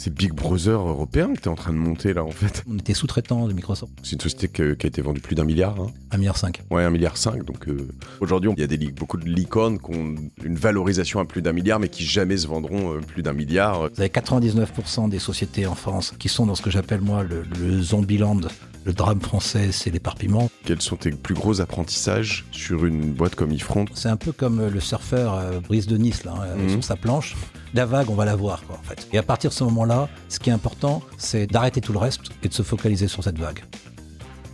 C'est Big Brother européen que était en train de monter là en fait. On était sous-traitant de Microsoft. C'est une société qui a été vendue plus d'un milliard. Hein. Un milliard cinq. Ouais, un milliard cinq. Donc euh, aujourd'hui, il y a des, beaucoup de licornes qui ont une valorisation à plus d'un milliard mais qui jamais se vendront euh, plus d'un milliard. Vous avez 99% des sociétés en France qui sont dans ce que j'appelle moi le, zombie land. Le drame français, c'est l'éparpillement. Quels sont tes plus gros apprentissages sur une boîte comme Ifront C'est un peu comme euh, le surfeur Brice Brise de Nice, là, hein, mhm. sur sa planche la vague, on va la voir, quoi, en fait. Et à partir de ce moment-là, ce qui est important, c'est d'arrêter tout le reste et de se focaliser sur cette vague.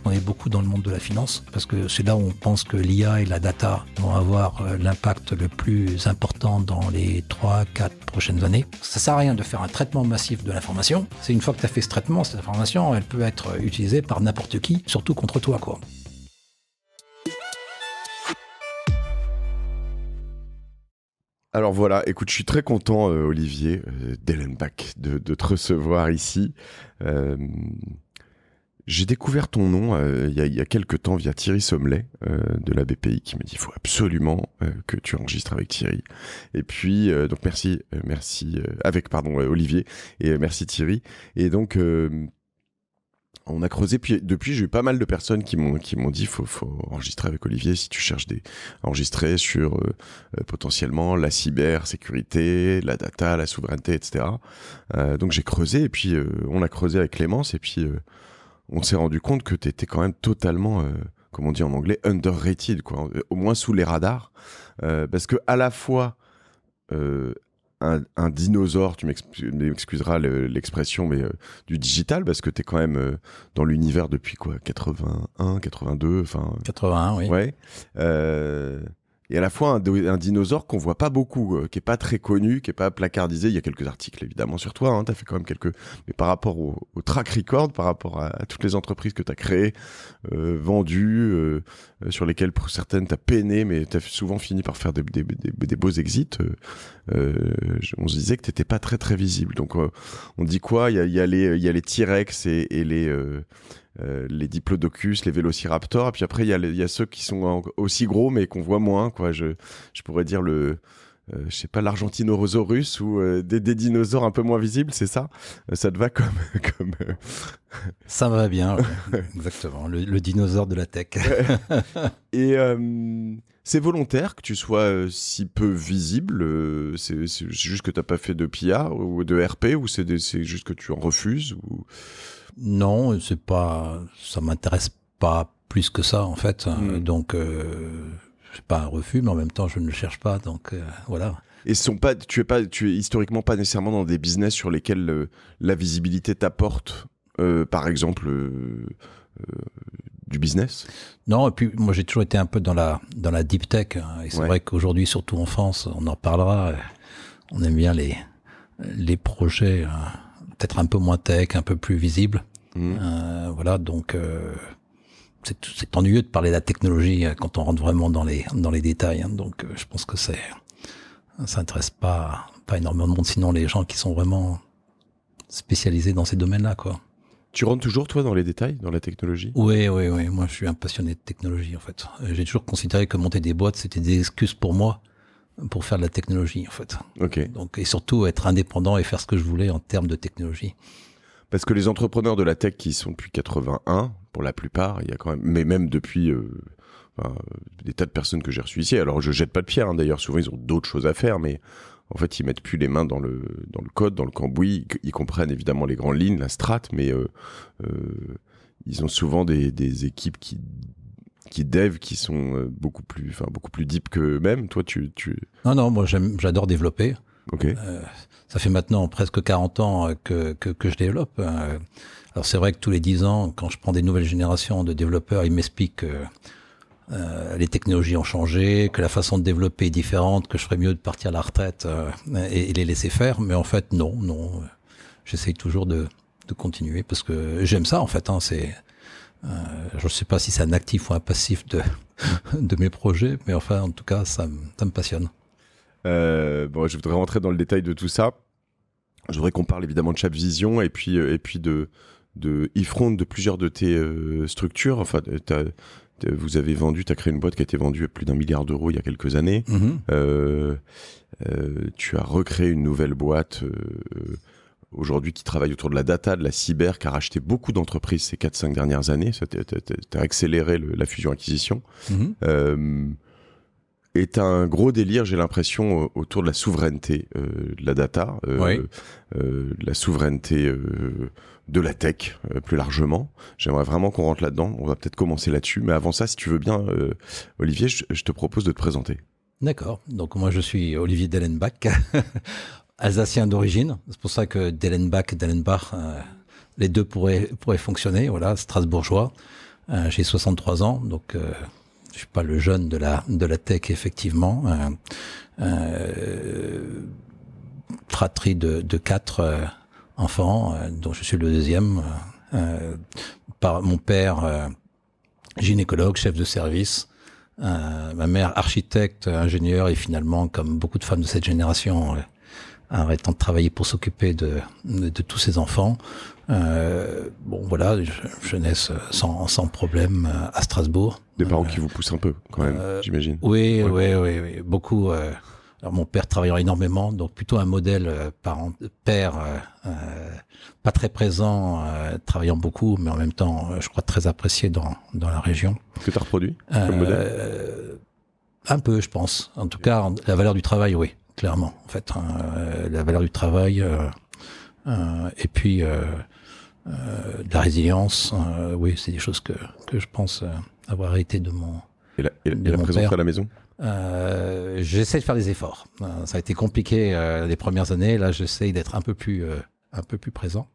On est beaucoup dans le monde de la finance parce que c'est là où on pense que l'IA et la data vont avoir euh, l'impact le plus important dans les 3-4 prochaines années. Ça sert à rien de faire un traitement massif de l'information. C'est une fois que tu as fait ce traitement, cette information, elle peut être euh, utilisée par n'importe qui, surtout contre toi, quoi. Alors voilà, écoute, je suis très content, euh, Olivier euh, Dellenbach, de, te recevoir ici. Euh, j'ai découvert ton nom euh, il y, a quelques temps via Thierry Sommelet de la BPI qui me dit il faut absolument que tu enregistres avec Thierry. Et puis, donc merci, merci, avec, pardon, Olivier, et merci Thierry. Et donc, on a creusé. Puis depuis, j'ai eu pas mal de personnes qui m'ont qui m'ont dit faut faut enregistrer avec Olivier si tu cherches des enregistrer sur euh, euh, potentiellement la cybersécurité, la data, la souveraineté, etc. Euh, donc j'ai creusé et puis on a creusé avec Clémence et puis on s'est rendu compte que tu étais quand même totalement comme on dit en anglais underrated quoi, au moins sous les radars parce que à la fois euh, un, dinosaure, tu m'excuseras l'expression, mais euh, du digital, parce que tu es quand même euh, dans l'univers depuis quoi 81, 82, enfin. 81, oui. Ouais. Euh, et à la fois un, dinosaure qu'on voit pas beaucoup, euh, qui est pas très connu, qui est pas placardisé. Il y a quelques articles évidemment sur toi, hein, tu as fait quand même quelques... Mais par rapport au, track record, par rapport à, toutes les entreprises que tu as créées, euh, vendues, euh, sur lesquelles pour certaines tu as peiné, mais tu as souvent fini par faire des, beaux exits, on se disait que t'étais pas très très visible. Donc on dit quoi Il y a, les, T-Rex et les... Euh, les diplodocus, les vélociraptors. Et puis après, il y, a ceux qui sont aussi gros, mais qu'on voit moins. Quoi. Je, pourrais dire le, euh, je sais pas, l'Argentinosaurus ou euh, des, dinosaures un peu moins visibles, c'est ça Ça te va comme. Ça va bien, exactement. Le, dinosaure de la tech. Et c'est volontaire que tu sois si peu visible C'est juste que tu n'as pas fait de PIA ou de RP ou c'est juste que tu en refuses ou... Non, c'est pas, ça m'intéresse pas plus que ça en fait. Hmm. Donc, euh, c'est pas un refus, mais en même temps, je ne le cherche pas. Donc euh, voilà. Et sont pas, tu es pas, tu es historiquement pas nécessairement dans des business sur lesquels euh, la visibilité t'apporte, par exemple. du business Non, et puis moi j'ai toujours été un peu dans la, dans la deep tech. Hein, et c'est vrai qu'aujourd'hui, surtout en France, on en parlera, on aime bien les, projets hein peut-être un peu moins tech, un peu plus visible. Mm. Euh, voilà, donc euh, c'est ennuyeux de parler de la technologie euh, quand on rentre vraiment dans les dans les détails. Hein. donc je pense que c'est ça intéresse pas pas énormément de monde, sinon les gens qui sont vraiment spécialisés dans ces domaines-là, Tu rentres toujours, toi, dans les détails, dans la technologie Oui, oui, oui. Moi, je suis un passionné de technologie, en fait. J'ai toujours considéré que monter des boîtes, c'était des excuses pour moi pour faire de la technologie en fait. Ok. Donc et surtout être indépendant et faire ce que je voulais en termes de technologie. Parce que les entrepreneurs de la tech qui sont depuis 81 pour la plupart, il y a quand même, mais même depuis euh, des tas de personnes que j'ai reçues ici. Alors je jette pas de pierre hein, d'ailleurs, souvent ils ont d'autres choses à faire, mais en fait ils mettent plus les mains dans le dans le code, dans le cambouis. Ils, comprennent évidemment les grandes lignes, la strate, mais euh, euh, ils ont souvent des, des équipes qui qui dev qui sont euh, beaucoup plus, enfin beaucoup plus deep que même. Toi, tu, tu... Non, non, moi j'adore développer. Ok. Euh, ça fait maintenant presque 40 ans euh, que, que, je développe. Alors c'est vrai que tous les 10 ans, quand je prends des nouvelles générations de développeurs, ils m'expliquent que les technologies ont changé, que la façon de développer est différente, que je ferais mieux de partir à la retraite et, les laisser faire. Mais en fait, non, non. J'essaye toujours de, de continuer parce que j'aime ça en fait. Hein. c'est euh, je ne sais pas si c'est un actif ou un passif de, de mes projets, mais enfin, en tout cas, ça, me passionne. Euh, bon, je voudrais rentrer dans le détail de tout ça. Je voudrais qu'on parle évidemment de vision, et puis, euh, et puis de, de Ifront, de plusieurs de tes structures. Enfin, vous avez vendu, tu as créé une boîte qui a été vendue à plus d'un milliard d'euros il y a quelques années. Mm-hmm. tu as recréé une nouvelle boîte aujourd'hui qui travaille autour de la data, de la cyber, qui a racheté beaucoup d'entreprises ces 4-5 dernières années. Ça a accéléré la fusion-acquisition. Mhm. Euh, est un gros délire, j'ai l'impression, autour de la souveraineté euh, de la data, euh, de la souveraineté de la tech plus largement. J'aimerais vraiment qu'on rentre là-dedans. On va peut-être commencer là-dessus. Mais avant ça, si tu veux bien, Olivier, je, je te propose de te présenter. D'accord. Donc moi je suis Olivier Dellenbach, alsacien d'origine. C'est pour ça que Dellenbach et Dellenbach, euh, les deux pourraient, pourraient fonctionner. Voilà, strasbourgeois. Euh, j'ai 63 ans, donc euh, je suis pas le jeune de la de la tech effectivement. fratrie de, de quatre enfants, dont je suis le deuxième. par mon père gynécologue, chef de service. ma mère architecte, ingénieur et finalement, comme beaucoup de femmes de cette génération, arrêtant de travailler pour s'occuper de, tous ses enfants. Euh, bon, voilà, jeunesse sans, sans problème à Strasbourg. Des parents euh, qui vous poussent un peu, quand même, euh, j'imagine. Oui, oui, oui, beaucoup. mon père travaillant énormément, donc plutôt un modèle parent, père pas très présent, travaillant beaucoup, mais en même temps, je crois, très apprécié dans, dans la région. Que tu reproduit comme modèle Un peu, je pense. En tout cas, la valeur du travail, oui clairement. En fait, hein, euh, la valeur du travail euh, euh, et puis de la résilience. oui, c'est des choses que, que je pense avoir été de mon. Et et de la présence à la maison j'essaie de faire des efforts. ça a été compliqué les premières années. Là, j'essaie d'être un peu plus, un peu plus présent.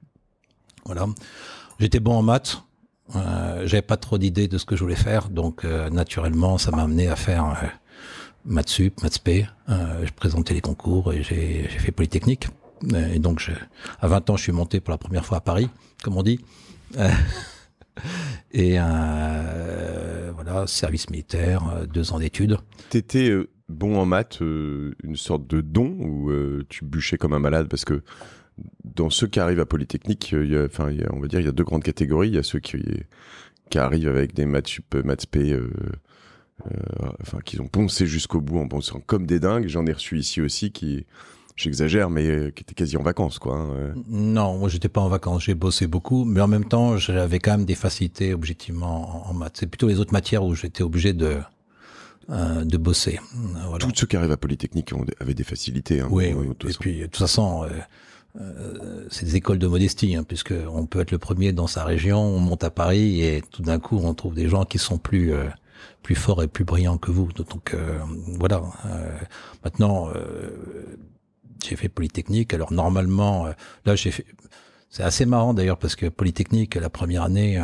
Voilà. J'étais bon en maths. j'avais pas trop d'idées de ce que je voulais faire, donc naturellement, ça m'a amené à faire Mathsup, Matsp, euh, je présentais les concours et j'ai fait Polytechnique. Euh, et donc, à 20 ans, je suis monté pour la première fois à Paris, comme on dit. Euh, et voilà, service militaire, deux ans d'études. T'étais bon en maths, une sorte de don, ou tu bûchais comme un malade parce que dans ceux qui arrivent à Polytechnique, enfin, on va dire, il y a deux grandes catégories. Il y a ceux qui, qui arrivent avec des maths sup, euh, enfin, qu'ils ont poncé jusqu'au bout en ponçant comme des dingues. J'en ai reçu ici aussi qui, j'exagère, mais euh, qui était quasi en vacances, quoi. Hein, euh. Non, moi j'étais pas en vacances, j'ai bossé beaucoup, mais en même temps j'avais quand même des facilités objectivement en, maths. C'est plutôt les autres matières où j'étais obligé de de bosser. Voilà. Tous ceux qui arrivent à Polytechnique avaient des facilités. Hein, oui, oui. et puis de toute façon. Euh, c'est des écoles de modestie, hein, puisque on peut être le premier dans sa région, on monte à Paris et tout d'un coup on trouve des gens qui sont plus plus fort et plus brillant que vous. Donc euh, voilà. Euh, maintenant, euh, j'ai fait Polytechnique. Alors normalement, là j'ai fait. C'est assez marrant d'ailleurs parce que Polytechnique, la première année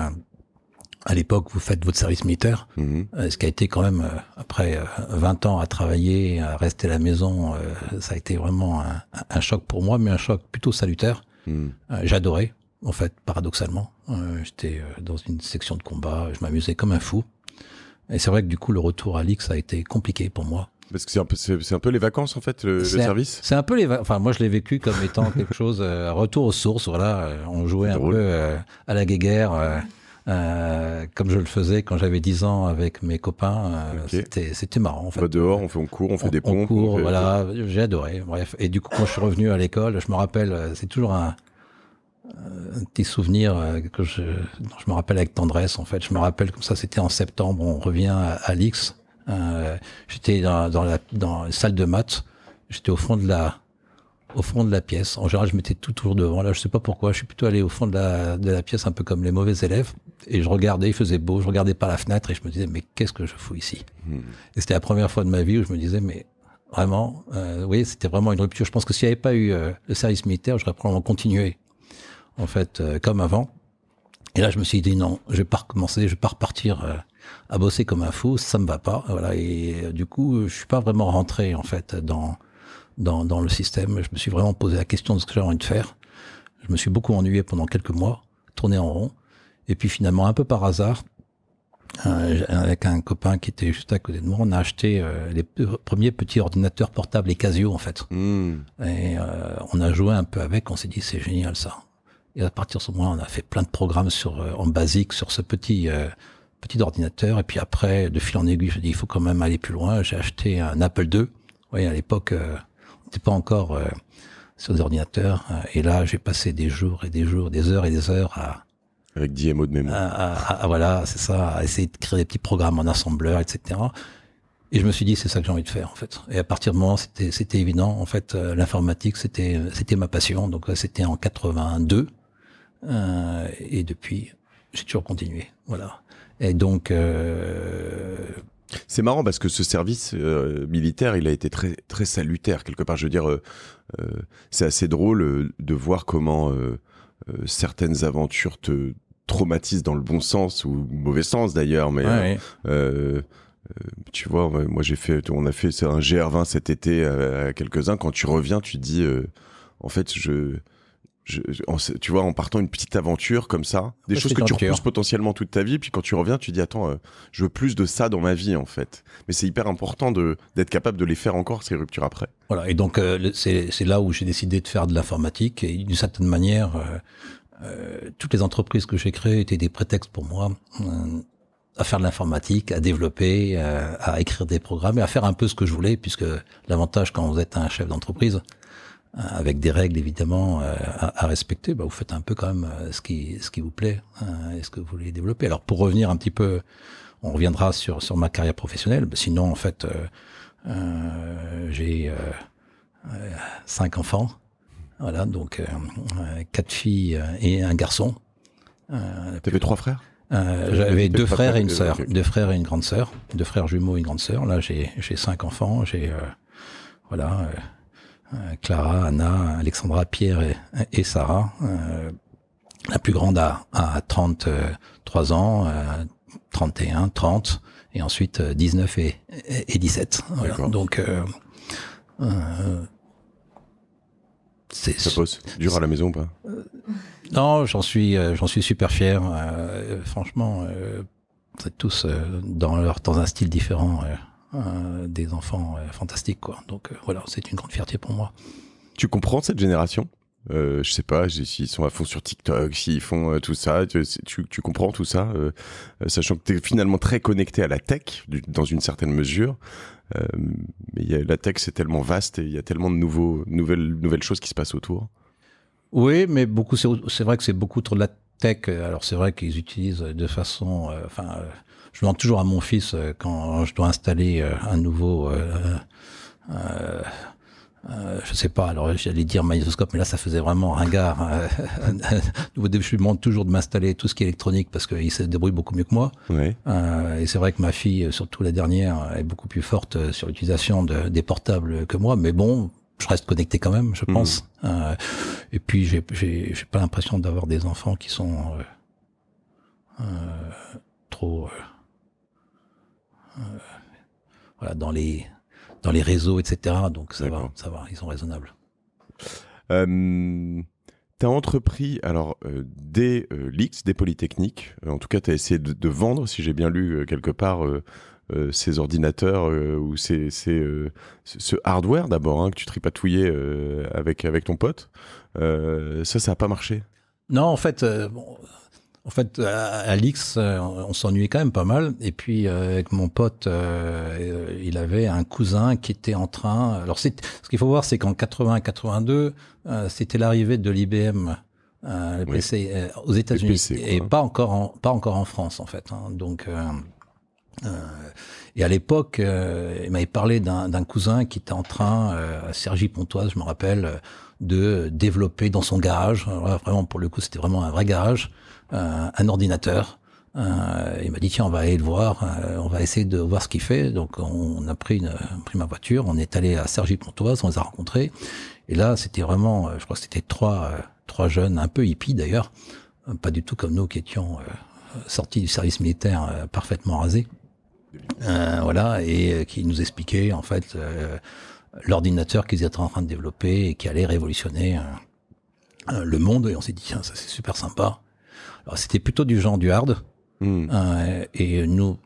à l'époque, vous faites votre service militaire, mhm. ce qui a été quand même, après 20 ans à travailler, à rester à la maison, ça a été vraiment un, choc pour moi, mais un choc plutôt salutaire. Mhm. J'adorais, en fait, paradoxalement. J'étais dans une section de combat, je m'amusais comme un fou. Et c'est vrai que du coup, le retour à l'X a été compliqué pour moi. Parce que c'est un, peu, les vacances en fait, le, service C'est un peu les Enfin, moi je l'ai vécu comme étant quelque chose, euh, retour aux sources, voilà. Euh, on jouait un peu euh, à la guéguerre, comme je le faisais quand j'avais 10 ans avec mes copains. c'était, c'était marrant en fait. On bah, va dehors, on, fait, on court, on fait des pompes. On court, voilà. J'ai adoré, bref. Et du coup, quand je suis revenu à l'école, je me rappelle, c'est toujours un un petit souvenir euh, que je, je me rappelle avec tendresse en fait. Je me rappelle comme ça, c'était en septembre, on revient à, Lix. Euh, j'étais dans, dans, la dans salle de maths, j'étais au fond de la au fond de la pièce. En général, je m'étais tout toujours devant. Là, je sais pas pourquoi, je suis plutôt allé au fond de la, de la pièce, un peu comme les mauvais élèves. Et je regardais, il faisait beau, je regardais par la fenêtre et je me disais, mais qu'est-ce que je fous ici hmm. Et c'était la première fois de ma vie où je me disais, mais vraiment, euh, oui, c'était vraiment une rupture. Je pense que s'il n'y avait pas eu le service militaire, j'aurais probablement continué en fait, euh, comme avant. Et là, je me suis dit non, je vais pas recommencer, je vais pas repartir euh, à bosser comme un fou, ça me va pas. Voilà. Et euh, du coup, je suis pas vraiment rentré en fait dans dans, dans le système. Je me suis vraiment posé la question de ce que j'avais envie de faire. Je me suis beaucoup ennuyé pendant quelques mois, tourné en rond. Et puis finalement, un peu par hasard, avec un copain qui était juste à côté de moi, on a acheté les premiers petits ordinateurs portables, les Casio en fait. Mmh. Et on a joué un peu avec, on s'est dit c'est génial ça. Et à partir de ce moment, on a fait plein de programmes sur, euh, en basique sur ce petit, euh, petit ordinateur. Et puis après, de fil en aiguille, je dis, il faut quand même aller plus loin. J'ai acheté un Apple II. Vous voyez, à l'époque, euh, on n'était pas encore sur des ordinateurs. Et là, j'ai passé des jours et des jours, des heures et des heures à... Avec 10 mots de mémoire. voilà, c'est ça, à essayer de créer des petits programmes en assembleur, etc. Et je me suis dit, c'est ça que j'ai envie de faire, en fait. Et à partir de moment, c'était, c'était évident. En fait, l'informatique, c'était, c'était ma passion. Donc, c'était en 82. Euh, et depuis, j'ai toujours continué. Voilà. Et donc. Euh, c'est marrant parce que ce service euh, militaire, il a été très, très salutaire quelque part. Je veux dire, c'est assez drôle de voir comment certaines aventures te traumatisent dans le bon sens ou mauvais sens d'ailleurs, mais tu vois, moi j'ai fait, on a fait un GR20 cet été à, quelques-uns. Quand tu reviens, tu te dis, en fait, je, tu vois, en partant une petite aventure comme ça, des choses que tu repousses hein. potentiellement toute ta vie, puis quand tu reviens, tu dis attends, euh, je veux plus de ça dans ma vie en fait. Mais c'est hyper important d'être capable de les faire encore ces ruptures après. Voilà, et donc euh, c'est là où j'ai décidé de faire de l'informatique et d'une certaine manière, euh, toutes les entreprises que j'ai créées étaient des prétextes pour moi à faire de l'informatique, à développer, à écrire des programmes et à faire un peu ce que je voulais, puisque l'avantage quand vous êtes un chef d'entreprise, euh, avec des règles évidemment euh, à, respecter, bah, vous faites un peu quand même euh, ce qui, ce qui vous plaît est hein, et ce que vous voulez développer. Alors pour revenir un petit peu, on reviendra sur, sur ma carrière professionnelle, bah, sinon en fait j'ai cinq enfants, voilà, donc quatre filles et un garçon. Euh, T'avais trois frères J'avais deux frères, et une sœur, deux frères et une grande sœur, deux frères jumeaux et une grande sœur. Là j'ai cinq enfants, j'ai voilà euh, Clara, Anna, Alexandra, Pierre et, Sarah. Euh, la plus grande a, 33 ans, 31, euh, 30, et ensuite 19 et, 17. Voilà. Donc, ça pose dur à la maison ou pas Non, j'en suis, j'en suis super fier. Euh, franchement, êtes tous dans leur dans un style différent. Euh, des enfants euh, fantastiques. Quoi. Donc euh, voilà, c'est une grande fierté pour moi. Tu comprends cette génération euh, je sais pas s'ils sont à fond sur TikTok, s'ils font tout ça. Tu, comprends tout ça, sachant que tu es finalement très connecté à la tech dans une certaine mesure. mais la tech, c'est tellement vaste et il y a tellement de nouveaux, nouvelles, nouvelles choses qui se passent autour. Oui, mais beaucoup, c'est vrai que c'est beaucoup trop de la tech. Alors c'est vrai qu'ils utilisent de façon, enfin, je demande toujours à mon fils euh, quand je dois installer euh, un nouveau. Euh, euh, je sais pas, alors j'allais dire maïsoscope, mais là ça faisait vraiment ringard. je lui demande toujours de m'installer tout ce qui est électronique parce qu'il se débrouille beaucoup mieux que moi. et c'est vrai que ma fille, surtout la dernière, est beaucoup plus forte sur l'utilisation des portables que moi, mais bon, je reste connecté quand même, je mm. pense. et puis, j'ai, n'ai pas l'impression d'avoir des enfants qui sont trop euh, voilà, dans les dans les réseaux, etc. Donc ça va, ça va, ils sont raisonnables. Euh, tu as entrepris alors euh, des leaks, des polytechniques. en tout cas, tu as essayé de, vendre, si j'ai bien lu quelque part, ces ordinateurs ou ces, ce hardware d'abord hein, que tu tripatouillais avec, avec ton pote. ça, ça n'a pas marché. Non, en fait, en fait, à Alix, euh, on s'ennuyait quand même pas mal. Et puis euh, avec mon pote, euh, il avait un cousin qui était en train. Alors, ce qu'il faut voir, c'est qu'en 80-82, c'était l'arrivée de l'IBM. aux États-Unis et pas encore en, France en fait. Hein. Donc et à l'époque, il m'avait parlé d'un cousin qui était en train, à Sergi Pontoise, je me rappelle, de développer dans son garage. vraiment, pour le coup, c'était vraiment un vrai garage un ordinateur. Euh, il m'a dit tiens on va aller le voir, euh, on va essayer de voir ce qu'il fait. Donc on a pris, ma voiture, on est allé à Sergi Pontoise, on les a rencontrés. Et là c'était vraiment, euh, je crois que c'était trois jeunes un peu hippies d'ailleurs, pas du tout comme nous qui étions sortis du service militaire parfaitement rasés. voilà et qui nous expliquaient en fait l'ordinateur qu'ils étaient en train de développer et qui allait révolutionner le monde. Et on s'est dit tiens ça c'est super sympa c'était plutôt du genre du hard. Hmm. Euh, et nous,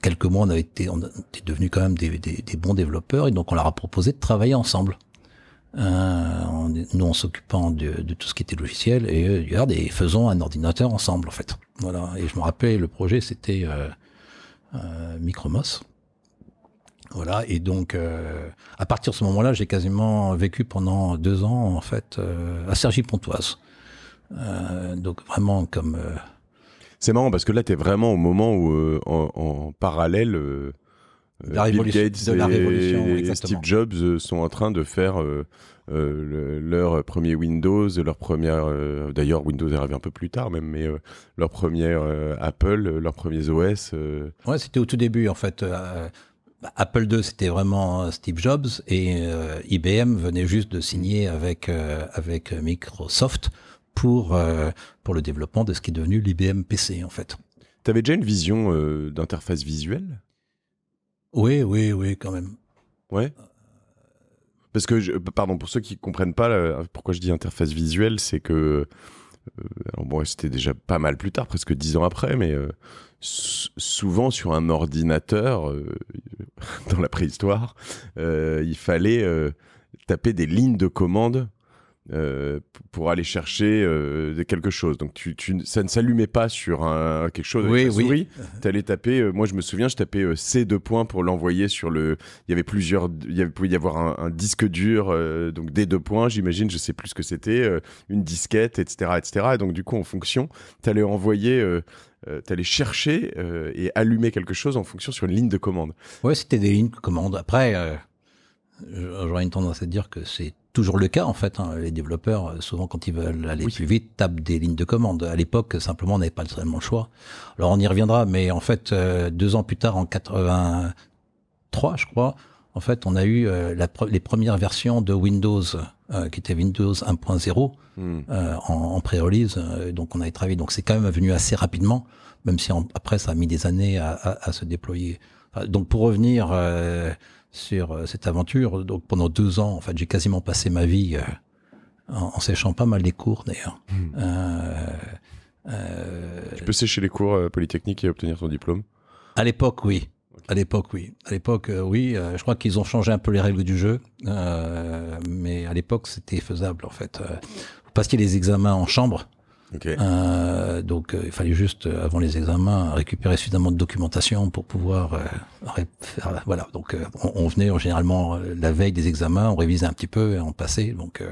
quelques mois, on avait été, on était devenus quand même des, bons développeurs, et donc on leur a proposé de travailler ensemble. Euh, nous, en s'occupant de, tout ce qui était logiciel et du hard, et faisons un ordinateur ensemble, en fait. Voilà. Et je me rappelle, le projet, c'était euh, Micromos. Voilà, et donc à partir de ce moment-là, j'ai quasiment vécu pendant deux ans en fait à Sergi Pontoise. Euh, donc vraiment comme... Euh, C'est marrant parce que là, tu es vraiment au moment où, euh, en, parallèle... Bill Gates de la et, Steve Jobs sont en train de faire leur premier Windows, leur première, d'ailleurs Windows est arrivé un peu plus tard même, mais leur première Apple, leurs premiers OS. Ouais, c'était au tout début en fait. Bah, Apple 2 c'était vraiment Steve Jobs et IBM venait juste de signer avec avec Microsoft pour, euh, pour le développement de ce qui est devenu l'IBM PC, en fait. Tu avais déjà une vision euh, d'interface visuelle Oui, oui, oui, quand même. Ouais. Parce que, je, pardon, pour ceux qui comprennent pas euh, pourquoi je dis interface visuelle, c'est que. alors bon, c'était déjà pas mal plus tard, presque dix ans après, mais souvent sur un ordinateur, dans la préhistoire, il fallait taper des lignes de commande euh, pour aller chercher euh, quelque chose. Donc tu, ça ne s'allumait pas sur quelque chose oui, souris. Oui. Tu allais taper, euh, moi je me souviens, je tapais C deux points pour l'envoyer sur le. Il y avait plusieurs, il, y avait, pouvait y avoir un, disque dur, donc des deux points, j'imagine, je sais plus ce que c'était, une disquette, etc., etc. Et donc du coup, en fonction, tu allais envoyer. Tu t'allais chercher et allumer quelque chose en fonction sur une ligne de commande. Ouais, c'était des lignes de commande. Après, j'aurais une tendance à dire que c'est toujours le cas en fait. Hein. Les développeurs, euh, souvent quand ils veulent aller plus vite, tapent des lignes de commande. À l'époque, simplement, on n'avait pas vraiment le choix. Alors on y reviendra, mais en fait, euh, deux ans plus tard, en 83, je crois, en fait, on a eu euh, les premières versions de Windows, qui était Windows 1.0, hmm. en, pré-release. donc on avait travaillé. Donc c'est quand même venu assez rapidement, même si après ça a mis des années à se déployer. Donc pour revenir sur euh, cette aventure. Donc pendant deux ans, en fait, j'ai quasiment passé ma vie euh, en, séchant pas mal des cours d'ailleurs. Hmm. Euh, tu peux sécher les cours polytechniques et obtenir ton diplôme À l'époque, oui. À l'époque, oui. À l'époque, oui. je crois qu'ils ont changé un peu les règles du jeu, mais à l'époque, c'était faisable en fait. vous passiez les examens en chambre euh, donc euh, il fallait juste euh, avant les examens récupérer suffisamment de documentation pour pouvoir faire, voilà donc on, venait venait généralement la veille des examens on révisait un petit peu et on passait donc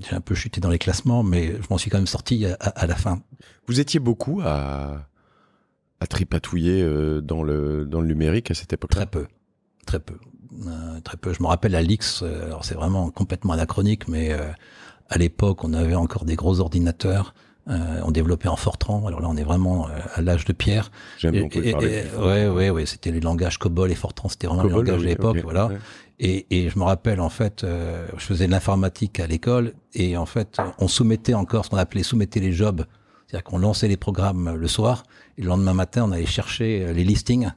j'ai un peu chuté dans les classements mais je m'en suis quand même sorti à, la fin vous étiez beaucoup à tripatouiller dans le dans le numérique à cette époque Très peu, très peu, très peu. Je me rappelle à l'IX, alors c'est vraiment complètement anachronique, mais à l'époque, on avait encore des gros ordinateurs. Euh, on développait en Fortran. Alors là, on est vraiment euh, à l'âge de pierre. J'aime beaucoup parler. Ouais, ouais, ouais. C'était les langages COBOL et Fortran. C'était vraiment les langages de l'époque, voilà. Et, je me rappelle, en fait, euh, je faisais de l'informatique à l'école et en fait, on soumettait encore ce qu'on appelait soumettait les jobs. C'est-à-dire qu'on lançait les programmes le soir et le lendemain matin, on allait chercher les listings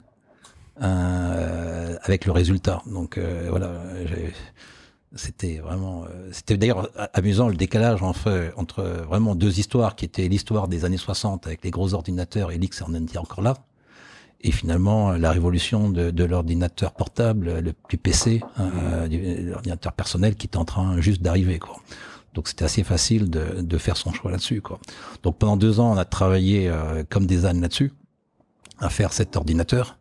avec le résultat. Donc voilà, c'était vraiment, euh, c'était d'ailleurs amusant le décalage entre, entre vraiment deux histoires qui étaient l'histoire des années 60 avec les gros ordinateurs et l'X en encore là. Et finalement, euh, la révolution de, l'ordinateur portable, le, hein, mmh. euh, du PC, euh, l'ordinateur personnel qui est en train juste d'arriver, quoi. Donc c'était assez facile de, faire son choix là-dessus, quoi. Donc pendant deux ans, on a travaillé comme des ânes là-dessus, à faire cet ordinateur.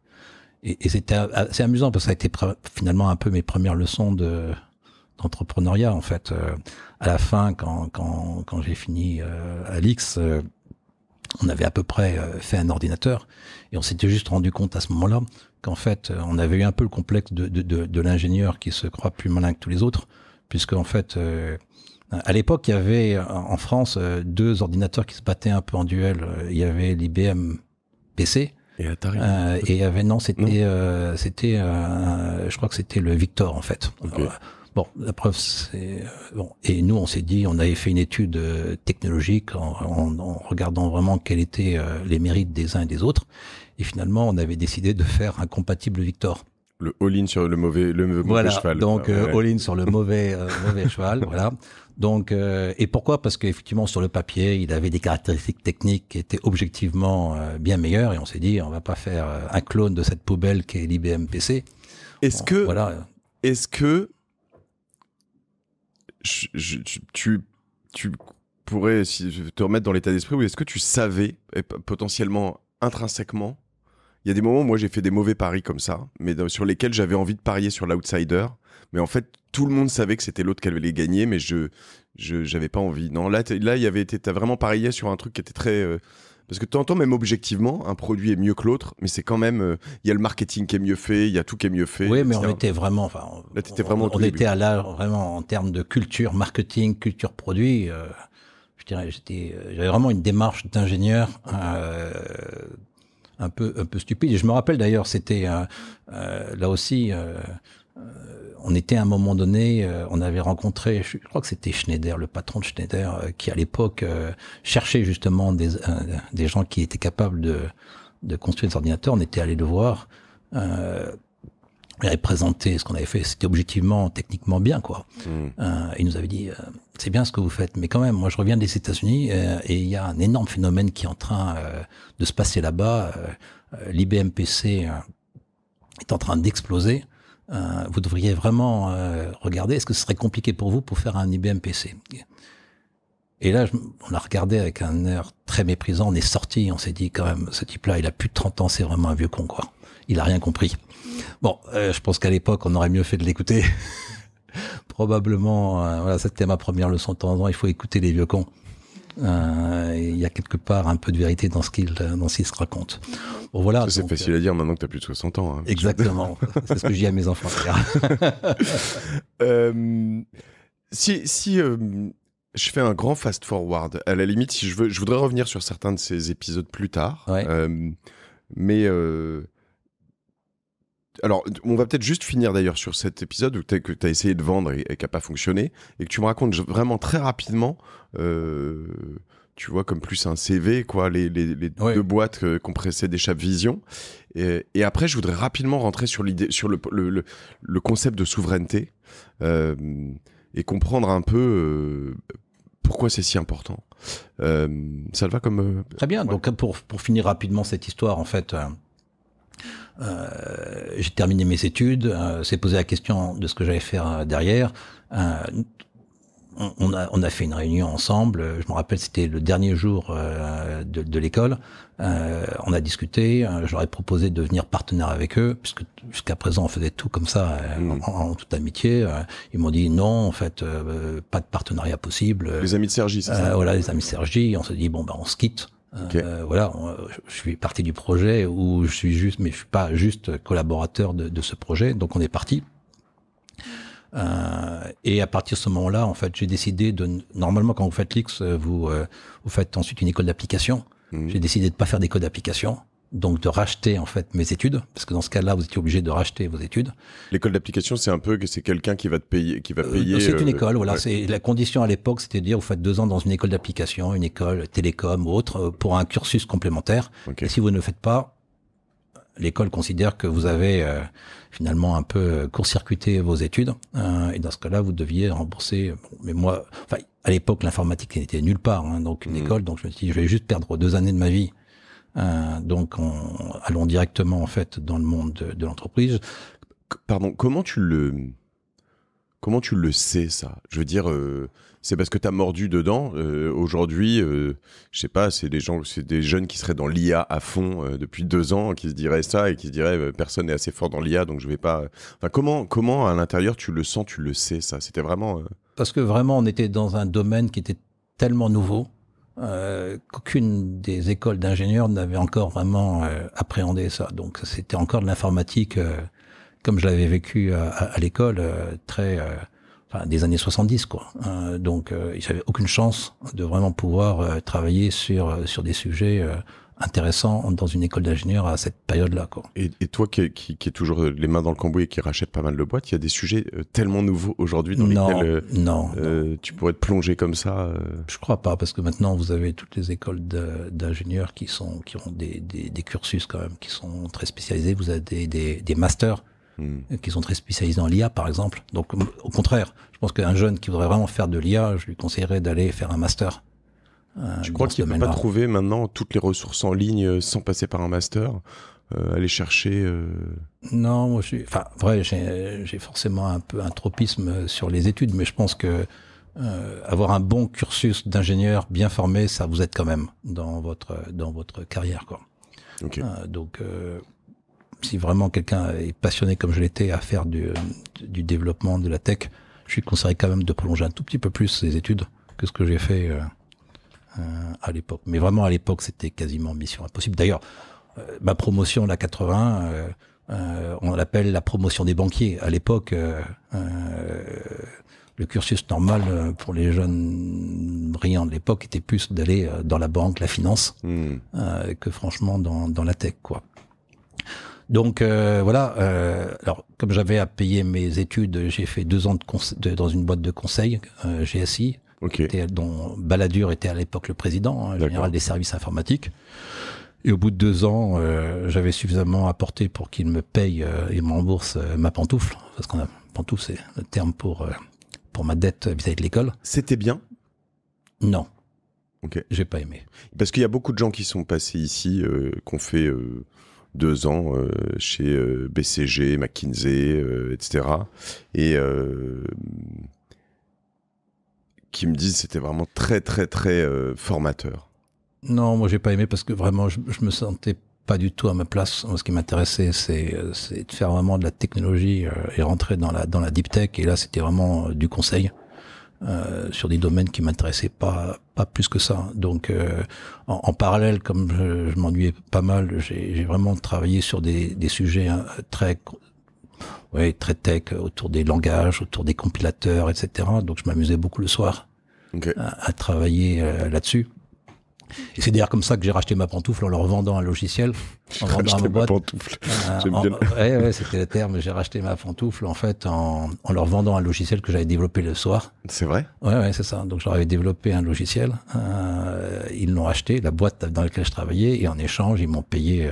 Et, et c'était assez amusant parce que ça a été finalement un peu mes premières leçons de, d'entrepreneuriat en fait. Euh, à la fin, quand quand, quand j'ai fini Alix, euh, euh, on avait à peu près fait un ordinateur et on s'était juste rendu compte à ce moment-là qu'en fait, on avait eu un peu le complexe de, de, de, de l'ingénieur qui se croit plus malin que tous les autres, puisque en fait, à l'époque, il y avait en France deux ordinateurs qui se battaient un peu en duel. Il y avait l'IBM PC. Et et il y avait non, c'était c'était je crois que c'était le Victor en fait. Bon, la preuve, c'est euh, bon. Et nous, on s'est dit, on avait fait une étude euh, technologique en, regardant vraiment quels étaient euh, les mérites des uns et des autres. Et finalement, on avait décidé de faire un compatible Victor. Le all-in sur le mauvais, le mauvais voilà, Donc ah, all-in sur le mauvais, cheval, voilà. Donc et pourquoi Parce qu'effectivement sur le papier, il avait des caractéristiques techniques qui étaient objectivement bien meilleures et on s'est dit on va pas faire un clone de cette poubelle qui est l'IBM PC. Est-ce que voilà. Est-ce que tu, pourrais si, te remettre dans l'état d'esprit où est-ce que tu savais, potentiellement intrinsèquement, il y a des moments où moi j'ai fait des mauvais paris comme ça, mais sur lesquels j'avais envie de parier sur l'outsider. Mais en fait, tout le monde savait que c'était l'autre qui allait gagner, mais je, n'avais j'avais pas envie. Non, là, là il y avait vraiment parié sur un truc qui était très euh, parce que tu entends même objectivement, un produit est mieux que l'autre, mais c'est quand même, euh, il y a le marketing qui est mieux fait, il y a tout qui est mieux fait. Oui, mais on était vraiment, enfin, là, étais vraiment on, était à là vraiment en termes de culture marketing, culture produit. Euh, je dirais, euh, j'avais vraiment une démarche d'ingénieur. un peu un peu stupide. Et je me rappelle d'ailleurs, c'était là aussi on était à un moment donné, euh, on avait rencontré, je crois que c'était Schneider, le patron de Schneider, euh, qui à l'époque euh, cherchait justement des, gens qui étaient capables de, construire des ordinateurs. On était allé le voir. Euh, il avait présenté ce qu'on avait fait, c'était objectivement, techniquement bien, quoi. Hmm. il nous avait dit, c'est bien ce que vous faites, mais quand même, moi je reviens des États-Unis et il y a un énorme phénomène qui est en train de se passer là-bas. L'IBM PC est en train d'exploser. Euh, vous devriez vraiment euh, regarder, est-ce que ce serait compliqué pour vous pour faire un IBM PC Et là, on l'a regardé avec un air très méprisant, on est sorti, on s'est dit quand même, ce type-là, il a plus de 30 ans, c'est vraiment un vieux con, quoi. Il a rien compris. Bon, euh, je pense qu'à l'époque, on aurait mieux fait de l'écouter. Probablement, voilà, c'était ma première leçon de temps en temps, il faut écouter les vieux cons. Euh, il y a quelque part un peu de vérité dans ce qu'il se raconte. Bon voilà. C'est facile à dire maintenant que tu as plus de 60 ans. Hein. exactement. C'est ce que je dis à mes enfants. Euh, si si euh, je fais un grand fast forward. À la limite, si je veux, je voudrais revenir sur certains de ces épisodes plus tard. mais alors, on va peut-être juste finir d'ailleurs sur cet épisode où que tu as essayé de vendre et, qui n'a pas fonctionné, et que tu me racontes vraiment très rapidement, euh, tu vois, comme plus un CV, quoi, les, deux boîtes euh, qu'on pressait d'échappe vision. Et, après, je voudrais rapidement rentrer sur, sur le, concept de souveraineté euh, et comprendre un peu pourquoi c'est si important. ça le va comme. Très bien, donc pour finir rapidement cette histoire, en fait. Euh, j'ai terminé mes études, euh, s'est posé la question de ce que j'allais faire euh, derrière. Euh, on a, on a, fait une réunion ensemble. Je me rappelle, c'était le dernier jour de, de l'école. on a discuté. Euh, je leur ai proposé de devenir partenaire avec eux, puisque jusqu'à présent on faisait tout comme ça, hmm. en, toute amitié. Ils m'ont dit non, en fait, pas de partenariat possible. Les amis de Sergi, c'est ça Voilà, les amis de Sergi. On s'est dit bon, bah, on se quitte. Euh, voilà, euh, je suis parti du projet où je suis juste, mais je suis pas juste collaborateur de, ce projet, donc on est parti. Euh, et à partir de ce moment-là, en fait, j'ai décidé de normalement quand vous faites l'IX, vous vous faites ensuite une école d'application. Mmh. J'ai décidé de pas faire d'école d'application donc de racheter en fait mes études, parce que dans ce cas-là, vous étiez obligé de racheter vos études. L'école d'application, c'est un peu que c'est quelqu'un qui va te payer, qui va euh, payer. c'est une euh, école, voilà. C'est la condition à l'époque, c'était de dire vous faites deux ans dans une école d'application, une école télécom ou autre, euh, pour un cursus complémentaire. Et si vous ne le faites pas, l'école considère que vous avez finalement un peu court-circuité vos études, et dans ce cas-là, vous deviez rembourser. mais moi, à l'époque, l'informatique n'était nulle part, hein, donc une hmm. école, donc je me suis dit, je vais juste perdre deux années de ma vie euh, donc, en allons directement en fait dans le monde de, l'entreprise. Pardon, comment tu le comment tu le sais ça Je veux dire, euh, c'est parce que tu as mordu dedans. Euh, aujourd'hui, je je sais pas, c'est des gens, c'est des jeunes qui seraient dans l'IA à fond depuis deux ans, qui se diraient ça et qui se diraient personne n'est assez fort dans l'IA, donc je vais pas. comment comment à l'intérieur tu le sens, tu le sais ça C'était vraiment parce que vraiment on était dans un domaine qui était tellement nouveau qu'aucune euh, des écoles d'ingénieurs n'avait encore vraiment euh, appréhendé ça. Donc c'était encore de l'informatique, euh, comme je l'avais vécu à, l'école, très enfin, des années 70 quoi. Hein. donc ils avaient aucune chance de vraiment pouvoir travailler sur sur des sujets intéressant dans une école d'ingénieur à cette période-là. Et, toi qui, qui, est toujours les mains dans le cambouis et qui rachète pas mal de boîtes, il y a des sujets euh, tellement nouveaux aujourd'hui dans non, lesquels euh, euh, tu pourrais te plonger comme ça Je crois pas, parce que maintenant vous avez toutes les écoles d'ingénieurs qui, qui ont des, des, cursus quand même, qui sont très spécialisés, vous avez des, masters. Hmm. qui sont très spécialisés en l'IA, par exemple. Donc, au contraire, je pense qu'un jeune qui voudrait vraiment faire de l'IA, je lui conseillerais d'aller faire un master je euh, crois qu'il ne peut pas trouver maintenant toutes les ressources en ligne euh, sans passer par un master euh, aller chercher Non, moi je suis. Enfin, vrai, j'ai forcément un peu un tropisme sur les études, mais je pense que avoir un bon cursus d'ingénieur bien formé, ça vous aide quand même dans votre dans votre carrière, quoi. donc, si vraiment quelqu'un est passionné comme je l'étais à faire du, développement de la tech, je suis conseillé quand même de prolonger un tout petit peu plus ses études que ce que j'ai fait euh, à l'époque. Mais vraiment à l'époque, c'était quasiment mission impossible. D'ailleurs, euh, ma promotion, la 80, euh, on l'appelle la promotion des banquiers. À l'époque, le cursus normal pour les jeunes brillants de l'époque était plus d'aller dans la banque, la finance, hmm. que franchement dans, la tech, quoi. Donc voilà. alors comme j'avais à payer mes études, j'ai fait deux ans dans une boîte de conseil GSI dont Balladur était à l'époque le président, hein, général des services informatiques. Et au bout de deux ans, euh, j'avais suffisamment apporté pour qu'il me paye euh, et me rembourse euh, ma pantoufle, hein, parce qu'on a pantoufle, c'est le terme pour pour ma dette vis-à-vis de l'école. C'était bien Non. Ok. J'ai pas aimé. Parce qu'il y a beaucoup de gens qui sont passés ici, ont fait deux ans chez BCG, McKinsey, etc. Et qui me disent c'était vraiment très très très euh, formateur. Non, moi j'ai pas aimé parce que vraiment je, me sentais pas du tout à ma place. ce qui m'intéressait, euh, c'est de faire vraiment de la technologie euh, et rentrer dans la dans la deep tech. Et là, c'était vraiment du conseil. sur des domaines qui m'intéressaient pas pas plus que ça. Donc en, parallèle, comme je, m'ennuyais pas mal, j'ai vraiment travaillé sur des, des sujets hein, très ouais, très tech autour des langages, autour des compilateurs, etc. Donc je m'amusais beaucoup le soir à, travailler euh, là-dessus. Et c'est d'ailleurs comme ça que j'ai racheté ma pantoufle en leur vendant un logiciel. En vendant ma, boîte. pantoufle. Euh, bien. c'était le terme. J'ai racheté ma pantoufle en fait en, leur vendant un logiciel que j'avais développé le soir. C'est vrai. Ouais, ouais, c'est ça. Donc j'avais développé un logiciel. Euh, ils l'ont acheté, la boîte dans laquelle je travaillais, et en échange ils m'ont payé euh,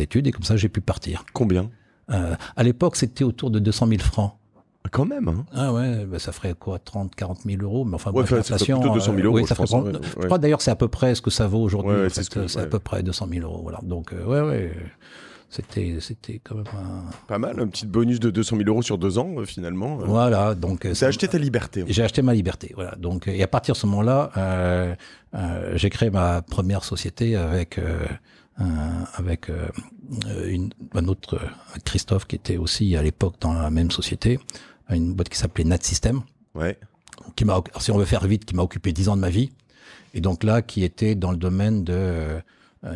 études et comme ça j'ai pu partir. Combien À l'époque c'était autour de 200 000 francs. Quand même. Hein. Ah ouais, bah ça ferait quoi 30, 40 000 euros Mais enfin, ouais, bref, ça plutôt 200 000 euh, euros. oui, ça je crois d'ailleurs c'est à peu près ce que ça vaut aujourd'hui. Ouais, c'est à peu près 200 000 euros. Voilà. Donc, euh, ouais, ouais. C'était, c'était quand même un... Pas mal, un petit bonus de 200 000 euros sur deux ans, euh, finalement. Voilà, donc... T'as acheté ta liberté. J'ai acheté ma liberté, voilà. Donc, et à partir de ce moment-là, j'ai créé ma première société avec... Euh, avec euh, une, un autre euh, Christophe qui était aussi à l'époque dans la même société, une boîte qui s'appelait Nat System. Qui m'a, si on veut faire vite, qui m'a occupé 10 ans de ma vie. Et donc là, qui était dans le domaine de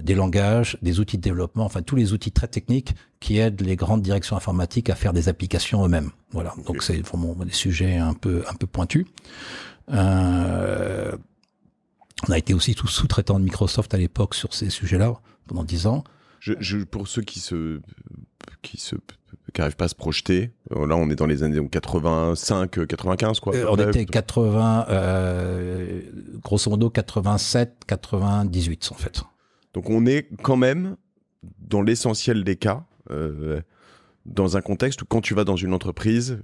des langages, des outils de développement, enfin tous les outils très techniques qui aident les grandes directions informatiques à faire des applications eux-mêmes. Voilà, donc c'est vraiment des sujets un peu un peu pointus. on a été aussi sous-traitant de Microsoft à l'époque sur ces sujets-là pendant dix ans. pour ceux qui se qui se pas à se projeter, euh, là on est dans les années 85, 95 euh, quoi. Euh, on était 80, grosso modo 87, 98 en fait. Donc on est quand même dans l'essentiel des cas dans un contexte où quand tu vas dans une entreprise,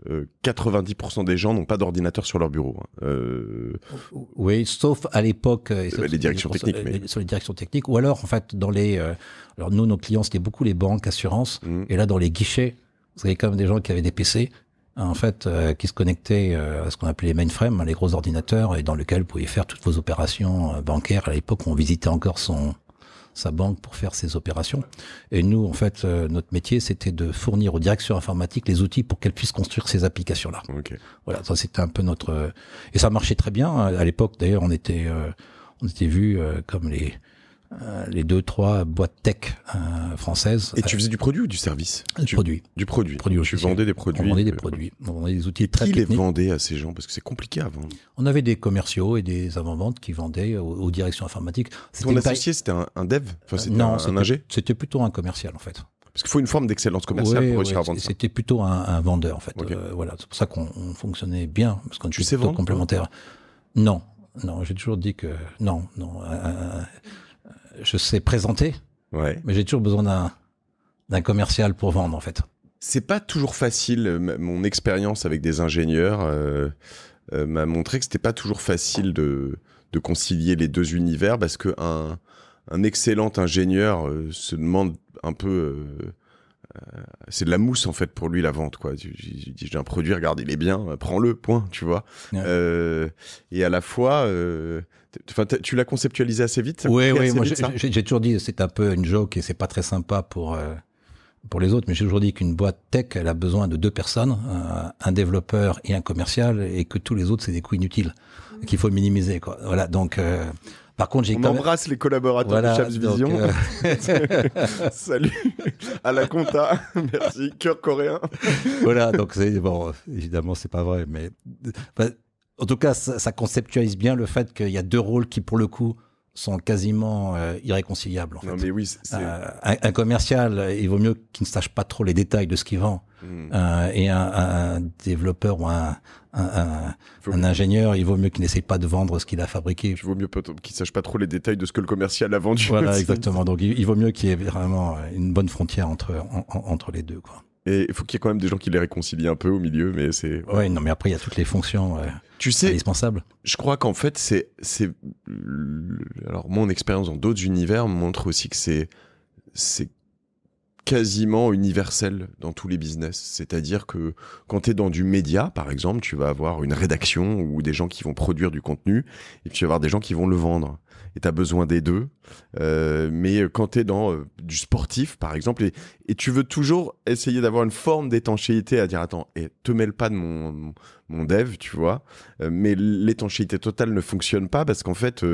90% euh, des gens n'ont pas d'ordinateur sur leur bureau. Hein. Euh... Oui, sauf à l'époque. Euh, euh, les directions techniques. Mais... Sur les directions techniques, ou alors en fait dans les. alors nous, nos clients c'était beaucoup les banques, assurances, mm. et là dans les guichets, vous avez quand même des gens qui avaient des PC. Hein, en fait, qui se connectaient à ce qu'on appelait les mainframes, hein, les gros ordinateurs, et dans lesquels vous pouviez faire toutes vos opérations bancaires. À l'époque, on visitait encore son, sa banque pour faire ses opérations. Et nous, en fait, euh, notre métier, c'était de fournir aux directions informatiques les outils pour qu'elles puissent construire ces applications-là. Voilà, ça c'était un peu notre... Euh, et ça marchait très bien. À l'époque, d'ailleurs, on était... Euh, on était vu comme les, euh, les deux, trois boîtes tech euh, françaises. Et tu faisais du produit ou du service Du produit. Du produit. produit tu vendais des produits. On vendait des euh, produits. On vendait des outils très techniques. Qui les vendait à ces gens Parce que c'est compliqué à vendre. On avait des commerciaux et des avant-ventes qui vendaient aux, directions informatiques. Ton associé, c'était un, dev c'était Non, un, c'était plutôt un commercial en fait. Parce qu'il faut une forme d'excellence commerciale pour réussir à vendre. C'était plutôt un, vendeur en fait. voilà, c'est pour ça qu'on fonctionnait bien parce qu'on était complémentaires. Non, non, j'ai toujours dit que non, non je sais présenter, ouais. mais j'ai toujours besoin d'un, commercial pour vendre, en fait. C'est pas toujours facile. Mon expérience avec des ingénieurs euh, euh, m'a montré que c'était pas toujours facile de, concilier les deux univers parce que un, excellent ingénieur euh, se demande un peu. c'est de la mousse en fait pour lui la vente quoi. J'ai un produit, regarde il est bien, prends-le, point, tu vois. et à la fois, tu l'as conceptualisé assez vite. Oui, oui. Moi, j'ai toujours dit, c'est un peu une joke et c'est pas très sympa pour euh, pour les autres, mais j'ai toujours dit qu'une boîte tech, elle a besoin de deux personnes, euh, un, développeur et un commercial, et que tous les autres, c'est des coûts inutiles qu'il faut minimiser. Quoi. Voilà. Donc euh, par contre, j'ai on embrasse les collaborateurs de Chaps Vision. Salut à la compta, merci cœur coréen. voilà, donc c'est bon, évidemment c'est pas vrai, mais bah, en tout cas, ça, conceptualise bien le fait qu'il y a deux rôles qui, pour le coup, sont quasiment irréconciliables. un, commercial, euh, il vaut mieux qu'il ne sache pas trop les détails de ce qu'il vend. Hmm. Euh, et un, développeur ou un, ingénieur, il vaut mieux qu'il n'essaye pas de vendre ce qu'il a fabriqué. Il vaut mieux qu'il ne sache pas trop les détails de ce que le commercial a vendu. Voilà, exactement. Donc il, vaut mieux qu'il y ait vraiment une bonne frontière entre, entre les deux. Quoi. Et il faut qu'il y ait quand même des gens qui les réconcilient un peu au milieu, mais c'est. Ouais, non, mais après, il y a toutes les fonctions tu sais, indispensables. Je crois qu'en fait, c'est. Alors, mon expérience dans d'autres univers montre aussi que c'est. C'est quasiment universel dans tous les business. C'est-à-dire que quand tu es dans du média, par exemple, tu vas avoir une rédaction ou des gens qui vont produire du contenu et puis tu vas avoir des gens qui vont le vendre et tu as besoin des deux. Euh, mais euh, quand tu es dans euh, du sportif, par exemple, et, tu veux toujours essayer d'avoir une forme d'étanchéité à dire attends, et eh, te mêle pas de mon, dev, tu vois. mais l'étanchéité totale ne fonctionne pas parce qu'en fait,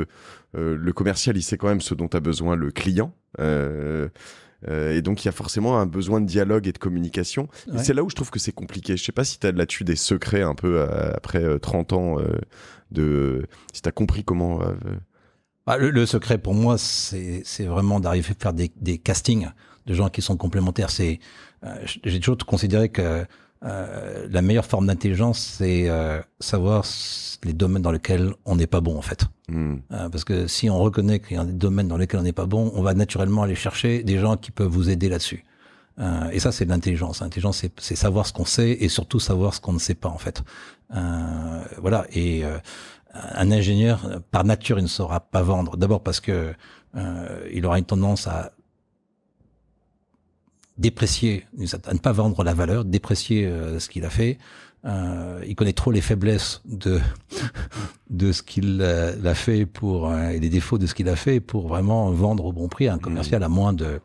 le commercial, il sait quand même ce dont a besoin le client. et donc, il y a forcément un besoin de dialogue et de communication. Et c'est là où je trouve que c'est compliqué. Je sais pas si tu as là-dessus des secrets un peu après 30 ans de. Si tu as compris comment bah, le, secret pour moi, c'est vraiment d'arriver à faire des, castings de gens qui sont complémentaires. C'est euh, j'ai toujours considéré que euh, la meilleure forme d'intelligence, c'est euh, savoir les domaines dans lesquels on n'est pas bon, en fait. Hmm. parce que si on reconnaît qu'il y a des domaines dans lesquels on n'est pas bon, on va naturellement aller chercher des gens qui peuvent vous aider là-dessus. et ça, c'est de l'intelligence. L'intelligence, c'est savoir ce qu'on sait et surtout savoir ce qu'on ne sait pas, en fait. voilà. Et un ingénieur, euh, par nature, il ne saura pas vendre. D'abord parce que euh, il aura une tendance à déprécier, à ne pas vendre la valeur, déprécier euh, ce qu'il a fait. il connaît trop les faiblesses de de ce qu'il a fait pour et les défauts de ce qu'il a fait pour vraiment vendre au bon prix un mmh. commercial à moins de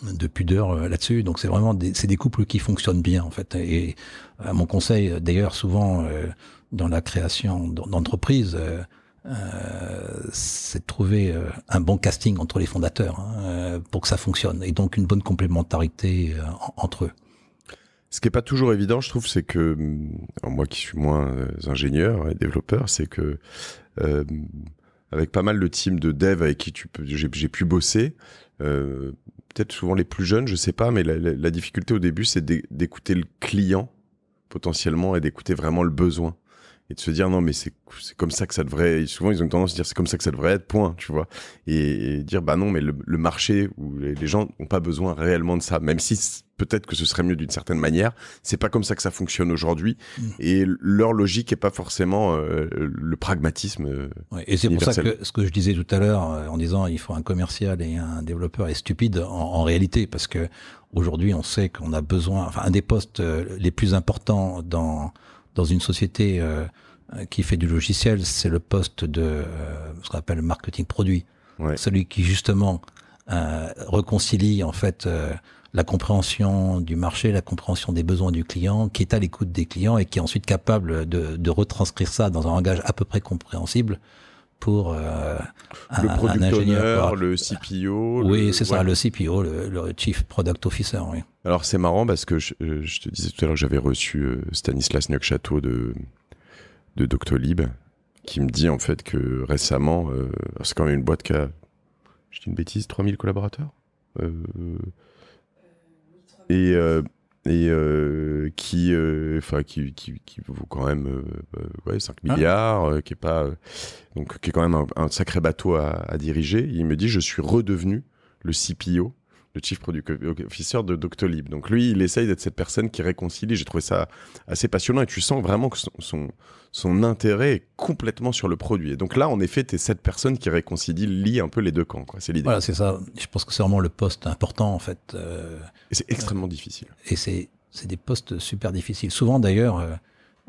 de pudeur euh, là-dessus. Donc c'est vraiment des, c'est des couples qui fonctionnent bien en fait. Et euh, mon conseil, d'ailleurs souvent euh, dans la création d'entreprises, c'est de trouver un bon casting entre les fondateurs hein, pour que ça fonctionne et donc une bonne complémentarité entre eux. Ce qui n'est pas toujours évident, je trouve, c'est que mm, moi qui suis moins ingénieur et développeur, c'est que avec pas mal de team de dev avec qui tu peux, j'ai, j'ai pu bosser, peut-être souvent les plus jeunes, je sais pas, mais la, la difficulté au début, c'est d'écouter le client potentiellement et d'écouter vraiment le besoin et de se dire non mais c'est comme ça que ça devrait souvent ils ont tendance à dire c'est comme ça que ça devrait être point tu vois et, dire bah non mais le, marché ou les, gens n'ont pas besoin réellement de ça même si peut-être que ce serait mieux d'une certaine manière c'est pas comme ça que ça fonctionne aujourd'hui mm. et leur logique est pas forcément euh, le pragmatisme euh, et c'est pour ça que ce que je disais tout à l'heure euh, en disant il faut un commercial et un développeur est stupide en, en réalité parce que aujourd'hui on sait qu'on a besoin enfin un des postes les plus importants dans dans une société euh, qui fait du logiciel, c'est le poste de euh, ce qu'on appelle marketing produit. Celui qui justement euh, réconcilie en fait euh, la compréhension du marché, la compréhension des besoins du client, qui est à l'écoute des clients et qui est ensuite capable de, de retranscrire ça dans un langage à peu près compréhensible pour euh, le product le CPO. Oui, c'est ça, le CPO, le, Chief Product Officer. Oui. Alors c'est marrant parce que je, euh, te disais tout à l'heure que j'avais reçu euh, Stanislas Neuchâteau de, de Doctolib qui me dit en fait que récemment, c'est quand même une boîte qui a, je dis une bêtise, 3000 collaborateurs. et et euh, qui, euh, enfin, qui, qui, qui, vaut quand même euh, bah, ouais, 5 ah. milliards, qui est pas, donc qui est quand même un, sacré bateau à, à, diriger. il me dit, je suis redevenu le CPO le chief product officer de Doctolib. Donc lui, il essaye d'être cette personne qui réconcilie. J'ai trouvé ça assez passionnant et tu sens vraiment que son, son, intérêt est complètement sur le produit. Et donc là, en effet, tu es cette personne qui réconcilie, lie un peu les deux camps. C'est l'idée. Voilà, c'est ça. Je pense que c'est vraiment le poste important, en fait. Euh, et c'est extrêmement difficile. Et c'est des postes super difficiles. Souvent, d'ailleurs... Euh,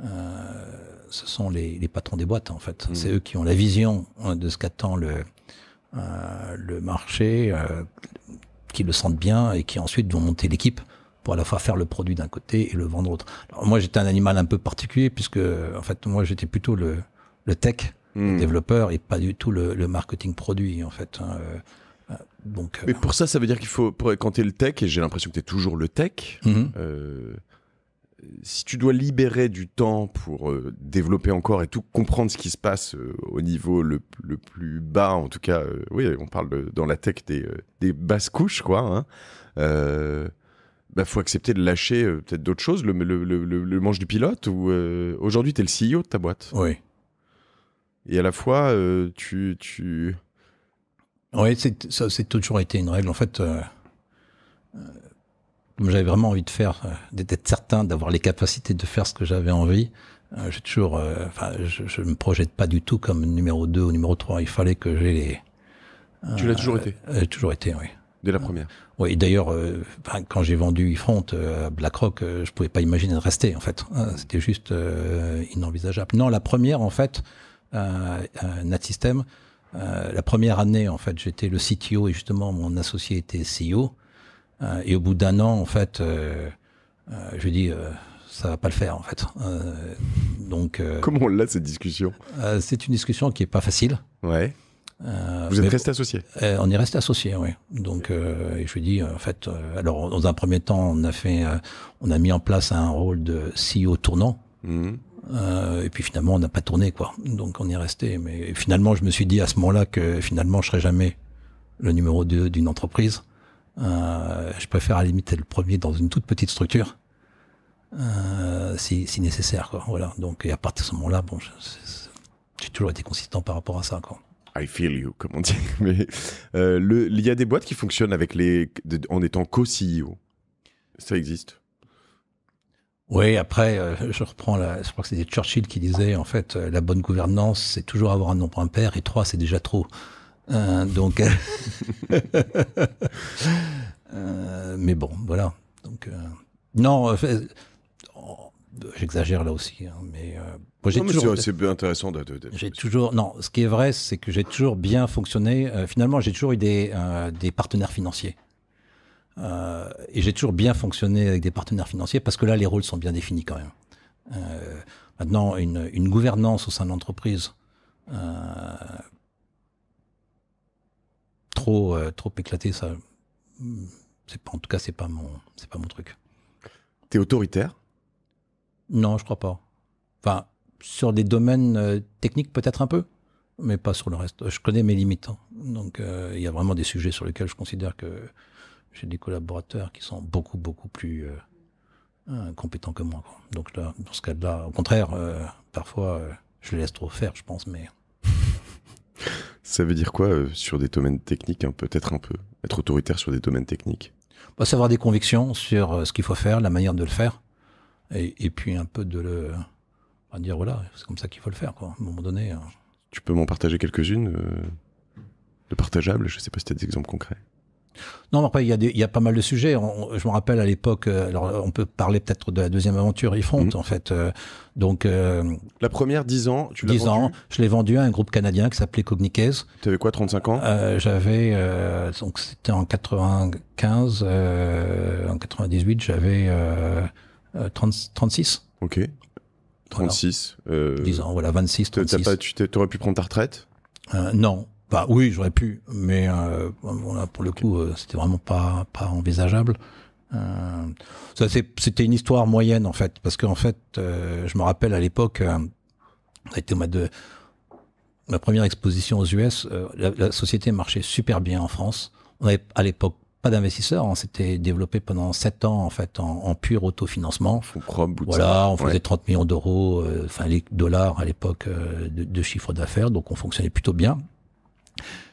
euh, ce sont les, les, patrons des boîtes, en fait. Mmh. C'est eux qui ont la vision hein, de ce qu'attend le, le marché, euh, qui le sentent bien et qui ensuite vont monter l'équipe pour à la fois faire le produit d'un côté et le vendre l'autre. Moi, j'étais un animal un peu particulier puisque, en fait, moi, j'étais plutôt le, tech, le hmm. développeur et pas du tout le, marketing produit, en fait. Hein, euh, donc, euh, Mais pour ça, ça veut dire qu'il faut, pour, quand tu le tech, et j'ai l'impression que tu es toujours le tech, mhm. euh, si tu dois libérer du temps pour euh, développer encore et tout comprendre ce qui se passe euh, au niveau le, plus bas, en tout cas, euh, oui, on parle dans la tech des, des, basses couches, quoi. Hein, bah, faut accepter de lâcher peut-être d'autres choses, le, le, manche du pilote. Ou aujourd'hui, tu es le CEO de ta boîte. Oui. Et à la fois, tu, tu. Oui, ça, c'est toujours été une règle. En fait, j'avais vraiment envie de faire, euh, d'être certain d'avoir les capacités de faire ce que j'avais envie. Euh, j'ai toujours, euh, enfin, je, ne me projette pas du tout comme numéro 2 ou numéro 3. Il fallait que j'ai les. Tu l'as toujours été. J'ai toujours été, oui. Dès la première. Oui, d'ailleurs, quand j'ai vendu Ifront à BlackRock, je je pouvais pas imaginer de rester, en fait. C'était juste inenvisageable. Non, la première, en fait, NatSystem, la première année, en fait, j'étais le CTO et justement, mon associé était CEO. Euh, et au bout d'un an, en fait, euh, euh, je lui ai dit, ça va pas le faire, en fait. donc. Comment on l'a, cette discussion C'est une discussion qui est pas facile. Ouais. Vous êtes resté associé On est resté associé, oui. Donc, je lui dis, en fait, alors dans un premier temps, on a fait, on a mis en place un rôle de CEO tournant. Mmh. et puis finalement, on n'a pas tourné, quoi. Donc, on est resté. Mais finalement, je me suis dit à ce moment-là que finalement, je serai jamais le numéro 2 d'une entreprise. Euh, je préfère à la limite être le premier dans une toute petite structure. Euh, si, nécessaire. Voilà. Donc, et à partir de ce moment-là, bon, j'ai toujours été consistant par rapport à ça. Quoi. I feel you, comme on dit. Euh, il y a des boîtes qui fonctionnent avec les, en étant co-CEO. Ça existe. Oui, après, je reprends, je crois que c'était Churchill qui disait, en fait, la bonne gouvernance, c'est toujours avoir un nombre impair, et trois, c'est déjà trop. Euh, donc, euh, mais bon, voilà. Donc, euh, non, oh, j'exagère là aussi, hein, mais. c'est bien intéressant de. j'ai toujours. Non, ce qui est vrai, c'est que j'ai toujours bien fonctionné. finalement, j'ai toujours eu des, partenaires financiers. et j'ai toujours bien fonctionné avec des partenaires financiers parce que là, les rôles sont bien définis quand même. maintenant, une, gouvernance au sein de l'entreprise euh, trop, euh, trop éclaté, ça. C'est pas, en tout cas, c'est pas mon, c'est pas mon truc. T'es autoritaire Non, je crois pas. Enfin, sur des domaines euh, techniques, peut-être un peu, mais pas sur le reste. Je connais mes limites. Hein. Donc, euh, il y a vraiment des sujets sur lesquels je considère que j'ai des collaborateurs qui sont beaucoup, beaucoup plus compétents que moi. Donc là, dans ce cas-là, au contraire, parfois, je les laisse trop faire, je pense, mais. Ça veut dire quoi euh, sur des domaines techniques, hein, peut-être un peu Être autoritaire sur des domaines techniques bah, Savoir des convictions sur euh, ce qu'il faut faire, la manière de le faire, et, puis un peu de le. dire voilà, c'est comme ça qu'il faut le faire, quoi. À un moment donné. Euh, tu peux m'en partager quelques-unes de partageables Je ne sais pas si tu as des exemples concrets. Non, il y, a il y a pas mal de sujets. je me rappelle à l'époque, euh, alors on peut parler peut-être de la deuxième aventure Ifront, mmh. en fait. Euh, donc. Euh, la première, 10 ans, tu l'as 10 ans, je l'ai vendu à un groupe canadien qui s'appelait Cogniquez. Tu avais quoi, 35 ans euh, J'avais. donc, c'était en 95, en 98, j'avais 36. Ok. 36. Voilà. 10 ans, voilà, 26, 36. tu aurais pu prendre ta retraite non, bah oui, j'aurais pu, mais euh, pour le coup, euh, c'était vraiment pas, pas envisageable. Euh, ça, c'était une histoire moyenne en fait, parce qu'en fait, je me rappelle à l'époque, ça a été ma, de, ma première exposition aux US. La, société marchait super bien en France. On avait à l'époque pas d'investisseurs, on hein, s'était développé pendant sept ans en fait en, pur autofinancement. voilà, on faisait 30 millions d'euros, enfin les dollars à l'époque de, de chiffre d'affaires, donc on fonctionnait plutôt bien.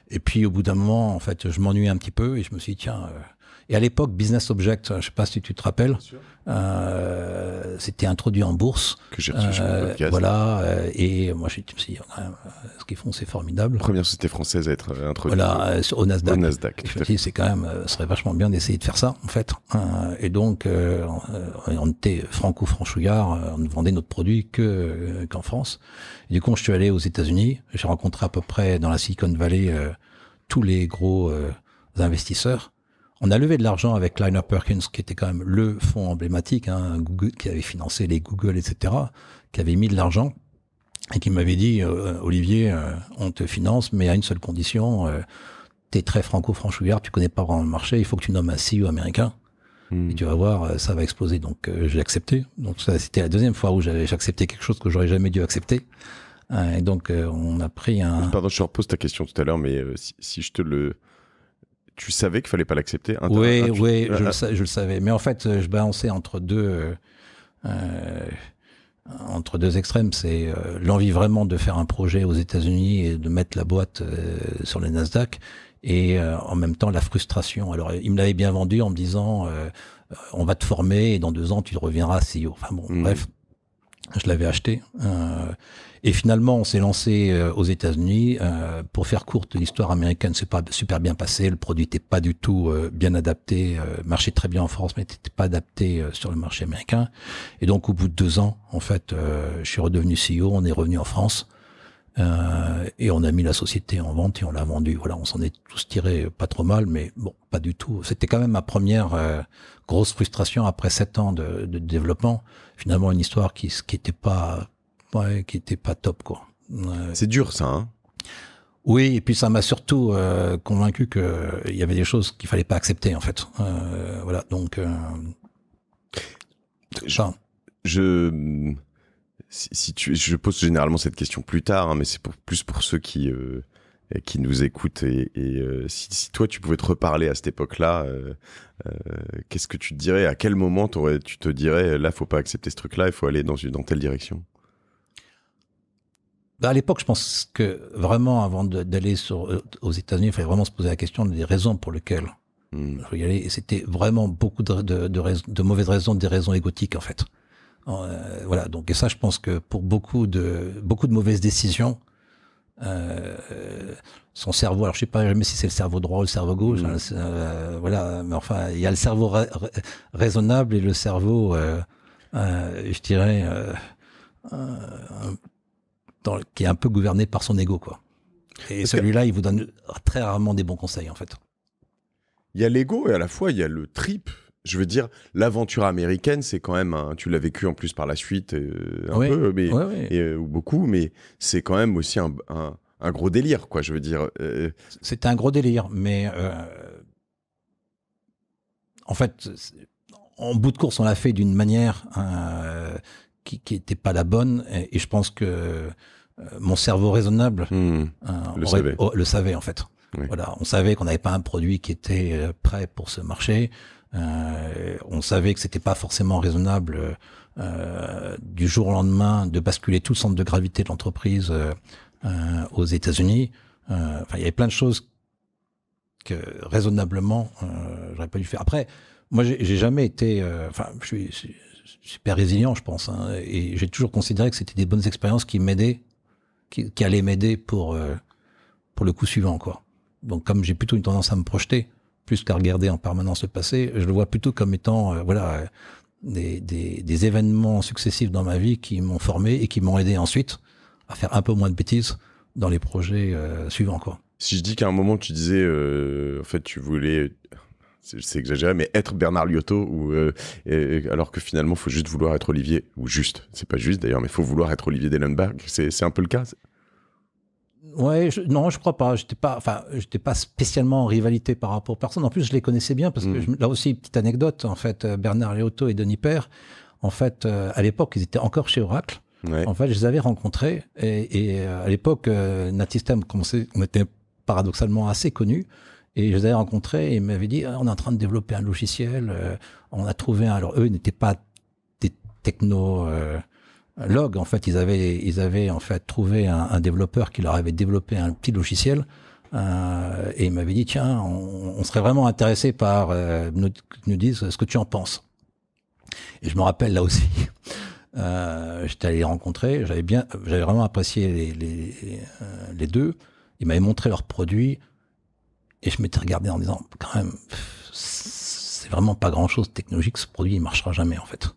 Et puis au bout d'un moment, en fait, je m'ennuie un petit peu et je me suis dit, tiens, euh, et à l'époque, Business Object, je ne sais pas si tu te rappelles, euh, c'était introduit en bourse. Que j'ai reçu euh, Voilà, euh, et moi je me suis dit, euh, ce qu'ils font, c'est formidable. Première société française à être introduite voilà, au Nasdaq. Au Nasdaq c'est quand même, ce serait vachement bien d'essayer de faire ça, en fait. et donc, on était franco-franchouillard, on ne vendait notre produit que qu'en France. du coup, je suis allé aux États-Unis, j'ai rencontré à peu près dans la Silicon Valley tous les gros investisseurs. On a levé de l'argent avec Kleiner Perkins, qui était quand même le fonds emblématique, hein, Google, qui avait financé les Google, etc., qui avait mis de l'argent et qui m'avait dit euh, Olivier, euh, on te finance, mais à une seule condition. Euh, T'es très franco-franchouillard, tu connais pas vraiment le marché, il faut que tu nommes un CEO américain. Hmm. Et tu vas voir, euh, ça va exploser. Donc j'ai accepté. Donc ça, c'était la deuxième fois où j'avais accepté quelque chose que j'aurais jamais dû accepter. et donc on a pris un. Pardon, je repose ta question tout à l'heure, mais si, je te le tu savais qu'il fallait pas l'accepter Oui, oui, je, le je, le savais. Mais en fait, euh, je balançais entre deux, euh, euh, entre deux extrêmes. C'est l'envie vraiment de faire un projet aux États-Unis et de mettre la boîte sur le Nasdaq, et en même temps la frustration. Alors, il me l'avait bien vendu en me disant on va te former et dans deux ans tu reviendras CEO. Enfin bon, mmh. bref, je l'avais acheté. Euh, et finalement, on s'est lancé euh, aux États-Unis. Euh, pour faire courte, l'histoire américaine s'est pas super bien passée. Le produit n'était pas du tout euh, bien adapté. marchait très bien en France, mais n'était pas adapté sur le marché américain. Et donc, au bout de deux ans, en fait, je suis redevenu CEO. On est revenu en France. Euh, et on a mis la société en vente et on l'a vendue. Voilà, on s'en est tous tirés pas trop mal, mais bon, pas du tout. C'était quand même ma première grosse frustration après sept ans de, de, développement. Finalement, une histoire qui qui n'était pas ouais, qui n'était pas top, quoi. c'est dur, ça, hein. oui, et puis ça m'a surtout euh, convaincu qu'il euh, il y avait des choses qu'il fallait pas accepter en fait. Euh, voilà, donc je, je si, je pose généralement cette question plus tard, hein, mais c'est plus pour ceux qui qui nous écoutent et, si, toi tu pouvais te reparler à cette époque-là, qu'est-ce que tu te dirais À quel moment tu te dirais là, faut pas accepter ce truc-là, il faut aller dans une dans telle direction bah, à l'époque, je pense que vraiment, avant d'aller euh, aux États-Unis, il fallait vraiment se poser la question des raisons pour lesquelles hmm. il je aller. Et c'était vraiment beaucoup de, mauvaises raisons, des raisons égotiques, en fait. Euh, voilà. Donc, et ça, je pense que pour beaucoup de, beaucoup de mauvaises décisions, euh, son cerveau, alors je sais pas jamais si c'est le cerveau droit ou le cerveau gauche, hmm. hein, voilà, mais enfin, il y a le cerveau raisonnable et le cerveau, je dirais, qui est un peu gouverné par son ego, quoi. Et celui-là, il vous donne très rarement des bons conseils, en fait. Il y a l'ego et à la fois il y a le trip. Je veux dire, l'aventure américaine, c'est quand même, un, tu l'as vécu en plus par la suite, euh, un peu, mais, euh, beaucoup, mais c'est quand même aussi un, un, gros délire, quoi. Je veux dire. Euh, C'était un gros délire, mais en fait, en bout de course, on l'a fait d'une manière qui n'était pas la bonne. Et, je pense que euh, mon cerveau raisonnable hmm. euh, le, savait. en fait. Voilà, on savait qu'on n'avait pas un produit qui était euh, prêt pour ce marché. on savait que c'était pas forcément raisonnable du jour au lendemain de basculer tout le centre de gravité de l'entreprise aux États-Unis. Enfin, il y avait plein de choses que raisonnablement j'aurais pas dû faire. Après, moi, j'ai jamais été. Enfin, je suis super résilient, je pense. Hein. et j'ai toujours considéré que c'était des bonnes expériences qui m'aidaient, qui, allaient m'aider pour, euh, pour le coup suivant, quoi. Donc, comme j'ai plutôt une tendance à me projeter, plus qu'à regarder en permanence le passé, je le vois plutôt comme étant, euh, voilà, euh, des, des, événements successifs dans ma vie qui m'ont formé et qui m'ont aidé ensuite à faire un peu moins de bêtises dans les projets suivants, quoi. Si je dis qu'à un moment tu disais, en fait, tu voulais c'est exagéré, mais être Bernard Liotto, ou, euh, alors que finalement, faut juste vouloir être Olivier, ou juste, c'est pas juste d'ailleurs, mais faut vouloir être Olivier Dellenberg, c'est un peu le cas. Ouais, non, je crois pas. J'étais pas, enfin, j'étais pas spécialement en rivalité par rapport aux personne. En plus, je les connaissais bien parce que hmm. là aussi, petite anecdote. En fait, euh, Bernard Léoto et Denis Père, en fait, euh, à l'époque, ils étaient encore chez Oracle. En fait, je les avais rencontrés et, à l'époque, euh, Natistem, on était paradoxalement assez connus. Et je les avais rencontrés et ils m'avaient dit, ah, on est en train de développer un logiciel, euh, on a trouvé un. Alors eux n'étaient pas des technologues, euh, en fait, ils avaient, ils avaient en fait trouvé un, développeur qui leur avait développé un petit logiciel. Euh, et il m'avait dit, tiens, on, serait vraiment intéressé par nous, nous disent ce que tu en penses. Et je me rappelle là aussi, euh, j'étais allé les rencontrer, j'avais bien, j'avais vraiment apprécié les, les deux. Ils m'avaient montré leurs produits. Et je m'étais regardé en disant, quand même, c'est vraiment pas grand chose technologique, ce produit il marchera jamais en fait.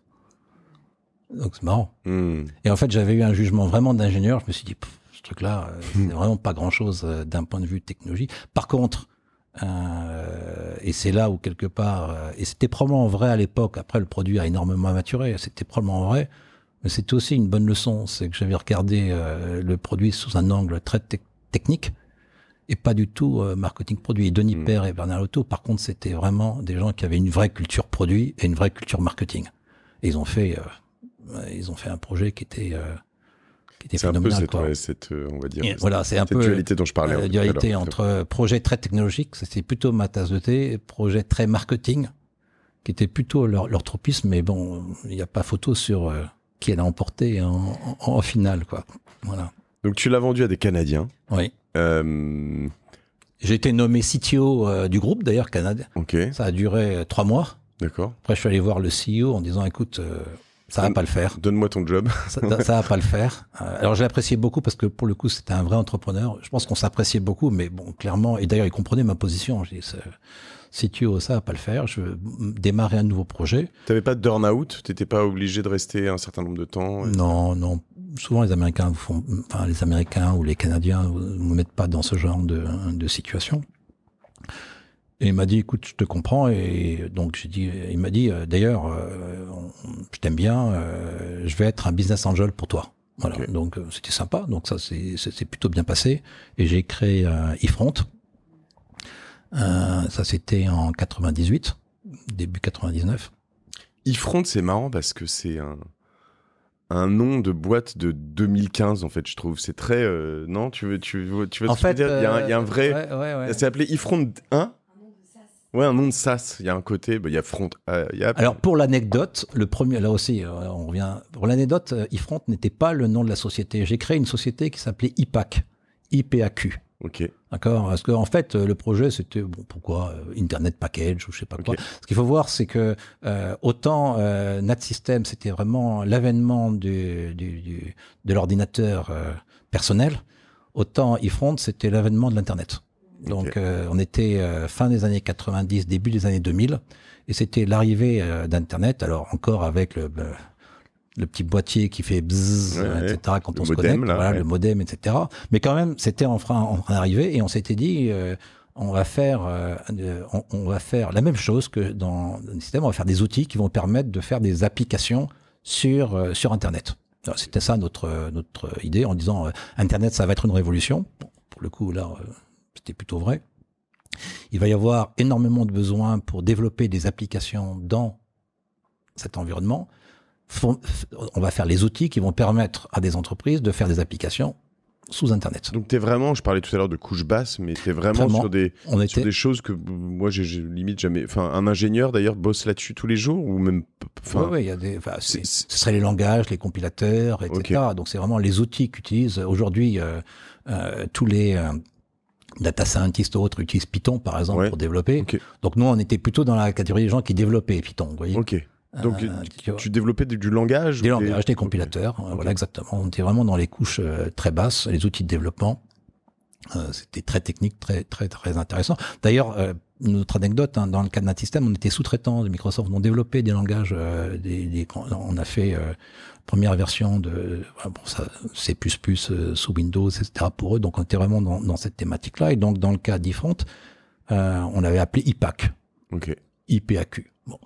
Donc c'est marrant. Hmm. Et en fait, j'avais eu un jugement vraiment d'ingénieur. Je me suis dit, ce truc-là, euh, c'est hmm. vraiment pas grand-chose euh, d'un point de vue technologique. Par contre, euh, et c'est là où quelque part, et c'était probablement vrai à l'époque. Après, le produit a énormément maturé. C'était probablement vrai, mais c'était aussi une bonne leçon, c'est que j'avais regardé le produit sous un angle très technique et pas du tout euh, marketing produit. Denis hmm. Père et Bernard Auto. par contre, c'était vraiment des gens qui avaient une vraie culture produit et une vraie culture marketing. ils ont fait, euh, ils ont fait un projet qui était, phénoménal. Euh, c'est un peu cette, on va dire, voilà, c'est un peu dualité dont je parlais. La dualité entre projet très technologique, c'était plutôt ma tasse de thé, projet très marketing, qui était plutôt leur, tropisme. Mais bon, il n'y a pas photo sur qui elle a emporté en, finale, quoi. Voilà. Donc tu l'as vendu à des Canadiens. Oui. Euh, j'ai été nommé CTO euh, du groupe, d'ailleurs, Canada. Ok. Ça a duré euh, trois mois. D'accord. Après, je suis allé voir le CEO en disant, écoute, ça va pas le faire. Donne-moi ton job. ça, ne va pas le faire. Alors j'ai apprécié beaucoup parce que pour le coup c'était un vrai entrepreneur. Je pense qu'on s'appréciait beaucoup, mais bon clairement et d'ailleurs il comprenait ma position. CTO, ça ça va pas le faire. Je veux démarrer un nouveau projet. T'avais pas de burn out. T'étais pas obligé de rester un certain nombre de temps. Non non souvent les Américains font, les Américains ou les Canadiens ne mettent pas dans ce genre de, situation. Et il m'a dit, écoute, je te comprends. Et donc dit, il m'a dit, euh, d'ailleurs, euh, je t'aime bien, euh, je vais être un business angel pour toi. Voilà. Donc c'était sympa. Donc ça, c'est plutôt bien passé. Et j'ai créé euh, Ifront. ça c'était en 98, début 99. Ifront, c'est marrant parce que c'est un un nom de boîte de 2015 en fait je trouve c'est très euh, non tu veux tu tu veux en fait, dire il y, a un, euh, vrai ouais, c'est appelé Ifront 1 hein Ouais, un nom de SaaS. Il y a un côté, bah, il y a Front. Euh, Alors pour l'anecdote, le premier, là aussi, on revient. Pour l'anecdote, Ifront n'était pas le nom de la société. J'ai créé une société qui s'appelait IPAC, IPAQ. Ok. D'accord Parce qu'en en fait, euh, le projet, c'était, bon, pourquoi euh, Internet Package ou je sais pas quoi. Ce qu'il faut voir, c'est que euh, autant Nat NatSystem, c'était vraiment l'avènement du, du, de l'ordinateur personnel, autant iFront c'était l'avènement de l'Internet. Donc on était fin des années 90, début des années 2000, et c'était l'arrivée d'Internet, alors encore avec le, ben, le petit boîtier qui fait bzzz, etc. Quand on se connecte, voilà, le modem, etc. Mais quand même, c'était en train d'arriver et on s'était dit, euh, on va faire, euh, on, va faire la même chose que dans le système. On va faire des outils qui vont permettre de faire des applications sur euh, sur Internet. C'était ça notre notre idée en disant Internet, ça va être une révolution. pour le coup, là, c'était plutôt vrai. Il va y avoir énormément de besoins pour développer des applications dans cet environnement on va faire les outils qui vont permettre à des entreprises de faire des applications sous Internet. Donc tu es vraiment, je parlais tout à l'heure de couche basse, mais tu es vraiment, sur, des, choses que moi j'ai limite jamais... Enfin, un ingénieur d'ailleurs bosse là-dessus tous les jours ou même... il y a des... Ce serait les langages, les compilateurs, etc. Donc c'est vraiment les outils qu'utilisent euh, aujourd'hui euh, euh, tous les... data scientists ou autres utilisent Python, par exemple, pour développer. Donc, nous, on était plutôt dans la catégorie des gens qui développaient Python, vous voyez. Ah, donc ah, tu, développais du, langage Des langages, des, compilateurs, euh, voilà exactement. On était vraiment dans les couches euh, très basses, les outils de développement. Euh, c'était très technique, très très très intéressant. D'ailleurs, notre anecdote, hein, dans le cas de Natistem, on était sous-traitant de Microsoft, on développait des langages, des, on a fait la première version de bon, C++ sous Windows, etc. pour eux, donc on était vraiment dans, cette thématique-là. Et donc dans le cas d'Ifront, on avait appelé IPAC, OK. IPAQ. Bon.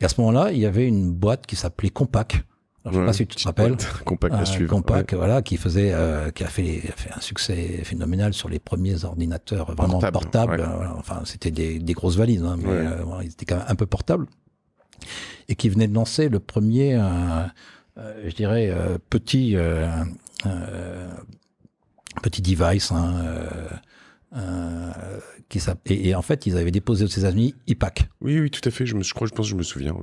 Et à ce moment-là, il y avait une boîte qui s'appelait Compaq. Je ne sais pas si tu te rappelles. Compaq, la euh, suivre, voilà, qui faisait, euh, qui a fait, un succès phénoménal sur les premiers ordinateurs vraiment portables. Euh, enfin, c'était des, grosses valises, hein, mais ils étaient quand même un peu portables. Et qui venait de lancer le premier, je dirais, petit, petit device, hein, et, en fait, ils avaient déposé aux États-Unis IPAC. Oui, oui, tout à fait. Je, me, je crois, je pense, je me souviens.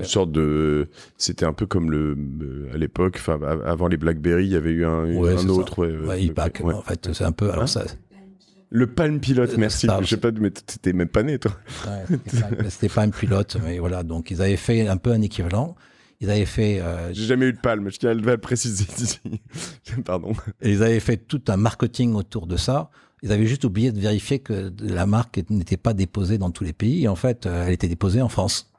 Une sorte de, c'était un peu comme le, euh, à l'époque, enfin, avant les BlackBerry, il y avait eu un, un autre. Ouais, IPAC. En fait, c'est un peu. Hein le Palm Pilote, merci. Je sais pas, mais t'étais même pas né, toi. c'était Palm Pilote, mais voilà. Donc, ils avaient fait un peu un équivalent. Ils avaient fait. Euh, J'ai jamais eu de palme, je tiens à le préciser. Pardon. Et ils avaient fait tout un marketing autour de ça. Ils avaient juste oublié de vérifier que la marque n'était pas déposée dans tous les pays. en fait, euh, elle était déposée en France.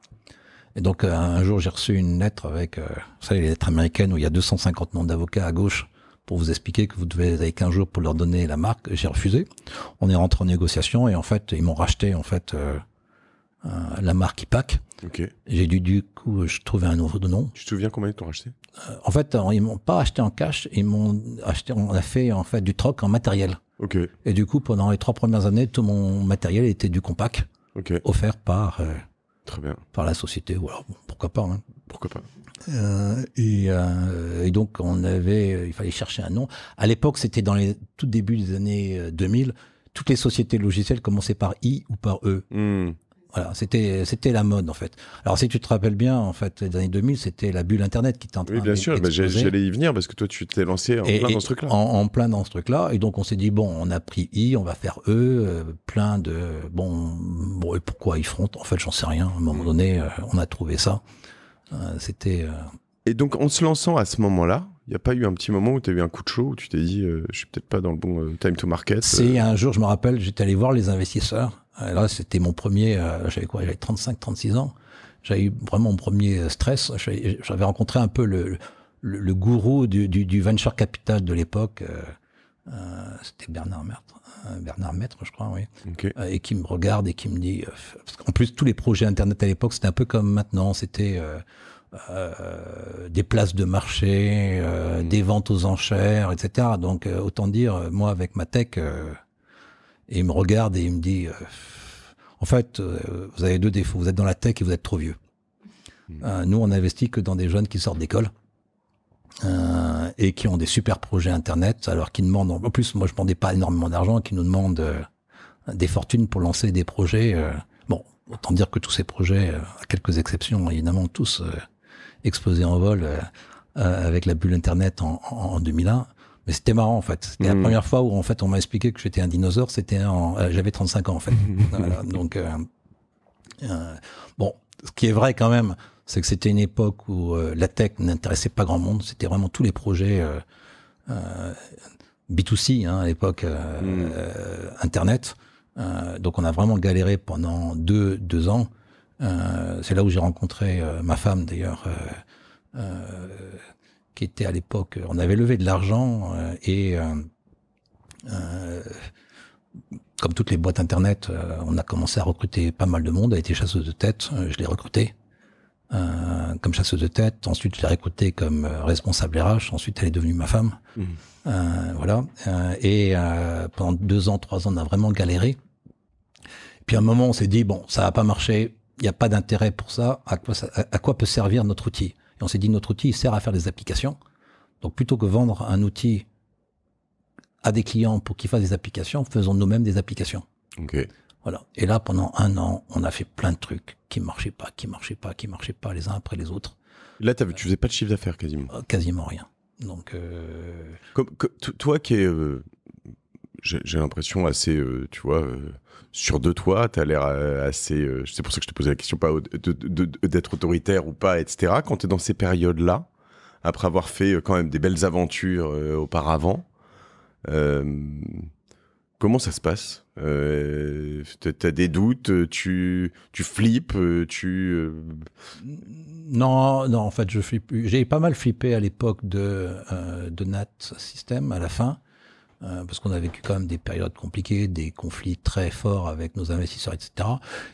Et donc, euh, un jour, j'ai reçu une lettre avec, euh, vous savez, les lettres américaines où il y a 250 noms d'avocats à gauche pour vous expliquer que vous devez avec 15 jours pour leur donner la marque. J'ai refusé. On est rentré en négociation et en fait, ils m'ont racheté, en fait, la marque IPAC j'ai dû du coup euh, je trouvais un nouveau nom. Tu te souviens combien ils t'ont acheté euh, En fait, ils m'ont pas acheté en cash, ils m'ont acheté. On a fait en fait du troc en matériel. Et du coup, pendant les trois premières années, tout mon matériel était du compact, offert par. Euh, Très bien. Par la société, ou alors pourquoi pas. Hein. Pourquoi pas. et, donc on avait, il fallait chercher un nom. À l'époque, c'était dans les tout début des années 2000. Toutes les sociétés logicielles commençaient par I ou par E. Hmm c'était c'était la mode en fait. Alors si tu te rappelles bien, en fait, les années 2000, c'était la bulle Internet qui t'entraînait. Oui, bien sûr. J'allais y venir parce que toi, tu t'es lancé en plein dans ce truc-là. En, plein dans ce truc-là, et donc on s'est dit bon, on a pris I, on va faire E, euh, plein de bon, et pourquoi ils front En fait, j'en sais rien. À un moment mm. donné, euh, on a trouvé ça. Euh, c'était. Et donc en se lançant à ce moment-là, il n'y a pas eu un petit moment où tu as eu un coup de chaud, où tu t'es dit, je je suis peut-être pas dans le bon time to market C'est un jour, je me rappelle, j'étais allé voir les investisseurs euh, là, c'était mon premier, euh, j'avais quoi, j'avais 35, 36 ans. J'avais eu vraiment mon premier euh, stress. J'avais rencontré un peu le, le, gourou du, du, du, venture capital de l'époque. Euh, c'était Bernard Maître, Bernard Maître, je crois, oui. et qui me regarde et qui me dit, parce qu'en plus tous les projets internet à l'époque, c'était un peu comme maintenant, c'était euh, des places de marché, hmm. des ventes aux enchères, etc. Donc autant dire, moi avec ma tech, et il me regarde et il me dit, euh, en fait, euh, vous avez deux défauts, vous êtes dans la tech et vous êtes trop vieux. Hmm. Euh, nous, on investit que dans des jeunes qui sortent d'école. et qui ont des super projets internet, alors qu'ils demandent, en plus moi je ne demandais pas énormément d'argent, qui nous demandent des fortunes pour lancer des projets. bon, autant dire que tous ces projets, à quelques exceptions, évidemment tous explosés en vol avec la bulle Internet en, en 2001. Mais c'était marrant en fait. C'était la mm. première fois où en fait on m'a expliqué que j'étais un dinosaure. C'était en... Euh, j'avais 35 ans en fait. donc euh, euh, bon, ce qui est vrai quand même, c'est que c'était une époque où la tech n'intéressait pas grand monde. C'était vraiment tous les projets B2C hein, à l'époque mm. internet. donc on a vraiment galéré pendant deux deux ans. c'est là où j'ai rencontré ma femme d'ailleurs qui était à l'époque, euh, on avait levé de l'argent euh, et euh, comme toutes les boîtes internet, on a commencé à recruter pas mal de monde. Elle était chasseuse de tête, je l'ai recrutée comme chasseuse de tête. Ensuite, je l'ai recrutée comme responsable RH. Ensuite, elle est devenue ma femme. Mmh. voilà. et pendant deux ans, trois ans, on a vraiment galéré. Puis à un moment, on s'est dit bon, ça n'a pas marché. Il n'y a pas d'intérêt pour ça. À quoi, ça, à quoi peut servir notre outil et on s'est dit, notre outil, sert à faire des applications. Donc plutôt que vendre un outil à des clients pour qu'ils fassent des applications, faisons nous-mêmes des applications. Ok. Voilà. Et là, pendant un an, on a fait plein de trucs qui ne marchaient pas, qui ne marchaient pas, qui ne marchaient pas les uns après les autres. Là, tu faisais pas de chiffre d'affaires quasiment. Euh, quasiment rien. Donc, euh, toi qui es, euh, j'ai l'impression assez, tu vois, sur de toi, tu as l'air euh, assez. Euh, c'est pour ça que je te posais la question, pas d'être autoritaire ou pas, etc. Quand tu es dans ces périodes-là, après avoir fait euh, quand même des belles aventures auparavant, comment ça se passe Tu as des doutes Tu, tu flippes Tu non, non, en fait, je flippe. J'ai pas mal flippé à l'époque de de Nat System à la fin, euh, parce qu'on a vécu quand même des périodes compliquées, des conflits très forts avec nos investisseurs, etc.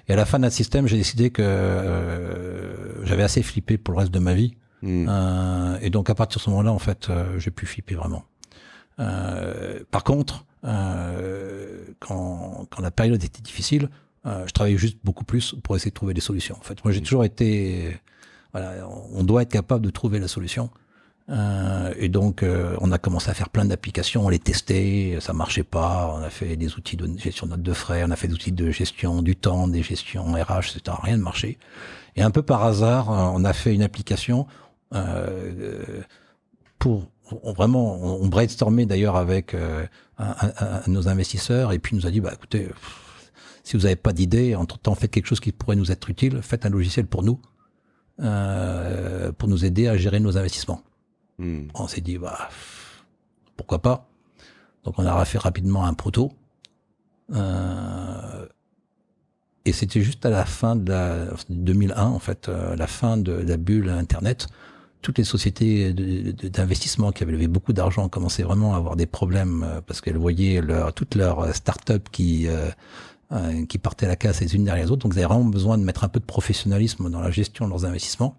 Et à la fin de notre système, j'ai décidé que euh, j'avais assez flippé pour le reste de ma vie. Hmm. Euh, et donc à partir de ce moment-là, en fait, j'ai pu flipper vraiment. par contre, quand, quand la période était difficile, je travaillais juste beaucoup plus pour essayer de trouver des solutions. En fait, moi, j'ai hmm. toujours été voilà, on doit être capable de trouver la solution. Euh, et donc, euh, on a commencé à faire plein d'applications, on les testait, ça marchait pas. On a fait des outils de gestion de notes de frais, on a fait des outils de gestion du temps, des gestions RH, etc. Rien de marchait. Et un peu par hasard, euh, on a fait une application pour on, vraiment, on, brainstormait d'ailleurs avec nos investisseurs et puis il nous a dit, bah écoutez, si vous n'avez pas d'idée, entre temps faites quelque chose qui pourrait nous être utile, faites un logiciel pour nous, pour nous aider à gérer nos investissements. Hmm. On s'est dit, bah, pourquoi pas Donc on a fait rapidement un proto. Euh, et c'était juste à la fin de la 2001, en fait, euh, la fin de la bulle Internet. Toutes les sociétés d'investissement qui avaient levé beaucoup d'argent commençaient vraiment à avoir des problèmes euh, parce qu'elles voyaient leur, toutes leurs startups qui qui partaient la casse les unes derrière les autres. Donc, ils avaient vraiment besoin de mettre un peu de professionnalisme dans la gestion de leurs investissements.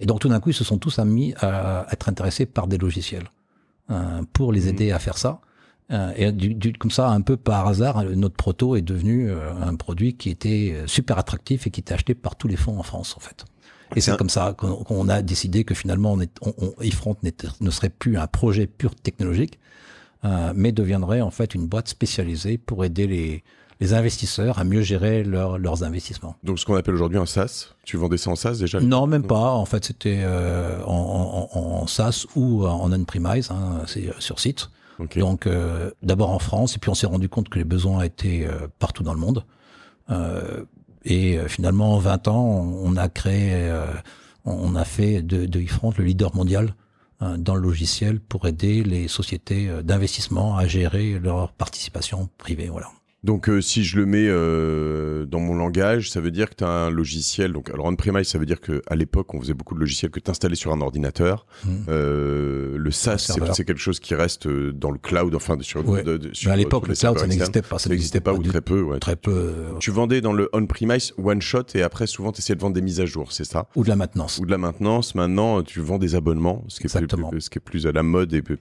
Et donc tout d'un coup, ils se sont tous mis à être intéressés par des logiciels euh, pour les mm. aider à faire ça. Euh, et comme ça, un peu par hasard, notre proto est devenu euh, un produit qui était super attractif et qui était acheté par tous les fonds en France, en fait. Et c'est comme ça qu'on a décidé que finalement, on, ne serait plus un projet pur technologique, mais deviendrait en fait une boîte spécialisée pour aider les, les investisseurs à mieux gérer leurs investissements. Donc ce qu'on appelle aujourd'hui un SaaS, tu vendais ça en SaaS déjà Non, même pas. En fait, c'était euh, en, en, SaaS ou euh, en on-premise, hein, c'est euh, sur site. Donc d'abord en France, et puis on s'est rendu compte que les besoins étaient partout dans le monde. et finalement, en 20 ans, on, a créé, on a fait de, de le leader mondial hein, dans le logiciel pour aider les sociétés d'investissement à gérer leur participation privée. Voilà. Donc, euh, si je le mets euh, dans mon langage, ça veut dire que tu as un logiciel. Donc, alors, on-premise, ça veut dire qu'à l'époque, on faisait beaucoup de logiciels que tu installais sur un ordinateur. Mmh. Euh, le SaaS, c'est quelque chose qui reste euh, dans le cloud, enfin, sur. De, sur à euh, l'époque, le cloud, ça n'existait pas. Ça n'existait pas, ou très peu. Très peu. Tu vendais dans le on-premise one-shot et après, souvent, tu essayais de vendre des mises à jour, c'est ça Ou de la maintenance. Ou de la maintenance. Maintenant, tu vends des abonnements, ce qui, est plus, ce qui est plus, à la mode et plus,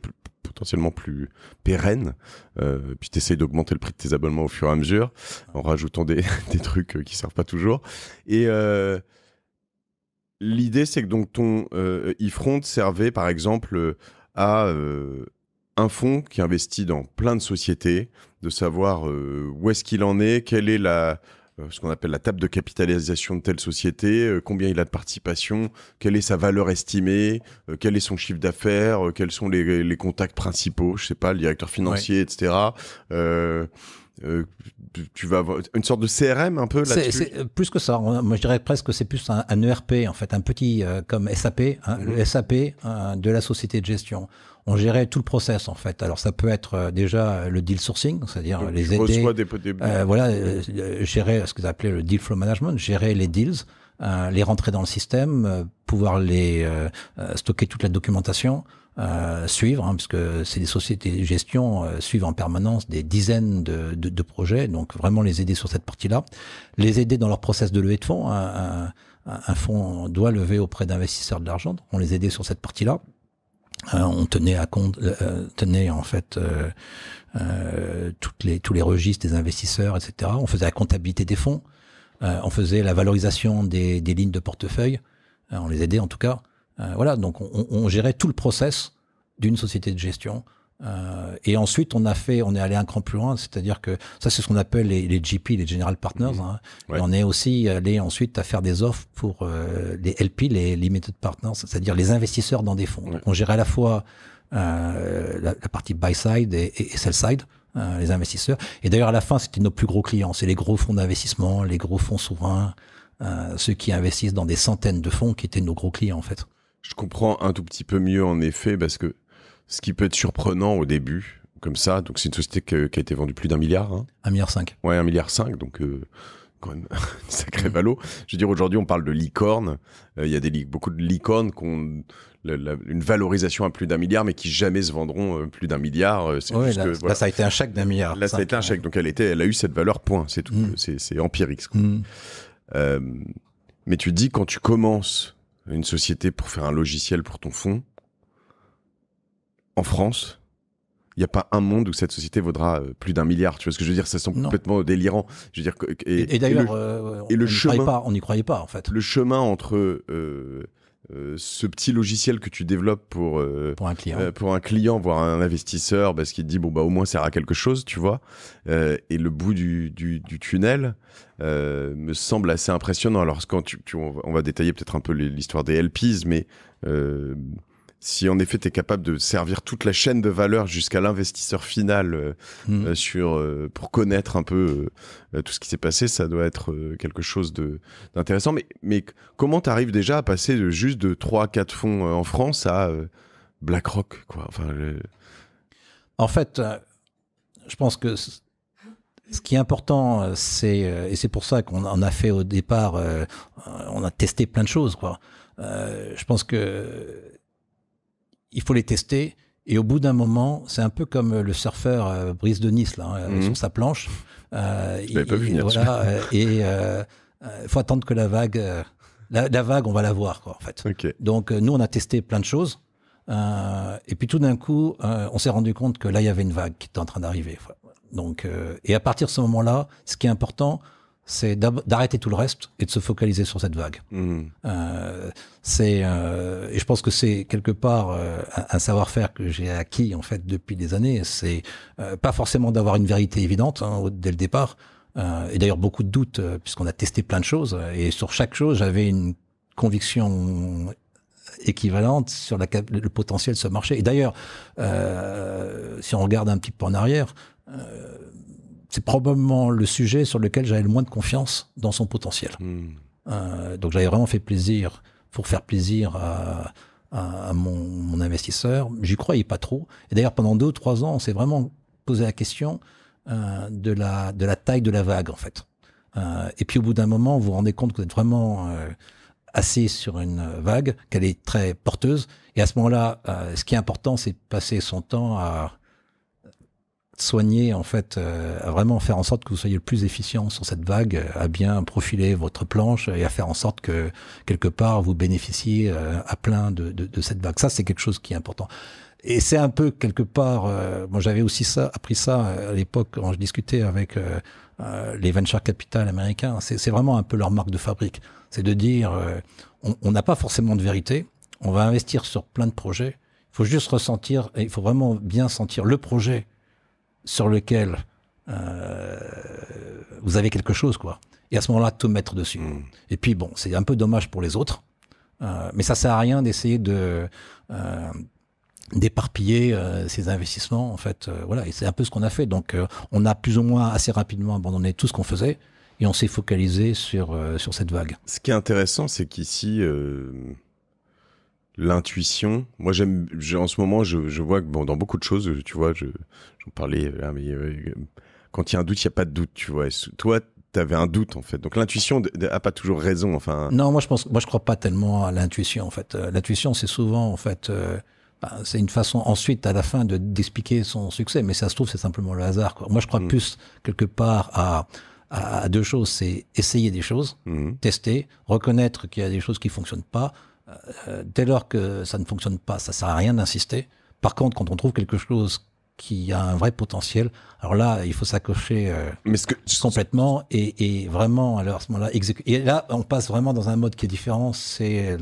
potentiellement plus pérenne. Euh, puis tu essayes d'augmenter le prix de tes abonnements au fur et à mesure en rajoutant des, trucs euh, qui ne servent pas toujours. Et euh, l'idée, c'est que donc ton euh, e-front servait par exemple à un fonds qui investit dans plein de sociétés, de savoir où est-ce qu'il en est, quelle est la euh, ce qu'on appelle la table de capitalisation de telle société, euh, combien il a de participation, quelle est sa valeur estimée, euh, quel est son chiffre d'affaires, quels sont les, contacts principaux, je sais pas, le directeur financier, etc. tu vas avoir une sorte de CRM un peu là-dessus Plus que ça, moi je dirais presque que c'est plus un, un, ERP en fait, un petit comme SAP, hein, mhm. le SAP de la société de gestion on gérait tout le process en fait. Alors ça peut être euh, déjà euh, le deal sourcing, c'est-à-dire les aider, des... Euh, voilà, gérer ce que vous le deal flow management, gérer les deals, les rentrer dans le système, pouvoir les stocker toute la documentation. suivre, hein, parce que c'est des sociétés de gestion euh, suivent en permanence des dizaines de, projets, donc vraiment les aider sur cette partie-là, les aider dans leur process de levée de fonds. Un, un, fonds doit lever auprès d'investisseurs de l'argent, on les aider sur cette partie-là. Euh, on euh, tenait en fait euh, tous les registres des investisseurs, etc. On faisait la comptabilité des fonds, on faisait la valorisation des, lignes de portefeuille, on les aidait en tout cas. voilà, donc on, gérait tout le process d'une société de gestion euh, et ensuite, on a fait, on est allé un cran plus loin, c'est-à-dire que ça, c'est ce qu'on appelle les, GP, les General Partners. Mmh. Hein. on est aussi allé ensuite à faire des offres pour euh, les LP, les Limited Partners, c'est-à-dire les investisseurs dans des fonds. Donc, on gérait à la fois euh, la, partie buy side et, et sell side. les investisseurs. Et d'ailleurs, à la fin, c'était nos plus gros clients. C'est les gros fonds d'investissement, les gros fonds souverains, ceux qui investissent dans des centaines de fonds qui étaient nos gros clients, en fait. Je comprends un tout petit peu mieux, en effet, parce que ce qui peut être surprenant au début, comme ça. Donc c'est une société qui a été vendue plus d'un milliard. Hein. Un milliard cinq. Ouais, un milliard cinq. Donc euh, quand même sacré mm. valo. Je veux dire, aujourd'hui, on parle de licorne. Euh, il y a beaucoup de licornes qui ont une valorisation à plus d'un milliard, mais qui jamais se vendront euh, plus d'un milliard. là, ça a été un chèque d'un milliard. Là, ça, a été un chèque. Donc, elle, a eu cette valeur, point. C'est tout. Mm. C'est empirique. Mm. mais tu dis, quand tu commences une société pour faire un logiciel pour ton fonds, en France, il n'y a pas un monde où cette société vaudra euh, plus d'un milliard. Tu vois ce que je veux dire Ça semble complètement délirant. Je veux dire, et, d'ailleurs, euh, et le, on n'y croyait pas, croyait pas en fait. Le chemin entre euh, ce petit logiciel que tu développes pour pour un client, un voire un investisseur, parce bah, qu'il te dit bon bah au moins ça sert à quelque chose, tu vois. et le bout du, tunnel me semble assez impressionnant. Alors quand tu, on, va, détailler peut-être un peu l'histoire des LPs, mais si en effet tu es capable de servir toute la chaîne de valeur jusqu'à l'investisseur final euh, hmm. euh, sur euh, pour connaître un peu tout ce qui s'est passé, ça doit être quelque chose de d'intéressant mais comment tu arrives déjà à passer de juste de 3 4 fonds en France à BlackRock quoi. En fait, je pense que ce qui est important, c'est et c'est pour ça qu'on en a fait au départ, on a testé plein de choses. Quoi. je pense que il faut les tester. Et au bout d'un moment, c'est un peu comme le surfeur euh, Brise de Nice, là, euh, mhm. sur sa planche. Euh, il, pas vu euh, et il faut attendre que la vague, la, vague, on va la voir, quoi, en fait. Donc, nous, on a testé plein de choses. et puis tout d'un coup, on s'est rendu compte que là, il y avait une vague qui était en train d'arriver. Donc, et à partir de ce moment-là, ce qui est important, c'est d'arrêter tout le reste et de se focaliser sur cette vague. Mmh. Euh, c'est euh, et je pense que c'est quelque part euh, un, savoir-faire que j'ai acquis en fait depuis des années. C'est pas forcément d'avoir une vérité évidente hein, dès le départ. et d'ailleurs beaucoup de doutes puisqu'on a testé plein de choses et sur chaque chose j'avais une conviction équivalente sur le potentiel de ce marché. Et d'ailleurs, si on regarde un petit peu en arrière c'est probablement le sujet sur lequel j'avais le moins de confiance dans son potentiel. Hmm. Euh, donc j'avais vraiment fait plaisir pour faire plaisir à, mon, investisseur. J'y croyais pas trop. Et d'ailleurs, pendant deux ou trois ans, on s'est vraiment posé la question euh, de, la, taille de la vague, en fait. Euh, et puis au bout d'un moment, vous vous rendez compte que vous êtes vraiment assis sur une vague, qu'elle est très porteuse. Et à ce moment-là, ce qui est important, c'est de passer son temps à soigner, en fait, euh, vraiment faire en sorte que vous soyez le plus efficient sur cette vague, euh, à bien profiler votre planche et à faire en sorte que, quelque part, vous bénéficiez euh, à plein de, de, cette vague. Ça, c'est quelque chose qui est important. Et c'est un peu, quelque part, moi j'avais aussi ça, appris ça à l'époque quand je discutais avec les venture capital américains. C'est vraiment un peu leur marque de fabrique. C'est de dire, on n'a pas forcément de vérité, on va investir sur plein de projets, il faut juste ressentir, et il faut vraiment bien sentir le projet sur lequel euh, vous avez quelque chose, quoi. Et à ce moment-là, tout mettre dessus. Hmm. Et puis, bon, c'est un peu dommage pour les autres, euh, mais ça sert à rien d'essayer de euh, d'éparpiller ces investissements, en fait. voilà, et c'est un peu ce qu'on a fait. Donc, on a plus ou moins assez rapidement abandonné tout ce qu'on faisait et on s'est focalisé sur, sur cette vague. Ce qui est intéressant, c'est qu'ici, l'intuition. Moi, j'aime. En ce moment, je, vois que bon, dans beaucoup de choses, tu vois, j'en parlais. Euh, mais euh, quand il y a un doute, il n'y a pas de doute, tu vois. Toi, tu avais un doute en fait. Donc l'intuition n'a pas toujours raison. Enfin. Non, moi je pense, moi je crois pas tellement à l'intuition en fait. Euh, l'intuition, c'est souvent en fait. Bah, c'est une façon ensuite à la fin de d'expliquer son succès, mais ça se trouve c'est simplement le hasard. Moi je crois mm. plus quelque part à, deux choses, c'est essayer des choses, mm. tester, reconnaître qu'il y a des choses qui fonctionnent pas, euh, dès lors que ça ne fonctionne pas, ça sert à rien d'insister. Par contre, quand on trouve quelque chose qui a un vrai potentiel. Alors là, il faut s'accrocher euh, complètement et, vraiment alors, à ce moment-là exécuter. Et là, on passe vraiment dans un mode qui est différent, c'est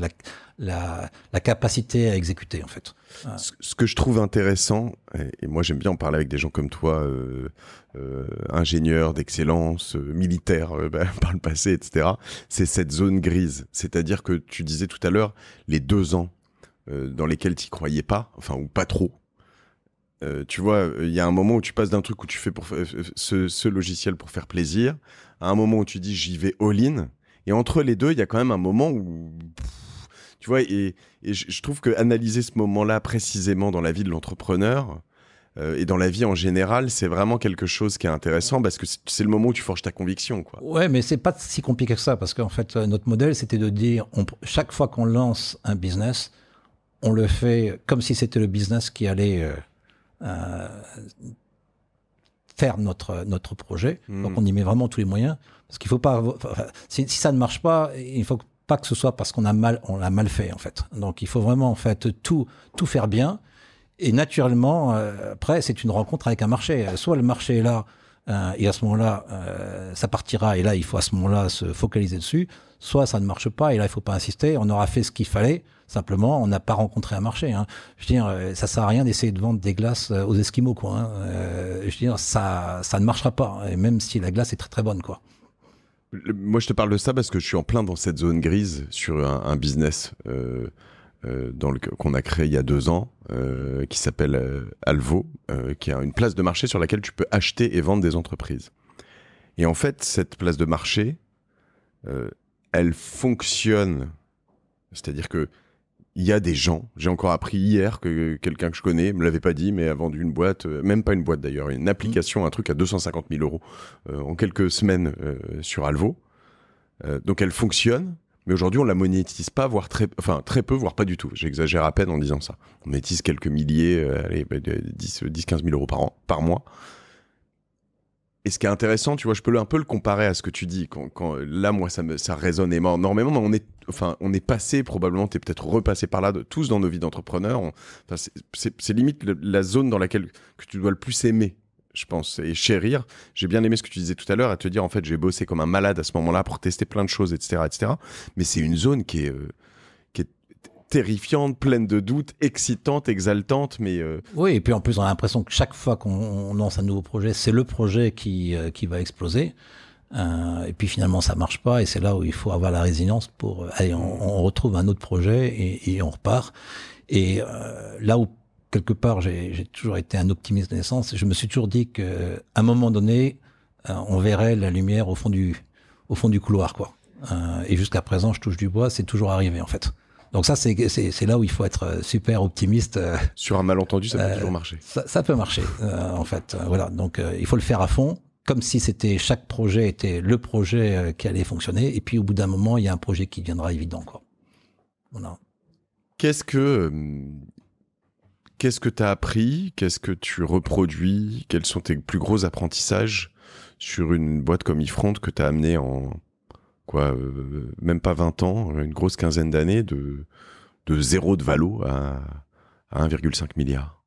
la, capacité à exécuter en fait. Ce, que je trouve intéressant, et, moi j'aime bien en parler avec des gens comme toi, euh, euh, ingénieurs d'excellence, militaires bah, par le passé, etc., c'est cette zone grise. C'est-à-dire que tu disais tout à l'heure, les deux ans dans lesquels tu croyais pas, enfin ou pas trop, euh, tu vois, euh, il y a un moment où tu passes d'un truc où tu fais pour euh, ce, logiciel pour faire plaisir, à un moment où tu dis j'y vais all-in, et entre les deux, il y a quand même un moment où tu vois, et, je trouve que analyser ce moment-là précisément dans la vie de l'entrepreneur, et dans la vie en général, c'est vraiment quelque chose qui est intéressant parce que c'est le moment où tu forges ta conviction. Quoi. Ouais, mais c'est pas si compliqué que ça parce qu'en fait, notre modèle, c'était de dire chaque fois qu'on lance un business, on le fait comme si c'était le business qui allait euh, faire notre, notre projet. Hmm. Donc on y met vraiment tous les moyens. Parce qu'il faut pas. si, ça ne marche pas, il faut pas que ce soit parce qu'on a mal, on l'a mal fait en fait. Donc il faut vraiment en fait tout, tout faire bien. Et naturellement, euh, après, c'est une rencontre avec un marché. Euh, soit le marché est là, et à ce moment-là, ça partira, et là, il faut à ce moment-là se focaliser dessus. Soit ça ne marche pas, et là, il faut pas insister. On aura fait ce qu'il fallait. Simplement, on n'a pas rencontré un marché. Hein. Je veux dire, euh, ça sert à rien d'essayer de vendre des glaces euh, aux Esquimaux, quoi. Hein. Euh, je veux dire, ça, ça ne marchera pas, même si la glace est très très bonne, quoi. Moi, je te parle de ça parce que je suis en plein dans cette zone grise sur un, business qu'on a créé il y a deux ans, qui s'appelle Alvo, qui a une place de marché sur laquelle tu peux acheter et vendre des entreprises. Et en fait, cette place de marché, elle fonctionne. C'est-à-dire que il y a des gens, j'ai encore appris hier que quelqu'un que je connais, me l'avait pas dit, mais a vendu une boîte, euh, même pas une boîte d'ailleurs, une application, un truc à 250 000 euros euh, en quelques semaines euh, sur Alvo. donc elle fonctionne, mais aujourd'hui on la monétise pas, voire très, enfin, très peu, voire pas du tout. J'exagère à peine en disant ça. On monétise quelques milliers, allez, 10, 10, 15 000 euros par mois. Et ce qui est intéressant, tu vois, je peux un peu le comparer à ce que tu dis. Quand, là, moi, ça me résonne énormément. on est, enfin, on est passé probablement, tu es peut-être repassé par là, de, tous dans nos vies d'entrepreneurs. Enfin, c'est limite la zone dans laquelle que tu dois le plus aimer, je pense, et chérir. J'ai bien aimé ce que tu disais tout à l'heure, à te dire en fait, j'ai bossé comme un malade à ce moment-là pour tester plein de choses, etc., etc. Mais c'est une zone qui est euh, terrifiante, pleine de doutes, excitante, exaltante, mais... Euh, oui, et puis en plus, on a l'impression que chaque fois qu'on lance un nouveau projet, c'est le projet qui, euh, qui va exploser. Euh, et puis finalement, ça marche pas, et c'est là où il faut avoir la résilience pour... Allez, on, retrouve un autre projet et, on repart. Et là où, quelque part, j'ai toujours été un optimiste de naissance, je me suis toujours dit qu'à un moment donné, on verrait la lumière au fond du, au fond du couloir, quoi. et jusqu'à présent, je touche du bois, c'est toujours arrivé, en fait. Donc ça, c'est là où il faut être euh, super optimiste. Euh, sur un malentendu, ça peut euh, toujours marcher. Ça, peut marcher, en fait. Voilà, donc il faut le faire à fond, comme si c'était chaque projet était le projet qui allait fonctionner. Et puis au bout d'un moment, il y a un projet qui deviendra évident. Quoi. Qu'est-ce que qu'est-ce que tu as appris Qu'est-ce que tu reproduis Quels sont tes plus gros apprentissages sur une boîte comme Ifront que tu as amené en quoi, euh, même pas 20 ans, une grosse quinzaine d'années de, de zéro de valo à, à 1,5 milliard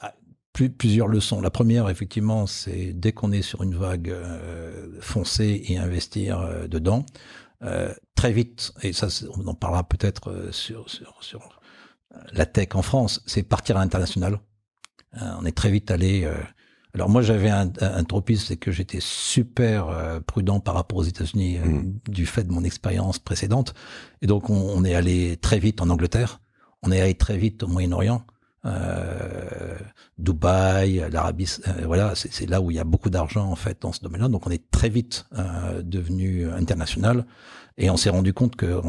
ah, plusieurs leçons. La première, effectivement, c'est dès qu'on est sur une vague, euh, foncée foncer et investir euh, dedans. très vite, et ça, on en parlera peut-être sur, sur, la tech en France, c'est partir à l'international. on est très vite allé alors moi j'avais un, un tropisme, c'est que j'étais super euh, prudent par rapport aux États-Unis euh, hmm. du fait de mon expérience précédente. Et donc on, est allé très vite en Angleterre, on est allé très vite au Moyen-Orient, euh, Dubaï, l'Arabie, voilà, c'est là où il y a beaucoup d'argent en fait dans ce domaine-là. Donc on est très vite devenu international et on s'est rendu compte que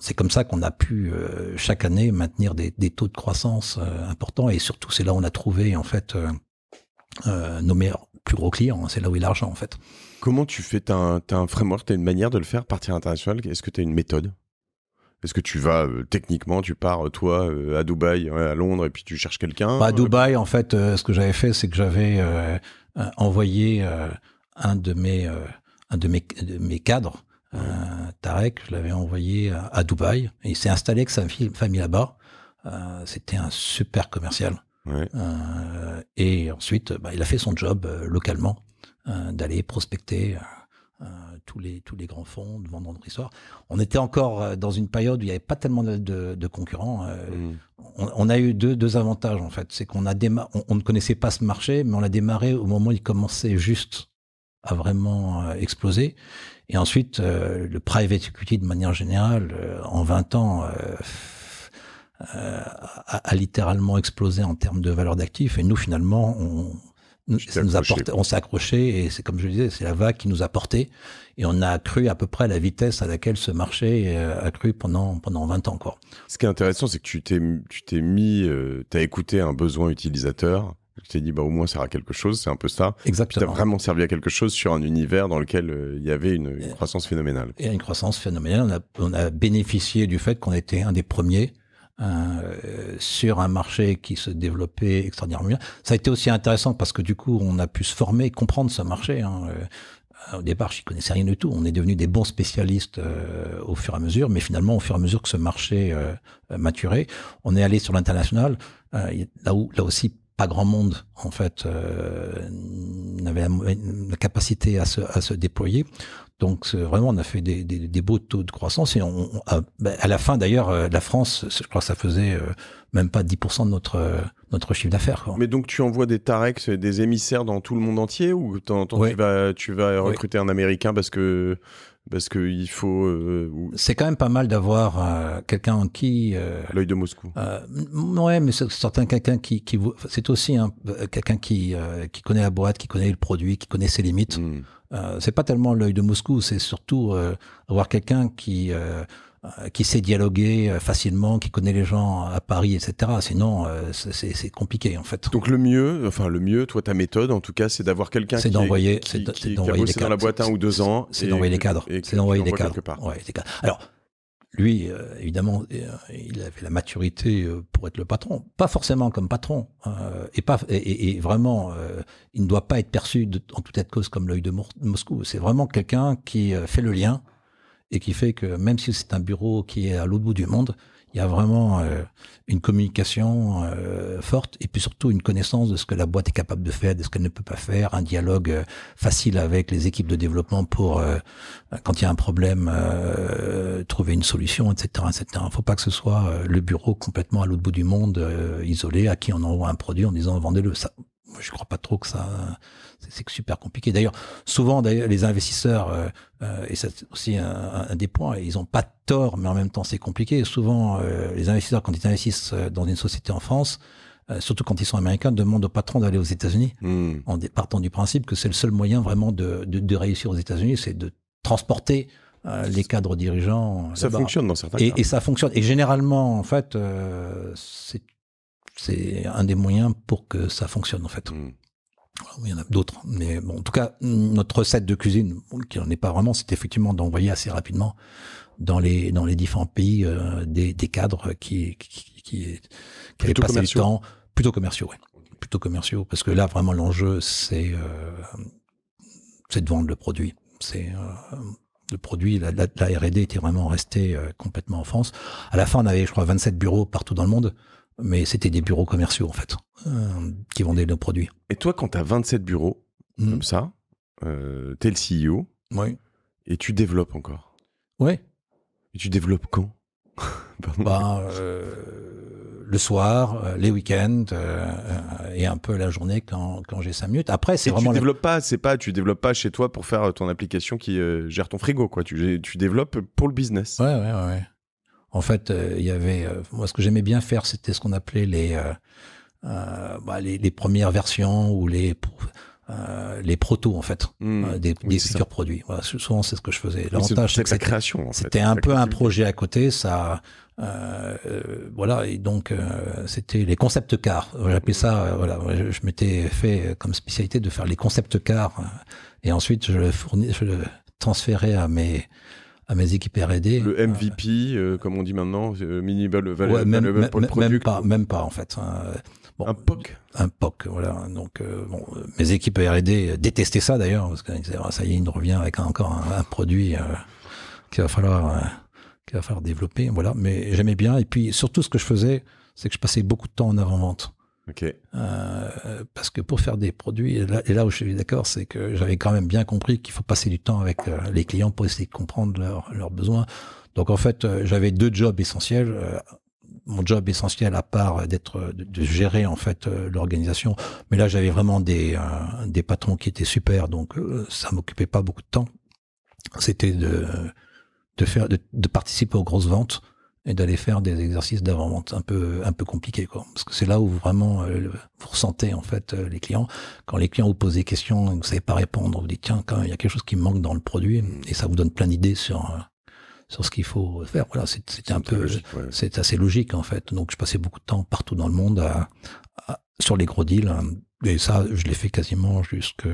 c'est comme ça qu'on a pu chaque année maintenir des, des taux de croissance importants et surtout c'est là où on a trouvé en fait euh, nos meilleurs plus gros clients. Hein, c'est là où est l'argent, en fait. Comment tu fais T'as un, as un framework, t'as une manière de le faire partir international Est-ce que tu as une méthode est-ce que tu vas euh, techniquement, tu pars euh, toi euh, à Dubaï, à Londres, et puis tu cherches quelqu'un bah, À Dubaï, en fait, ce que j'avais fait, c'est que j'avais envoyé un de mes un de mes, mes cadres, Tarek, je l'avais envoyé à, Dubaï. Et il s'est installé avec sa famille là-bas. C'était un super commercial. Euh, et ensuite, bah, il a fait son job euh, localement, euh, d'aller prospecter tous, les, tous les grands fonds, de vendre On était encore dans une période où il n'y avait pas tellement de, concurrents. Mm. On, a eu deux, deux avantages, en fait. C'est qu'on a on, ne connaissait pas ce marché, mais on l'a démarré au moment où il commençait juste à vraiment exploser. Et ensuite, le private equity, de manière générale, en 20 ans euh, a, littéralement explosé en termes de valeur d'actifs. Et nous, finalement, on, nous on s'est accroché et c'est comme je le disais, c'est la vague qui nous a porté et on a accru à peu près la vitesse à laquelle ce marché euh, a cru pendant pendant 20 ans encore. Ce qui est intéressant, c'est que tu t'es tu t'es mis, euh, tu as écouté un besoin utilisateur. Tu t'es dit bah au moins ça sert à quelque chose, c'est un peu ça. Exactement. as vraiment servi à quelque chose sur un univers dans lequel il y avait une, croissance phénoménale. Et une croissance phénoménale. On a, on a bénéficié du fait qu'on était un des premiers euh, sur un marché qui se développait extraordinairement bien. Ça a été aussi intéressant parce que du coup, on a pu se former et comprendre ce marché. Hein. Euh, au départ, je j'y connaissais rien du tout. On est devenu des bons spécialistes euh, au fur et à mesure, mais finalement, au fur et à mesure que ce marché maturait, on est allé sur l'international, là où là aussi pas grand monde en fait euh, n'avait la, la, capacité à se, à se déployer. Donc vraiment, on a fait des, des, beaux taux de croissance et on, ben, à la fin d'ailleurs, euh, la France, je crois que ça faisait euh, même pas 10% de notre euh, notre chiffre d'affaires. Mais donc tu envoies des Tarex, des émissaires dans tout le monde entier ou tu vas tu vas recruter un Américain parce que parce que faut. C'est quand même pas mal d'avoir quelqu'un en qui. L'œil de Moscou. ouais, mais c'est certain quelqu'un qui, qui c'est aussi hein, quelqu'un qui qui connaît la boîte, qui connaît le produit, qui connaît ses limites. Hmm. Euh, c'est pas tellement l'œil de Moscou, c'est surtout euh, avoir quelqu'un qui euh, qui sait dialoguer facilement, qui connaît les gens à Paris, etc. Sinon, c'est compliqué en fait. Donc le mieux, enfin le mieux, toi ta méthode en tout cas, c'est d'avoir quelqu'un qui d'envoyer, C'est d'envoyer. dans la boîte un ou deux ans, c'est d'envoyer des cadres, c'est d'envoyer des cadres. Ouais, des cadres. Alors lui, euh, évidemment, euh, il avait la maturité euh, pour être le patron. Pas forcément comme patron. et, pas, et, vraiment, il ne doit pas être perçu en toute tête cause comme l'œil de Moscou. C'est vraiment quelqu'un qui fait le lien et qui fait que même si c'est un bureau qui est à l'autre bout du monde, il y a vraiment euh, une communication euh, forte et puis surtout une connaissance de ce que la boîte est capable de faire, de ce qu'elle ne peut pas faire, un dialogue euh, facile avec les équipes de développement pour quand il y a un problème trouver une solution, etc., etc. ne faut pas que ce soit le bureau complètement à l'autre bout du monde, isolé, à qui on envoie un produit en disant vendez-le. Ça, moi, je crois pas trop que ça, c'est super compliqué. D'ailleurs, souvent, les investisseurs, euh, euh, et c'est aussi un, un, des points, ils ont pas tort, mais en même temps, c'est compliqué. souvent, euh, les investisseurs, quand ils investissent dans une société en France, surtout quand ils sont américains, demandent au patron d'aller aux États-Unis, hmm. en partant du principe que c'est le seul moyen vraiment de, de, de réussir aux États-Unis, c'est de transporter les cadres dirigeants. Ça fonctionne dans certains cas. Et, et ça fonctionne. Et généralement, en fait, c'est c'est un des moyens pour que ça fonctionne en fait. Hmm. Il y en a d'autres, mais bon, en tout cas, notre recette de cuisine, qui n'en est pas vraiment, c'est effectivement d'envoyer assez rapidement dans les dans les différents pays euh, des, cadres qui qui passé qui le temps plutôt commerciaux, plutôt commerciaux, parce que là vraiment l'enjeu c'est euh, de vendre le produit, c'est euh, le produit, la, la, R&D était vraiment restée complètement en France. À la fin, on avait, je crois, 27 bureaux partout dans le monde mais c'était des bureaux commerciaux en fait euh, qui vendaient nos produits. Et toi, quand tu as 27 bureaux hmm. comme ça, euh, tu le CEO oui. et tu développes encore. Oui. Et tu développes quand bah, euh, Le soir, euh, les week-ends et un peu la journée quand, j'ai 5 minutes. Après, c'est vraiment. Tu développes pas, c'est pas, tu développes pas chez toi pour faire ton application qui gère ton frigo, quoi. Tu, tu développes pour le business. Ouais, ouais, ouais. En fait, euh, il y avait. Euh, moi, ce que j'aimais bien faire, c'était ce qu'on appelait les, euh, bah, les, premières versions ou les les protos en fait hmm. des, futurs produits. souvent c'est ce que je faisais. L'avantage c'est que c'était création. C'était un peu un projet à côté, ça. voilà et donc c'était les concept cars. J'appelais hmm. ça. voilà, je, m'étais fait comme spécialité de faire les concept cars et ensuite je je le transférais à mes à mes équipes R&D. Le MVP, euh, comme on dit maintenant, euh, minimal value, ouais, même, même, même, pas, même pas en fait. Hein. Un, POC. Un POC, voilà. Donc, euh, bon, mes équipes R&D détestaient ça d'ailleurs parce disaient, ça y est, il revient avec encore un, produit qu'il va falloir qu'il va falloir développer, voilà. Mais j'aimais bien. Et puis surtout, ce que je faisais, c'est que je passais beaucoup de temps en avant-vente. Okay. Euh, parce que pour faire des produits, et là, où je suis d'accord, c'est que j'avais quand même bien compris qu'il faut passer du temps avec euh, les clients pour essayer de comprendre leurs besoins. Donc en fait, euh, j'avais deux jobs essentiels. Euh, mon job essentiel, à part d'être de, gérer en fait l'organisation, mais là j'avais vraiment des des patrons qui étaient super, donc ça m'occupait pas beaucoup de temps. C'était de de faire de participer aux grosses ventes et d'aller faire des exercices d'avant-vente un peu un peu compliqués quoi parce que c'est là où vraiment euh, vous ressentez en fait euh, les clients quand les clients vous posent des questions vous ne vous savez pas répondre vous dites tiens quand il y a quelque chose qui manque dans le produit et ça vous donne plein d'idées sur euh, sur ce qu'il faut faire voilà c'est un peu c'est assez logique en fait donc je passais beaucoup de temps partout dans le monde à, sur les gros deals et ça je l'ai fait quasiment jusque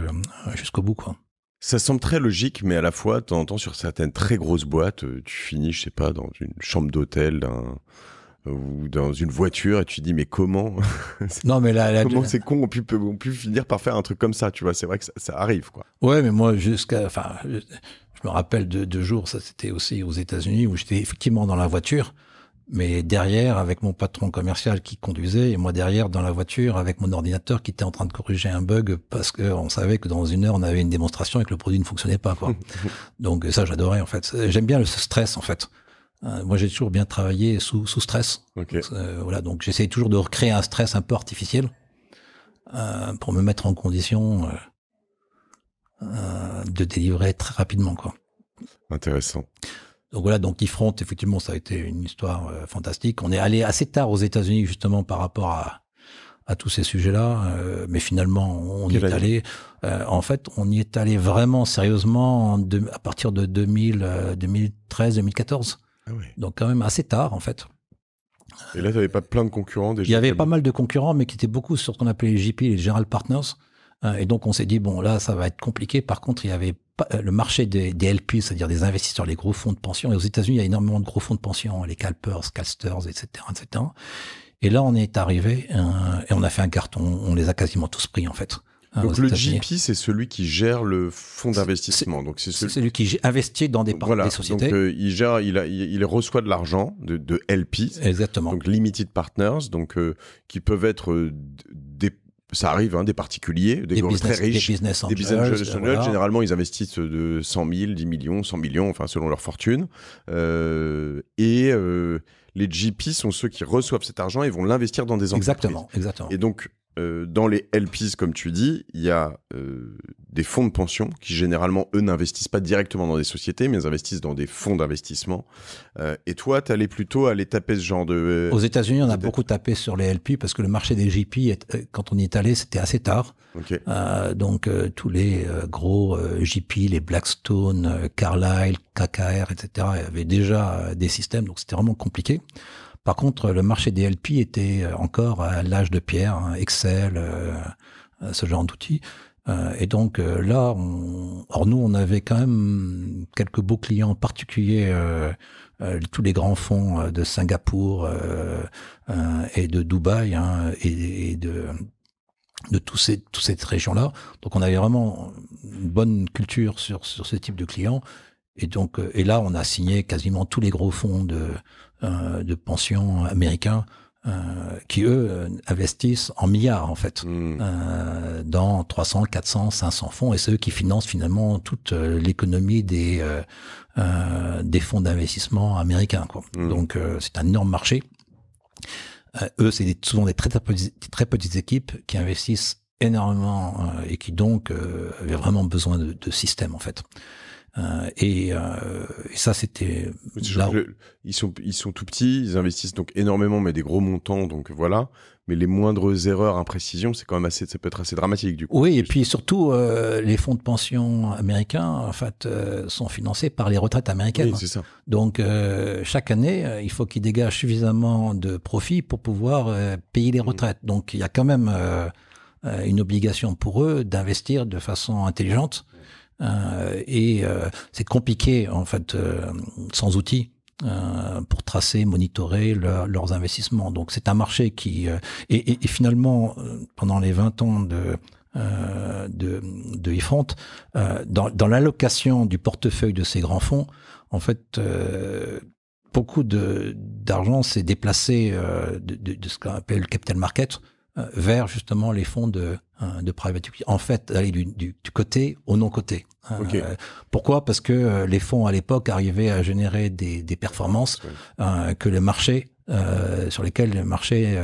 jusqu'au bout quoi ça semble très logique, mais à la fois, de temps en temps, sur certaines très grosses boîtes, euh, tu finis, je sais pas, dans une chambre d'hôtel ou dans une voiture et tu dis mais comment non mais là, comment c'est con on peut, finir par faire un truc comme ça tu vois c'est vrai que ça, arrive quoi ouais mais moi jusqu'à enfin je, me rappelle de deux jours ça c'était aussi aux États-Unis où j'étais effectivement dans la voiture mais derrière avec mon patron commercial qui conduisait et moi derrière dans la voiture avec mon ordinateur qui était en train de corriger un bug parce que on savait que dans une heure on avait une démonstration et que le produit ne fonctionnait pas quoi. Donc ça j'adorais en fait. J'aime bien le stress en fait. Euh, moi, j'ai toujours bien travaillé sous, sous stress. Donc, euh, voilà, donc j'essaie toujours de recréer un stress un peu artificiel euh, pour me mettre en condition de délivrer très rapidement. Quoi. Intéressant. Donc voilà, donc Ifront, effectivement, ça a été une histoire euh, fantastique. On est allé assez tard aux États-Unis justement par rapport à, tous ces sujets-là, euh, mais finalement, on y est allé. Euh, en fait, on y est allé vraiment sérieusement à partir de 2000, 2013, 2014. Donc quand même assez tard, en fait. Et là, tu n'avais pas plein de concurrents déjà Il y avait pas mal de concurrents, mais qui étaient beaucoup sur ce qu'on appelait les JP, les General Partners. Et donc, on s'est dit, bon, là, ça va être compliqué. Par contre, il y avait euh, le marché des, LP, c'est-à-dire des investisseurs, les gros fonds de pension. Et aux États-Unis, il y a énormément de gros fonds de pension, hein, les Calpers, Casters, etc., etc. Et là, on est arrivé euh, et on a fait un carton. On les a quasiment tous pris en fait. Hein, donc le GP, c'est celui qui gère le fonds d'investissement. Donc c'est celui... qui investit dans des, voilà. sociétés. Donc euh, il reçoit de l'argent de, LP. Exactement. Donc limited partners, donc qui peuvent être des ça arrive, hein, des particuliers, des, des très riches, des business angels. Généralement, ils investissent de 100 000, 10 millions, 100 millions, enfin selon leur fortune. Euh, et euh, les GP sont ceux qui reçoivent cet argent et vont l'investir dans des entreprises. Exactement, exactement. Et donc, euh, dans les LPs, comme tu dis, il y a euh, des fonds de pension qui généralement, eux, n'investissent pas directement dans des sociétés, mais ils investissent dans des fonds d'investissement. Euh, et toi, tu allais plutôt aller taper ce genre de... Aux États-Unis, on a beaucoup tapé sur les LP parce que le marché des JP, quand on y est allé, c'était assez tard. donc, tous les gros JP, les Blackstone, Carlyle, KKR, etc., avaient déjà des systèmes, donc c'était vraiment compliqué. Par contre, le marché des LP était euh, encore à l'âge de pierre, hein, Excel, euh, ce genre d'outils. Euh, et donc là, or nous, on avait quand même quelques beaux clients particuliers tous les grands fonds de Singapour et de Dubaï hein, et, de de tous ces, toutes cette région-là. Donc on avait vraiment une bonne culture sur, sur ce type de clients. Et donc et là, on a signé quasiment tous les gros fonds de, euh, de pensions américains euh, qui eux euh, investissent en milliards en fait hmm. dans 300, 400, 500 fonds et c'est eux qui financent finalement toute l'économie des des fonds d'investissement américains hmm. Donc c'est un énorme marché. eux c'est souvent des très, petites équipes qui investissent énormément et qui donc avaient vraiment besoin de, de systèmes en fait. Euh, euh, et, ça, c'était. Ils sont, ils sont tout petits, ils investissent donc énormément, mais des gros montants, donc voilà. Mais les moindres erreurs, imprécisions, c'est quand même assez, ça peut être assez dramatique du coup. Oui, et puis surtout, euh, les fonds de pension américains, en fait, sont financés par les retraites américaines. Oui, c'est ça. Donc chaque année, il faut qu'ils dégagent suffisamment de profits pour pouvoir payer les mm. retraites. Donc il y a quand même une obligation pour eux d'investir de façon intelligente euh, et euh, c'est compliqué, en fait, euh, sans outils. pour tracer, monitorer leurs investissements. Donc c'est un marché qui... Et, finalement, pendant les 20 ans de, de, de IFRONT, dans, dans l'allocation du portefeuille de ces grands fonds, en fait, beaucoup d'argent s'est déplacé de, de, ce qu'on appelle le capital market, euh, vers justement les fonds de, euh, de private equity. En fait, aller du, du, côté au non-côté. Hein. Euh, pourquoi Parce que les fonds à l'époque arrivaient à générer des, performances que le marché sur lesquels le marché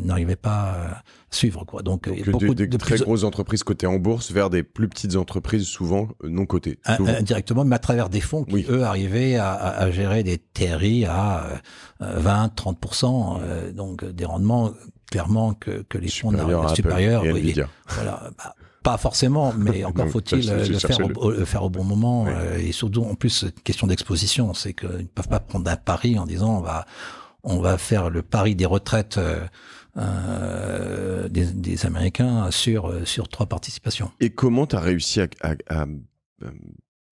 n'arrivait pas à suivre. Quoi. Donc, beaucoup des, de très grosses entreprises cotées en bourse vers des plus petites entreprises souvent non cotées. Ah, directement, mais à travers des fonds qui, eux, arrivaient à, gérer des TRI à 20-30%. Donc des rendements clairement que, que les fonds supérieurs. Oui, voilà, bah, pas forcément, mais encore faut-il euh, le faire au, bon moment. Euh, et surtout, en plus, question d'exposition, c'est qu'ils ne peuvent pas prendre un pari en disant on va, on va faire le pari des retraites. Euh, des, Américains sur, sur trois participations. Et comment tu as réussi à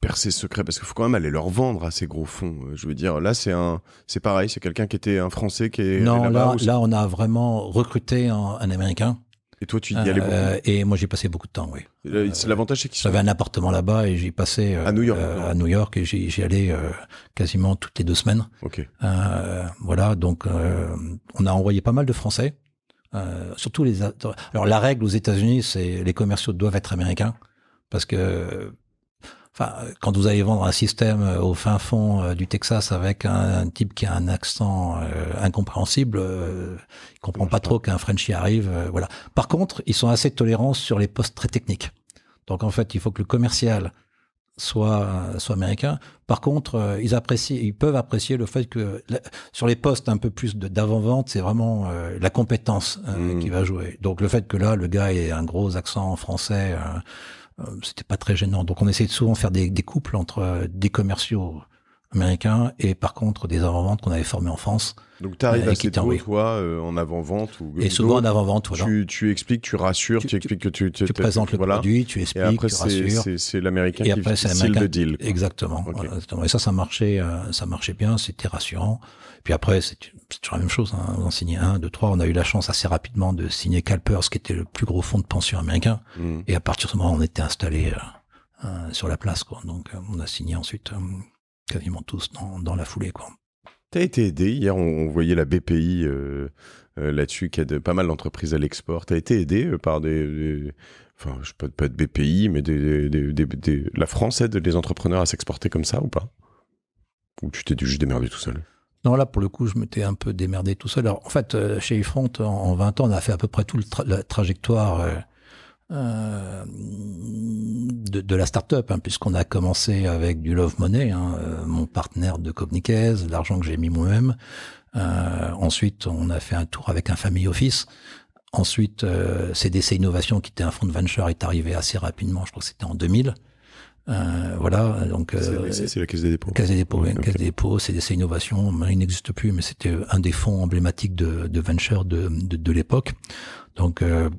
percer secret parce qu'il faut quand même aller leur vendre à ces gros fonds. Euh, je veux dire, là, c'est un, c'est pareil, c'est quelqu'un qui était un Français qui est non, là, on a vraiment recruté un, Américain. Et toi, tu y allais beaucoup euh, Et moi, j'ai passé beaucoup de temps, oui. Euh, l'avantage, c'est qu'ils J'avais un appartement là-bas et j'y passais à New York. à New York et j'y allais quasiment toutes les deux semaines. Ok. voilà, donc on a envoyé pas mal de Français, surtout les. Alors la règle aux États-Unis, c'est les commerciaux doivent être américains parce que Enfin, quand vous allez vendre un système euh, au fin fond euh, du Texas avec un, type qui a un accent euh, incompréhensible, il comprend pas trop qu'un Frenchie arrive. voilà. Par contre, ils sont assez tolérants sur les postes très techniques. Donc en fait, il faut que le commercial soit soit américain. Par contre, ils apprécient, ils peuvent apprécier le fait que sur les postes un peu plus d'avant vente, c'est vraiment la compétence hmm. qui va jouer. Donc le fait que là, le gars ait un gros accent français. Euh, c'était pas très gênant. Donc on essayait souvent de faire des, couples entre euh, des commerciaux américains et par contre des avant-ventes qu'on avait formés en France. Donc tu arrives euh, assez tôt, toi, en avant-vente Et souvent en avant-vente, Tu, expliques, tu rassures, tu, expliques que tu... Tu, présentes le produit, tu expliques, après, tu rassures. c'est l'américain qui fait le deal. Exactement. Et ça, ça marchait, euh, ça marchait bien, c'était rassurant. Puis après, c'est toujours la même chose. Hein. On a signé un, deux, trois. On a eu la chance assez rapidement de signer CalPERS, qui était le plus gros fonds de pension américain. Mm. Et à partir de ce moment, on était installé euh, euh, sur la place. Quoi. Donc, euh, on a signé ensuite quasiment tous dans, la foulée. Quoi. T'as été aidé hier, on, voyait la BPI là-dessus qui aide pas mal d'entreprises à l'export. T'as été aidé par des, enfin, je sais pas, de BPI, mais la France aide les entrepreneurs à s'exporter comme ça ou pas Ou tu t'es juste démerdé tout seul non, là, pour le coup, je m'étais un peu démerdé tout seul. Alors, en fait, euh, chez Ifront, en 20 ans, on a fait à peu près toute le la trajectoire euh, euh, de, la start-up, hein, puisqu'on a commencé avec du Love Money, hein, mon partenaire de Cognicaise, l'argent que j'ai mis moi-même. ensuite, on a fait un tour avec un family office. Ensuite, CDC Innovation, qui était un fonds de venture, est arrivé assez rapidement, je crois que c'était en 2000. Euh, voilà, donc euh, c'est la Caisse des dépôts. Caisse des dépôts, Caisse des dépôts, il n'existe plus, mais c'était un des fonds emblématiques de, de venture de, de, l'époque. Donc, euh,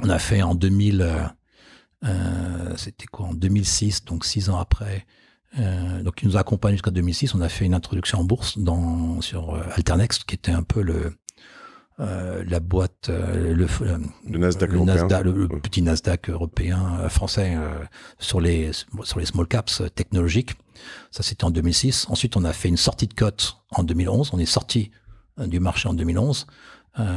on a fait en 2000, c'était quoi, en 2006, donc six ans après. donc, il nous a accompagnés jusqu'à 2006. On a fait une introduction en bourse dans, sur Alternext, qui était un peu le, euh, la boîte, euh, le, euh, le, Nasdaq petit Nasdaq européen français sur les sur les small caps technologiques. Ça c'était en 2006. Ensuite, on a fait une sortie de cote en 2011. On est sorti du marché en 2011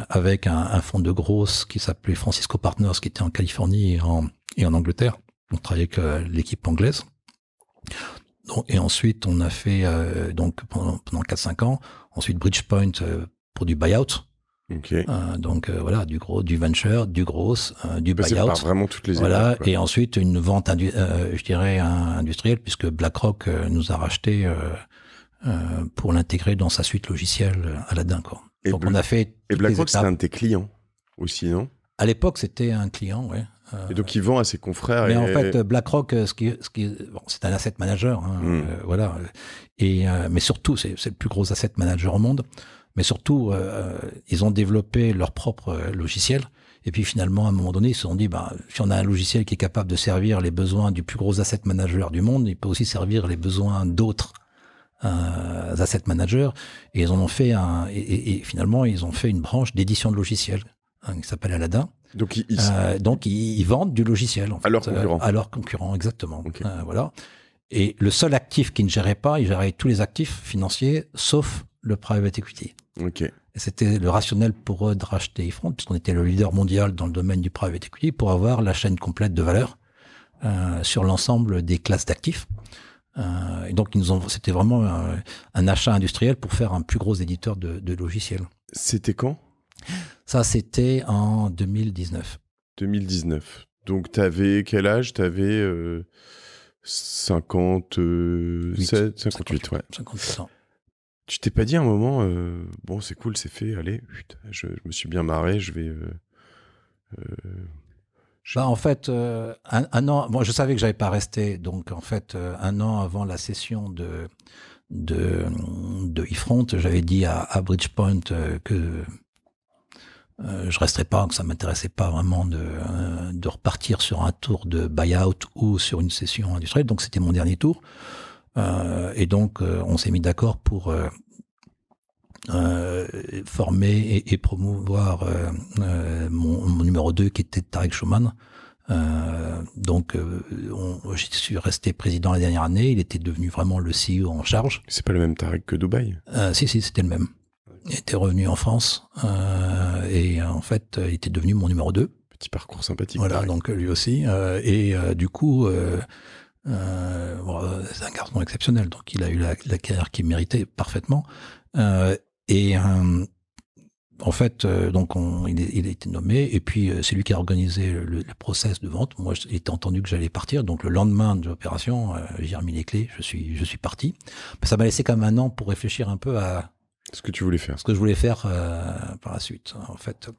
avec un, un, fonds de grosse qui s'appelait Francisco Partners, qui était en Californie et en, et en Angleterre. On travaillait avec l'équipe anglaise. Donc, et ensuite, on a fait donc pendant, pendant 4-5 ans. Ensuite, Bridgepoint pour du buyout euh, donc euh, voilà, du gros, du venture, du gros, euh, du bah, buyout. Par vraiment toutes les Voilà, étapes, et ensuite une vente, je dirais, industrielle, puisque BlackRock nous a racheté pour l'intégrer dans sa suite logicielle Aladdin. Et donc on a fait. Et BlackRock, c'est un de tes clients aussi, non À l'époque, c'était un client, ouais. Et donc il vend à ses confrères. Mais et... en fait, BlackRock, ce qui, ce qui, c'est un asset manager, hein, hmm. voilà. Et mais surtout, c'est, le plus gros asset manager au monde mais surtout, euh, euh, ils ont développé leur propre euh, logiciel. Et puis finalement, à un moment donné, ils se sont dit, Ben, si on a un logiciel qui est capable de servir les besoins du plus gros asset manager du monde, il peut aussi servir les besoins d'autres asset managers. Et ils ont fait un, et, finalement, ils ont fait une branche d'édition de logiciels hein, qui s'appelle Aladdin. Donc ils, donc ils, vendent du logiciel à leurs concurrents. concurrents, exactement. voilà. Et le seul actif qu'ils ne géraient pas, ils géraient tous les actifs financiers, sauf le private equity. Okay. c'était le rationnel pour eux de racheter Ifront, puisqu'on était le leader mondial dans le domaine du private equity, pour avoir la chaîne complète de valeur euh, sur l'ensemble des classes d'actifs. Euh, et donc, nous ont, c'était vraiment euh, un, achat industriel pour faire un plus gros éditeur de, logiciels. C'était quand Ça, c'était en 2019. 2019. Donc, tu avais quel âge Tu avais euh, 50, 58, 58, tu t'es pas dit à un moment, euh, bon, c'est cool, c'est fait, allez, putain, je, me suis bien marré, je vais. Euh, euh, bah, en fait, un, an, je savais que j'avais pas resté, donc en fait, un an avant la session de de, de Ifront, j'avais dit à, Bridgepoint que euh, je resterai pas, que ça m'intéressait pas vraiment de, de repartir sur un tour de buyout ou sur une session industrielle. Donc c'était mon dernier tour. Euh, et donc, euh, on s'est mis d'accord pour euh, former et, promouvoir mon, numéro 2 qui était Tarek Schumann. donc, on, je suis resté président la dernière année. Il était devenu vraiment le CEO en charge. C'est pas le même Tarek que Dubaï Si, si, c'était le même. Il était revenu en France et en fait, il était devenu mon numéro 2. Petit parcours sympathique. Voilà, donc lui aussi. et du coup, euh, c'est un garçon exceptionnel, donc il a eu la, carrière qu'il méritait parfaitement. Euh, et euh, en fait, donc il, a été nommé, et puis c'est lui qui a organisé le, process de vente. Moi, j'ai entendu que j'allais partir, donc le lendemain de l'opération, j'ai remis les clés, je suis, je suis parti. Ça m'a laissé comme un an pour réfléchir un peu à ce que tu voulais faire. Ce que je voulais faire par la suite, en fait.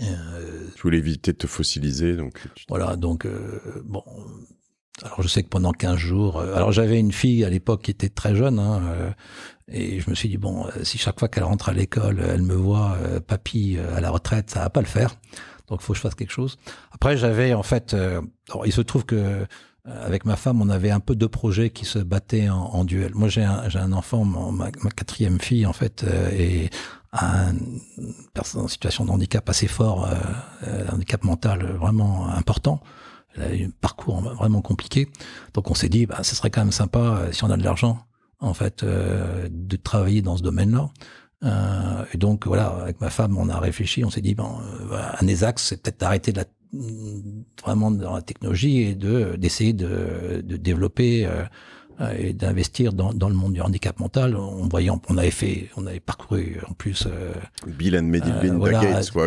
je voulais éviter de te fossiliser, donc. Voilà, donc bon, alors je sais que pendant 15 jours, euh, alors j'avais une fille à l'époque qui était très jeune, hein, euh, et je me suis dit, bon, euh, si chaque fois qu'elle rentre à l'école, elle me voit, papy, à la retraite, ça va pas le faire, donc faut que je fasse quelque chose. Après j'avais en fait, alors, il se trouve que avec ma femme, on avait un peu deux projets qui se battaient en, duel. Moi j'ai un, j'ai un enfant, ma, quatrième fille en fait, et un personne en situation de handicap assez fort, handicap mental vraiment important elle avait un parcours vraiment compliqué. Donc on s'est dit, bah, ce serait quand même sympa, euh, si on a de l'argent, en fait, euh, de travailler dans ce domaine-là. Euh, et donc voilà, avec ma femme, on a réfléchi, on s'est dit, un des axes, c'est peut-être d'arrêter la vraiment dans la technologie et de d'essayer de, de développer euh, et d'investir dans, dans, le monde du handicap mental. En voyant, on avait fait, on avait parcouru en plus. Euh, Bill and Melinda euh, quoi,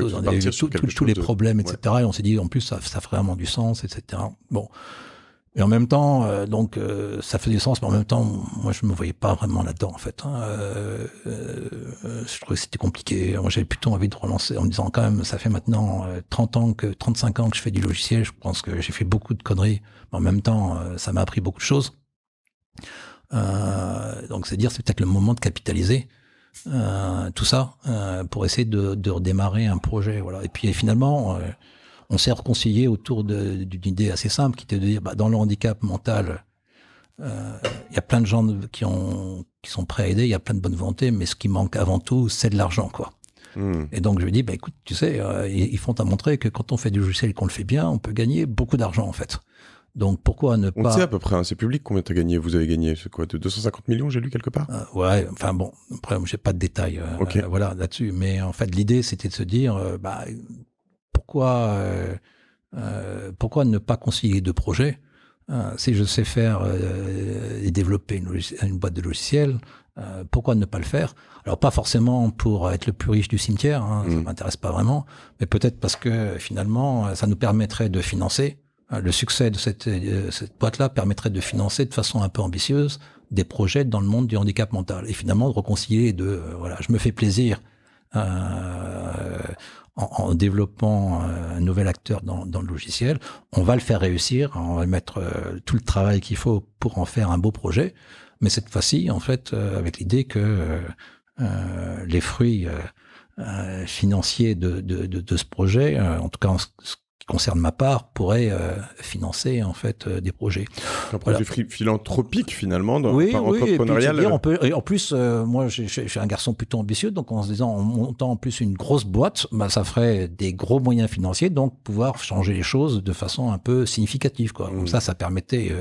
tous les problèmes, etc. Et on s'est dit, en plus, ça, ça ferait vraiment du sens, etc. Bon. Et en même temps, euh, donc, ça faisait du sens, mais en même temps, moi, je me voyais pas vraiment là-dedans, en fait. Hein. Euh, je trouvais que c'était compliqué. Moi, j'avais plutôt envie de relancer en me disant, quand même, ça fait maintenant 30 ans que, 35 ans que je fais du logiciel. Je pense que j'ai fait beaucoup de conneries. Mais en même temps, ça m'a appris beaucoup de choses. Euh, donc c'est dire c'est peut-être le moment de capitaliser euh, tout ça euh, pour essayer de, redémarrer un projet. Voilà. Et puis finalement, on s'est reconcilié autour d'une idée assez simple qui était de dire bah, dans le handicap mental, il y a plein de gens qui, ont, sont prêts à aider, il y a plein de bonnes volontés, mais ce qui manque avant tout, c'est de l'argent, quoi. Hmm. Et donc je lui dis, bah écoute, tu sais, ils, font à montrer que quand on fait du logiciel et qu'on le fait bien, on peut gagner beaucoup d'argent en fait. Donc pourquoi ne pas... On sait à peu près, hein, c'est public combien tu as gagné, vous avez gagné, c'est quoi, de 250 millions, j'ai lu quelque part euh, Ouais, enfin bon, après, n'ai pas de détails euh, euh, voilà, là-dessus. Mais en fait, l'idée, c'était de se dire, bah, pourquoi, pourquoi ne pas concilier deux projets si je sais faire et développer une, boîte de logiciels, pourquoi ne pas le faire Alors pas forcément pour être le plus riche du cimetière, hein, ça ne hmm. ça m'intéresse pas vraiment, mais peut-être parce que finalement, ça nous permettrait de financer euh, le succès de euh, cette, boîte-là permettrait de financer de façon un peu ambitieuse des projets dans le monde du handicap mental. Et finalement, de reconcilier de, euh, voilà, je me fais plaisir en, en, développant un nouvel acteur dans, le logiciel, on va le faire réussir, on va mettre tout le travail qu'il faut pour en faire un beau projet. Mais cette fois-ci, en fait, avec l'idée que les fruits financiers de, ce projet, en tout cas en ce concerne ma part, pourrait euh, financer en fait euh, des projets. Un projet philanthropique finalement, dans, oui, oui, Et puis, on peut, en plus, euh, moi, je suis un garçon plutôt ambitieux, donc en se disant, en montant en plus une grosse boîte, bah, ça ferait des gros moyens financiers, donc pouvoir changer les choses de façon un peu significative. Quoi. Comme ça, ça permettait.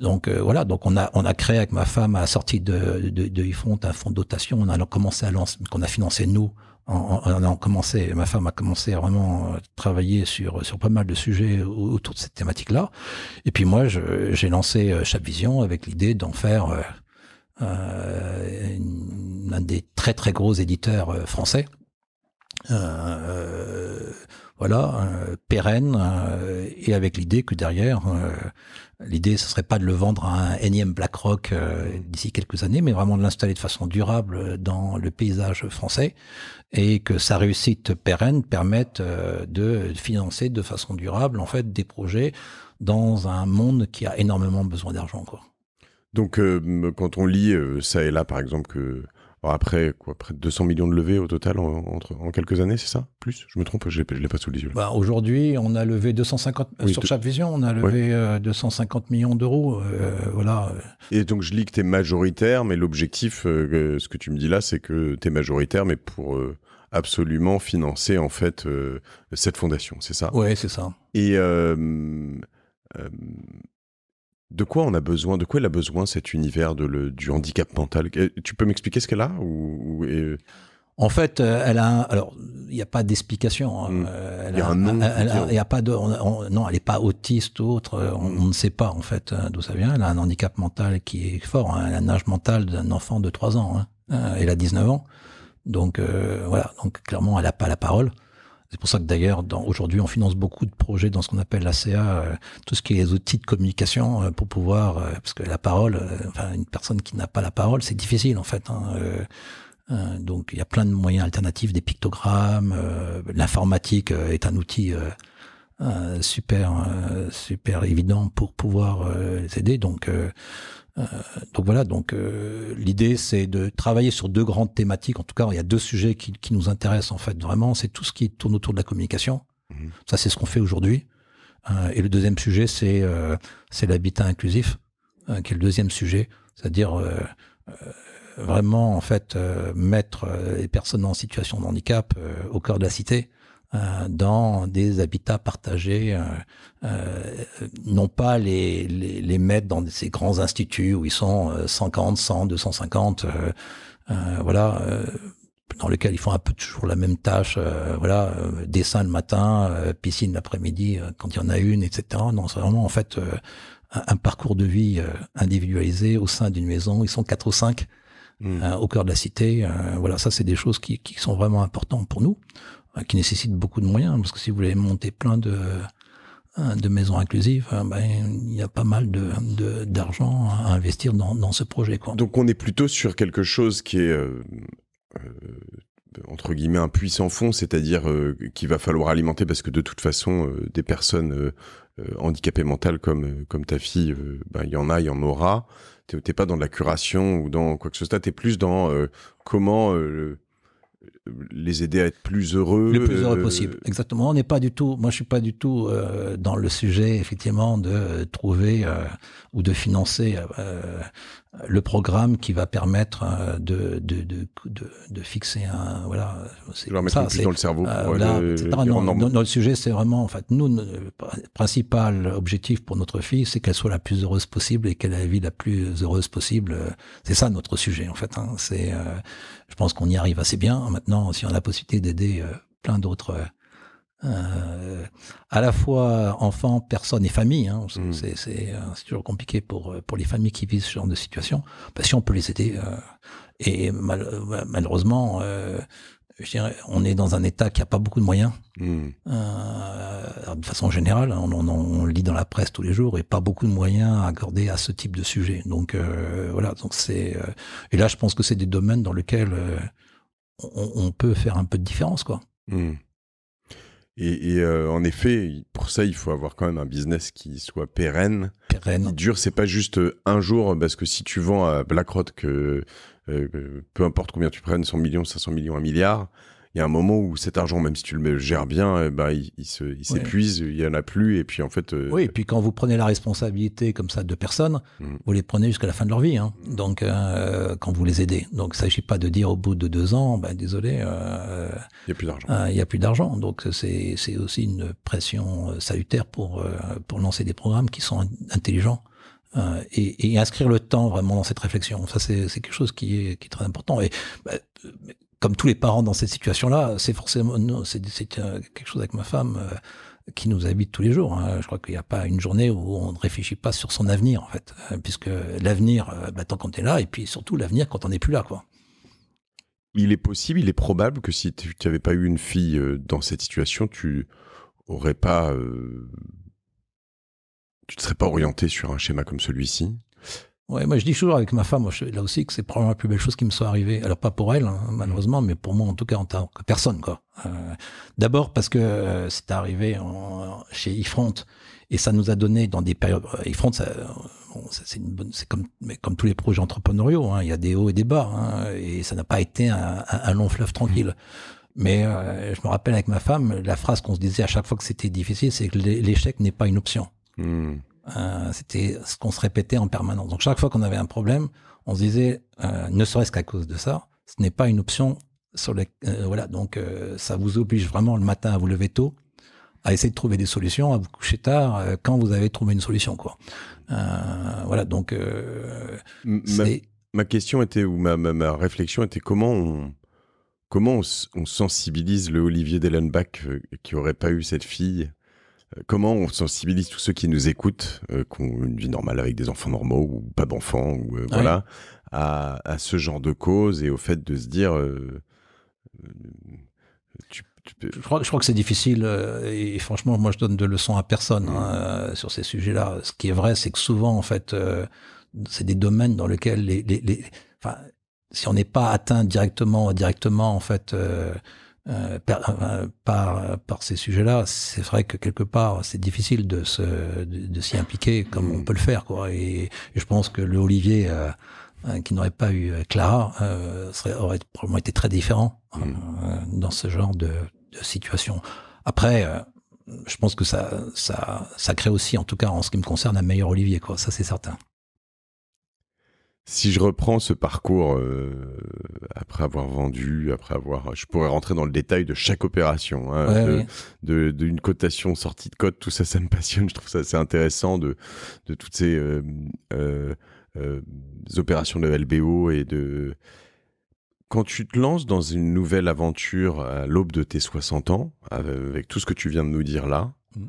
Donc voilà, donc on a on a créé avec ma femme à la sortie de de, un fonds de dotation. On a commencé à lancer qu'on a financé nous on, a commencé, ma femme a commencé à vraiment euh, travailler sur, sur pas mal de sujets autour de cette thématique-là. Et puis moi, j'ai lancé euh, Vision avec l'idée d'en faire euh, euh un des très très gros éditeurs français. Euh, voilà, pérenne, et avec l'idée que derrière, L'idée, ce ne serait pas de le vendre à un énième BlackRock euh, d'ici quelques années, mais vraiment de l'installer de façon durable dans le paysage français et que sa réussite pérenne permette euh, de financer de façon durable en fait des projets dans un monde qui a énormément besoin d'argent. encore. Donc, euh, quand on lit ça et là, par exemple, que après, quoi, près 200 millions de levées au total en, entre, en quelques années, c'est ça Plus Je me trompe, je ne l'ai pas sous les yeux. Bah, aujourd'hui, on a levé 250... Euh, sur Vision, on a levé 250 euh, millions d'euros. Euh, voilà. Et donc, je lis que tu es majoritaire, mais l'objectif, ce que tu me dis là, c'est que tu es majoritaire, mais pour absolument financer, en fait, cette fondation, c'est ça Oui, c'est ça. Et... Euh, hum, hum, de quoi on a besoin De quoi elle a besoin cet univers de du handicap mental Tu peux m'expliquer ce qu'elle a En fait, euh, elle a. alors, il n'y a pas d'explication. Il y a, pas de. non, elle n'est pas autiste ou autre. Euh, on, ne sait pas en fait euh, d'où ça vient. Elle a un handicap mental qui est fort. Hein. Elle a un âge mental d'un enfant de 3 ans. Hein, elle a 19 ans. Donc voilà. Donc clairement, elle n'a pas la parole. C'est pour ça que d'ailleurs, aujourd'hui, on finance beaucoup de projets dans ce qu'on appelle l'ACA, euh, tout ce qui est les outils de communication euh, pour pouvoir, euh, parce que la parole, une personne qui n'a pas la parole, c'est difficile en fait. Hein, donc, il y a plein de moyens alternatifs, des pictogrammes. L'informatique est un outil super, super évident pour pouvoir aider. Donc euh, donc voilà, donc euh, l'idée c'est de travailler sur deux grandes thématiques. En tout cas, il y a deux sujets qui, nous intéressent en fait vraiment. C'est tout ce qui tourne autour de la communication. Mhm. Ça, c'est ce qu'on fait aujourd'hui. Euh, et le deuxième sujet, c'est l'habitat inclusif, qui est le deuxième sujet, c'est-à-dire vraiment en fait mettre les personnes en situation de handicap au cœur de la cité euh, dans des habitats partagés, euh, euh, non pas les, les, les, mettre dans ces grands instituts où ils sont 50, 100, 250, voilà dans lesquels ils font un peu toujours la même tâche, voilà, dessin le matin, piscine l'après-midi quand il y en a une, etc. Non, c'est vraiment en fait un, parcours de vie individualisé au sein d'une maison. Ils sont quatre ou cinq hmm. au cœur de la cité. voilà, ça c'est des choses qui, qui sont vraiment importantes pour nous. Euh, qui nécessite beaucoup de moyens, parce que si vous voulez monter plein de, euh, de maisons inclusives, euh, ben, il y a pas mal de, d'argent à investir dans, dans ce projet. Quoi. Donc on est plutôt sur quelque chose qui est... entre guillemets un puissant sans fond, c'est-à-dire qu'il va falloir alimenter parce que de toute façon des personnes handicapées mentales comme comme ta fille, ben, il y en a, il y en aura. Tu n'es pas dans de la curation ou dans quoi que ce soit, es plus dans comment les aider à être plus heureux. Le plus heureux euh, possible, exactement. On n'est pas du tout, moi je suis pas du tout euh, dans le sujet effectivement de trouver euh, ou de financer le programme qui va permettre de, de, de, de, de fixer un voilà c'est mettre ça, plus dans le cerveau euh, là, le, non, le sujet c'est vraiment en fait nous le principal objectif pour notre fille c'est qu'elle soit la plus heureuse possible et qu'elle ait la vie la plus heureuse possible c'est ça notre sujet en fait c'est je pense qu'on y arrive assez bien maintenant si on a la possibilité d'aider plein d'autres euh, à la fois enfants, personnes et familles. Hein, mm. euh, c'est toujours compliqué pour, euh, pour les familles qui vivent ce genre de situation. Ben, si on peut les aider. et malheureusement, on est dans un État qui n'a pas beaucoup de moyens. Mm. de façon générale, hein, on, on, lit dans la presse tous les jours et pas beaucoup de moyens accordés à ce type de sujet. Donc voilà. Donc c'est et là, je pense que c'est des domaines dans lesquels on, peut faire un peu de différence, quoi. Mm. Et, euh, en effet, pour ça, il faut avoir quand même un business qui soit pérenne. Pérenne. Qui dure, c'est pas juste euh, un jour, parce que si tu vends à BlackRock, euh, que peu importe combien tu prennes, 100 millions, 500 millions, 1 milliard, il y a un moment où cet argent, même si tu le gères bien, eh ben il, s'épuise, il n'y en a plus. Et puis, en fait. Euh, oui, et puis quand vous prenez la responsabilité comme ça de personnes, mm. vous les prenez jusqu'à la fin de leur vie. Hein. Mm. Donc, euh, quand vous les aidez. Donc, il ne s'agit pas de dire au bout de deux ans, ben désolé. Euh, il n'y a plus d'argent. il n'y a plus d'argent. Donc, c'est aussi une pression salutaire pour, pour lancer des programmes qui sont intelligents. Et, et, inscrire le temps vraiment dans cette réflexion. Ça, c'est quelque chose qui est, qui est très important. Et bah, comme tous les parents dans cette situation-là, c'est forcément c'est euh, quelque chose avec ma femme euh, qui nous habite tous les jours. Hein. Je crois qu'il n'y a pas une journée où on ne réfléchit pas sur son avenir, en fait, euh, puisque l'avenir, bah, tant qu'on est là, et puis surtout l'avenir quand on n'est plus là, quoi. Il est possible, il est probable que si tu n'avais pas eu une fille dans cette situation, tu aurais pas, tu ne serais pas orienté sur un schéma comme celui-ci. Ouais, moi je dis toujours avec ma femme, là aussi, que c'est probablement la plus belle chose qui me soit arrivée. Alors pas pour elle, hein, malheureusement, mais pour moi en tout cas en tant que personne. quoi. Euh, d'abord parce que euh, c'est arrivé chez Ifront et ça nous a donné dans des périodes. Ifront, euh, c'est comme, comme tous les projets entrepreneuriaux, hein, il y a des hauts et des bas, hein, et ça n'a pas été un, long fleuve tranquille. Mais je me rappelle avec ma femme, la phrase qu'on se disait à chaque fois que c'était difficile, c'est que l'échec n'est pas une option. hum. Euh, c'était ce qu'on se répétait en permanence. Donc chaque fois qu'on avait un problème, on se disait, euh, ne serait-ce qu'à cause de ça, ce n'est pas une option sur euh, voilà, donc ça vous oblige vraiment le matin à vous lever tôt, à essayer de trouver des solutions, à vous coucher tard quand vous avez trouvé une solution. quoi. voilà, donc... Ma, question était, ou ma, réflexion était comment on comment on, sensibilise le Olivier Dellenbach qui aurait pas eu cette fille Comment on sensibilise tous ceux qui nous écoutent, euh, qui ont une vie normale avec des enfants normaux ou pas d'enfants, ou euh, voilà, à, ce genre de cause et au fait de se dire, euh, je, crois, que c'est difficile et franchement, moi je donne de leçons à personne hein, sur ces sujets-là. Ce qui est vrai, c'est que souvent, en fait, c'est des domaines dans lesquels les enfin, si on n'est pas atteint directement, directement, en fait euh, euh, par, euh, par, ces sujets-là, c'est vrai que quelque part, c'est difficile de se de, s'y impliquer comme on hmm. peut le faire, quoi. Et, je pense que le Olivier qui n'aurait pas eu Clara serait, aurait probablement été très différent hein, hmm. dans ce genre de, de situation. Après, je pense que ça, ça ça crée aussi, en tout cas en ce qui me concerne, un meilleur Olivier, quoi. Ça, c'est certain si je reprends ce parcours euh, après avoir vendu, après avoir, je pourrais rentrer dans le détail de chaque opération, hein, D'une de, cotation, sortie de cote, tout ça, ça me passionne. Je trouve ça assez intéressant de de toutes ces euh, euh, opérations de LBO et de quand tu te lances dans une nouvelle aventure à l'aube de tes 60 ans, avec tout ce que tu viens de nous dire là, mm.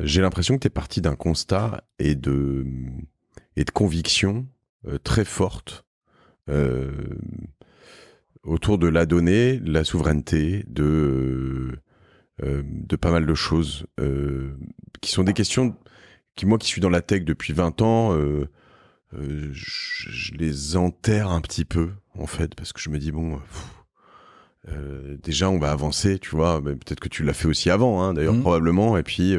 j'ai l'impression que tu es parti d'un constat et de, et de conviction euh, très forte euh, autour de la donnée, la souveraineté, de, euh, de pas mal de choses qui sont des questions qui, moi qui suis dans la tech depuis 20 ans, je, les enterre un petit peu en fait parce que je me dis bon déjà on va avancer tu vois peut-être que tu l'as fait aussi avant hein, d'ailleurs mmh. probablement et puis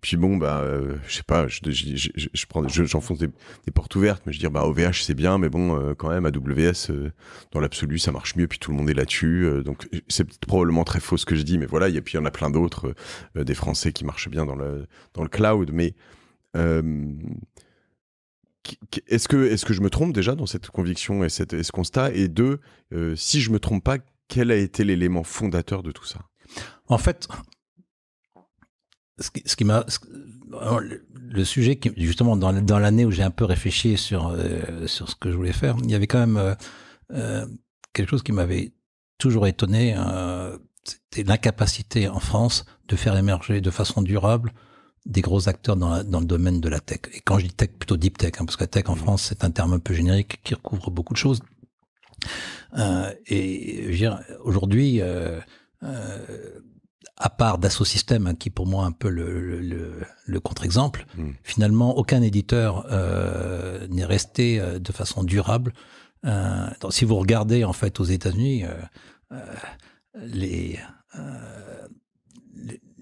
puis bon, bah, ne euh, je sais pas, je, prends, j'enfonce des, portes ouvertes, mais je dis, bah, OVH c'est bien, mais bon, euh, quand même, AWS, euh, dans l'absolu, ça marche mieux, puis tout le monde est là-dessus. donc, c'est probablement très faux ce que je dis, mais voilà, et puis il y en a plein d'autres, des Français qui marchent bien dans le, dans le cloud, mais est-ce que, est que je me trompe déjà dans cette conviction et, ce constat Et deux, si je me trompe pas, quel a été l'élément fondateur de tout ça En fait, ce qui, qui m'a le sujet qui, justement dans, dans l'année où j'ai un peu réfléchi sur euh, sur ce que je voulais faire, il y avait quand même euh, euh, quelque chose qui m'avait toujours étonné, c'était l'incapacité en France de faire émerger de façon durable des gros acteurs dans, dans, le domaine de la tech. Et quand je dis tech, plutôt deep tech, hein, parce que tech en France c'est un terme un peu générique qui recouvre beaucoup de choses. et aujourd'hui, euh, à part Dassault Systèmes, hein, qui pour moi un peu le, contre-exemple, hmm. finalement, aucun éditeur euh, n'est resté euh, de façon durable. Euh, si vous regardez en fait aux États-Unis, les,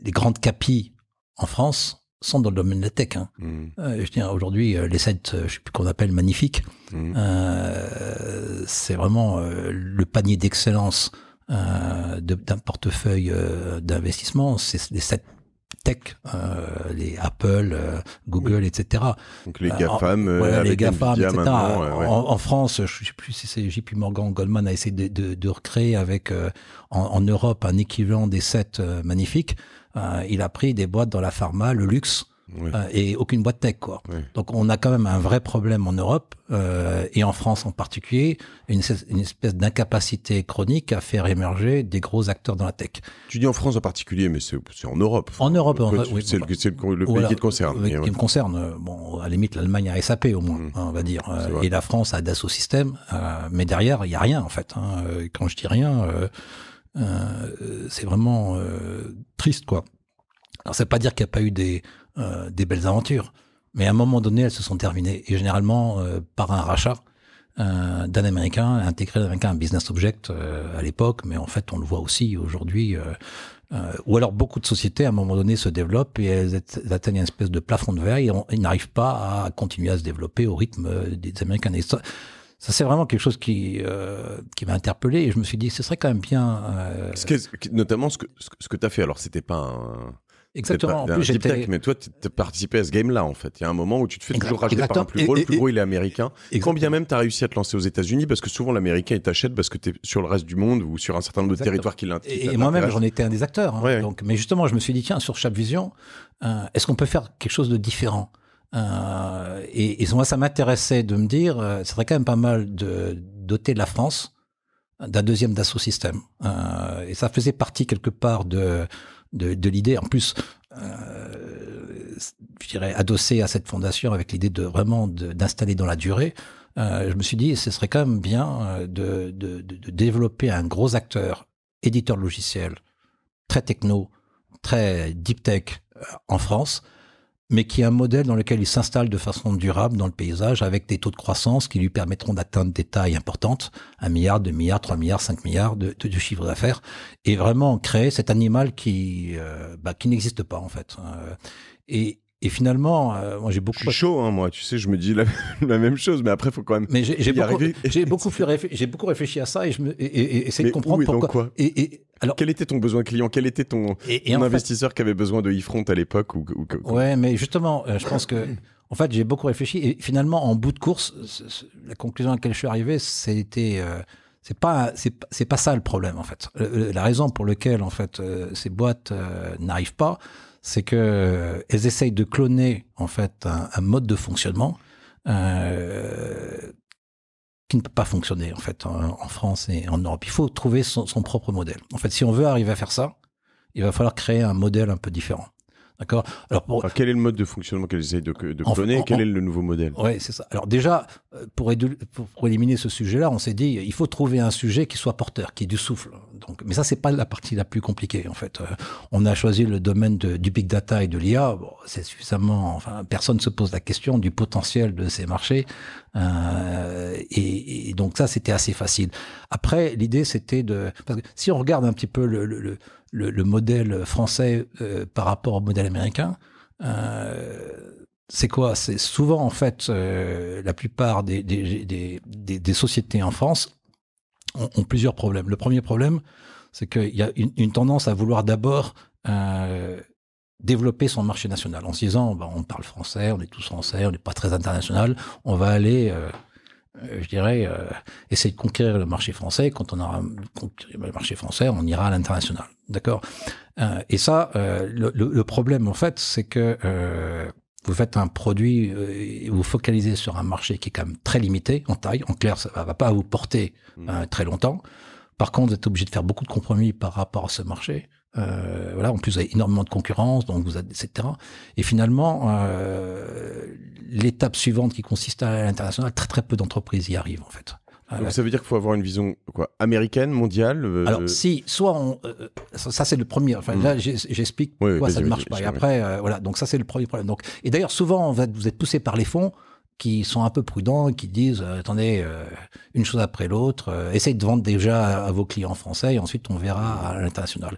grandes capis en France sont dans le domaine de la tech. Hein. Hmm. je tiens aujourd'hui les sites, je sais plus qu'on appelle magnifiques, hmm. c'est vraiment le panier d'excellence euh, d'un portefeuille euh, d'investissement, c'est les sept tech, euh, les Apple, Google, etc. Donc les GAFAM, les GAFAM etc. En, France, je ne sais plus si c'est JP Morgan Goldman a essayé de, recréer avec en, en, Europe un équivalent des sept magnifiques. il a pris des boîtes dans la pharma, le luxe, euh, et aucune boîte tech, quoi. Donc on a quand même un vrai problème en Europe euh, et en France en particulier, une, espèce d'incapacité chronique à faire émerger des gros acteurs dans la tech. Tu dis en France en particulier, mais c'est en Europe. En Europe, oui, c'est le, pays qui te concerne. Qui me concerne. Bon, à la limite, l'Allemagne a SAP au moins, mm. hein, on va dire, euh, et la France a Dassault Systèmes, mais derrière il y a rien en fait. Hein. Quand je dis rien. c'est vraiment triste, quoi. Alors, ça pas dire qu'il n'y a pas eu des, euh, des belles aventures. Mais à un moment donné, elles se sont terminées. Et généralement, euh, par un rachat euh, d'un Américain, intégré américain, un business object à l'époque, mais en fait, on le voit aussi aujourd'hui. ou alors, beaucoup de sociétés, à un moment donné, se développent et elles atteignent une espèce de plafond de verre et n'arrivent pas à continuer à se développer au rythme des Américains. ça, c'est vraiment quelque chose qui, qui m'a interpellé et je me suis dit ce serait quand même bien notamment ce que, ce que, tu as fait alors c'était pas un Exactement. en plus, tech, mais toi, tu as participé à ce game-là, en fait. Il y a un moment où tu te fais toujours racheter par un plus gros. le plus gros, il est américain. Et Quand bien même tu as réussi à te lancer aux États-Unis, parce que souvent, l'américain, il t'achète parce que tu es sur le reste du monde ou sur un certain nombre de territoires qui l'intéressent. Et, moi-même, j'en étais un des acteurs. Hein. donc, mais justement, je me suis dit, tiens, sur chaque vision, euh, est-ce qu'on peut faire quelque chose de différent euh, et, moi, ça m'intéressait de me dire, euh, ça serait quand même pas mal de doter la France d'un deuxième d'assaut Système. et ça faisait partie quelque part de de, l'idée. En plus, euh, je dirais, adossé à cette fondation avec l'idée de vraiment d'installer dans la durée, euh, je me suis dit, ce serait quand même bien euh, de, de, développer un gros acteur, éditeur logiciel, très techno, très deep tech en France, mais qui est un modèle dans lequel il s'installe de façon durable dans le paysage avec des taux de croissance qui lui permettront d'atteindre des tailles importantes, 1 milliard, 2 milliards, 3 milliards, 5 milliards de, de, chiffre d'affaires, et vraiment créer cet animal qui, euh, bah, qui n'existe pas en fait. Euh, et, et finalement, euh, j'ai beaucoup. Je suis chaud, hein, moi. Tu sais, je me dis la, même chose, mais après, il faut quand même. Mais j'ai beaucoup, j'ai beaucoup, réfléchi, beaucoup réfléchi à ça et je de comprendre pourquoi. Quoi et, alors, quel était ton besoin client Quel était ton, investisseur qui avait besoin de e-front à l'époque ou, Ouais, mais justement, euh, je pense que, en fait, j'ai beaucoup réfléchi et finalement, en bout de course, la conclusion à laquelle je suis arrivé, c'était. Euh, c'est pas c'est pas ça le problème en fait. La raison pour laquelle en fait ces boîtes n'arrivent pas, c'est que euh, elles essayent de cloner en fait un, mode de fonctionnement euh, qui ne peut pas fonctionner en fait en, France et en Europe. Il faut trouver son propre modèle. En fait, si on veut arriver à faire ça, il va falloir créer un modèle un peu différent. D'accord. Alors, quel est le mode de fonctionnement qu'elles essayent de, de cloner Quel est le nouveau modèle Oui, c'est ça. Alors déjà, euh, pour, pour éliminer ce sujet-là, on s'est dit euh, il faut trouver un sujet qui soit porteur, qui ait du souffle. Donc, mais ça, c'est pas la partie la plus compliquée en fait. Euh, on a choisi le domaine du big data et de l'IA. Bon, c'est suffisamment. Enfin, personne se pose la question du potentiel de ces marchés. Euh, et, et, donc ça, c'était assez facile. Après, l'idée, c'était de parce que si on regarde un petit peu le, le, le le, modèle français euh, par rapport au modèle américain, euh, c'est quoi C'est souvent en fait euh, la plupart des, des, des, sociétés en France ont, plusieurs problèmes. Le premier problème, c'est qu'il y a une, tendance à vouloir d'abord développer son marché national en se disant bah, on parle français, on est tous français, on n'est pas très international, on va aller euh, je dirais, euh, essayer de conquérir le marché français. Quand on aura le marché français, on ira à l'international. D'accord euh, Et ça, le, problème, en fait, c'est que vous faites un produit, vous focalisez sur un marché qui est quand même très limité en taille. En clair, ça ne va pas vous porter mmh. très longtemps. Par contre, vous êtes obligé de faire beaucoup de compromis par rapport à ce marché. Euh, voilà, en plus, vous avez énormément de concurrence, donc vous etc. Et finalement, euh, l'étape suivante qui consiste à l'international, très très peu d'entreprises y arrivent en fait. Donc euh, ça veut dire qu'il faut avoir une vision quoi américaine, mondiale. Euh, Alors si, soit on, ça, c'est le premier. Enfin mm. là j'explique pourquoi ça ne marche pas. Et après voilà donc ça c'est le premier problème. Donc et d'ailleurs souvent vous êtes, poussé par les fonds qui sont un peu prudents, qui disent attendez une chose après l'autre, essayez de vendre déjà à, vos clients français et ensuite on verra à l'international.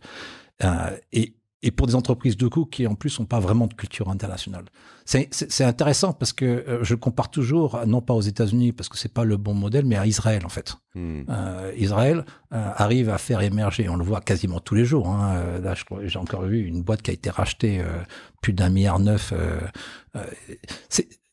Euh, et, pour des entreprises de coût qui en plus n'ont pas vraiment de culture internationale. C'est intéressant parce que euh, je compare toujours, non pas aux États-Unis parce que c'est pas le bon modèle, mais à Israël en fait. Hmm. Euh, Israël arrive à faire émerger, on le voit quasiment tous les jours. Hein, là, j'ai encore vu une boîte qui a été rachetée plus d'un milliard neuf.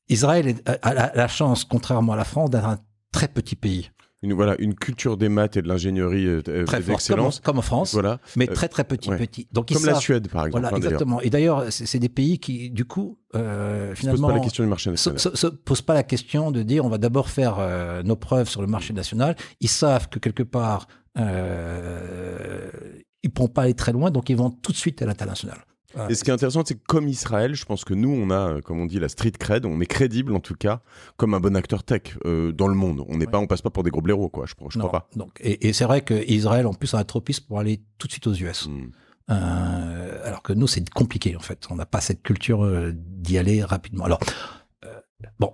Israël a, la chance, contrairement à la France, d'être un très petit pays une, voilà, une culture des maths et de l'ingénierie euh, euh, très excellente Comme, en France, voilà. mais euh, très très petit. petit. Donc, comme la Suède, par exemple. Voilà, hein, exactement. Et d'ailleurs, c'est des pays qui, du coup, finalement... Se pose pas la question du marché national. Se, se pose pas la question de dire, on va d'abord faire nos preuves sur le marché national. Ils savent que quelque part, ils ne pourront pas aller très loin, donc ils vont tout de suite à l'international. Et ce qui est intéressant, c'est que comme Israël, je pense que nous, on a, euh, comme on dit, la street cred, on est crédible en tout cas, comme un bon acteur tech euh, dans le monde. On n'est pas, on passe pas pour des gros blaireaux, quoi. Je, je crois pas. Donc, et, c'est vrai qu'Israël, en plus, a un tropisme pour aller tout de suite aux US. Hmm. Euh, alors que nous, c'est compliqué en fait. On n'a pas cette culture d'y aller rapidement. Alors, bon,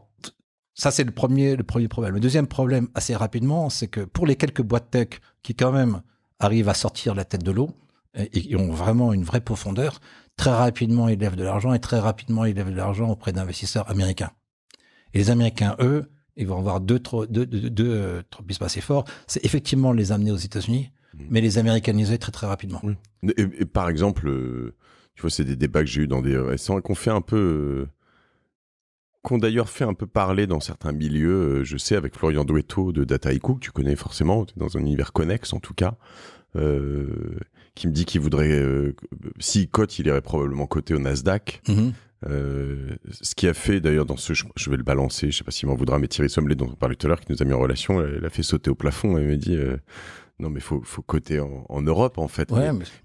ça c'est le premier, le premier problème. Le deuxième problème, assez rapidement, c'est que pour les quelques boîtes tech qui quand même arrivent à sortir la tête de l'eau et, et, ont vraiment une vraie profondeur, Très rapidement, ils lèvent de l'argent et très rapidement, ils lèvent de l'argent auprès d'investisseurs américains. Et les Américains, eux, ils vont avoir deux, trop, deux, euh, tropismes assez forts. C'est effectivement les amener aux États-Unis, mmh. mais les américaniser très très rapidement. Et, par exemple, euh, tu vois, c'est des débats que j'ai eu dans des récents qu'on fait un peu. Euh, qu'on d'ailleurs fait un peu parler dans certains milieux, je sais, avec Florian Duetto de Dataiku, que tu connais forcément, dans un univers connexe en tout cas qui me dit qu'il voudrait, euh, si s'il cote, il irait probablement coter au Nasdaq. Mhm. Euh, ce qui a fait d'ailleurs dans ce, je, vais le balancer, je sais pas s'il m'en voudra, mais Thierry Sommelet dont on parlait tout à l'heure, qui nous a mis en relation, elle, a fait sauter au plafond et m'a dit euh, non mais faut faut coter en, Europe en fait.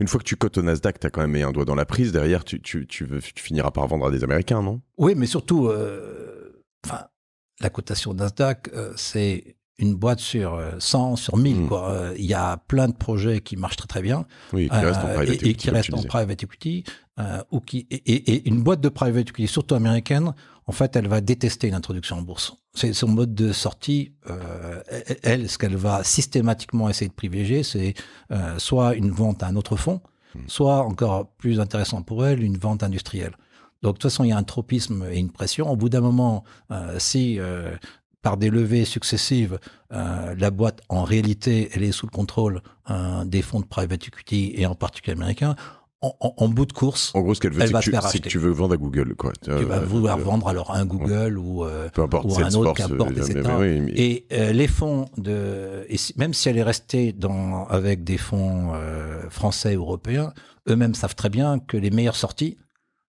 Une fois que tu cotes au Nasdaq, tu as quand même mis un doigt dans la prise. Derrière, tu tu, veux, tu finiras par vendre à des Américains, non Oui, mais surtout, la cotation Nasdaq, c'est une boîte sur 100, euh, sur 1000. Mm. Quoi. Euh, il y a plein de projets qui marchent très très bien et, qui restent en euh, private equity. ou qui, et, une boîte de private equity, surtout américaine, en fait, elle va détester une introduction en bourse. C'est son mode de sortie. elle, ce qu'elle va systématiquement essayer de privilégier, c'est soit une vente à un autre fonds, mm. soit encore plus intéressant pour elle, une vente industrielle. Donc, de toute façon, il y a un tropisme et une pression. Au bout d'un moment, si par des levées successives, euh, la boîte, en réalité, elle est sous le contrôle hein, des fonds de private equity et en particulier américains. En, bout de course, en gros, ce qu'elle veut, c'est que, tu veux vendre à Google, quoi. Tu vas euh, vouloir euh, vendre alors un Google ou, un autre, qu'importe, Et les fonds de, et même si elle est restée dans, avec des fonds français, européens, eux-mêmes savent très bien que les meilleures sorties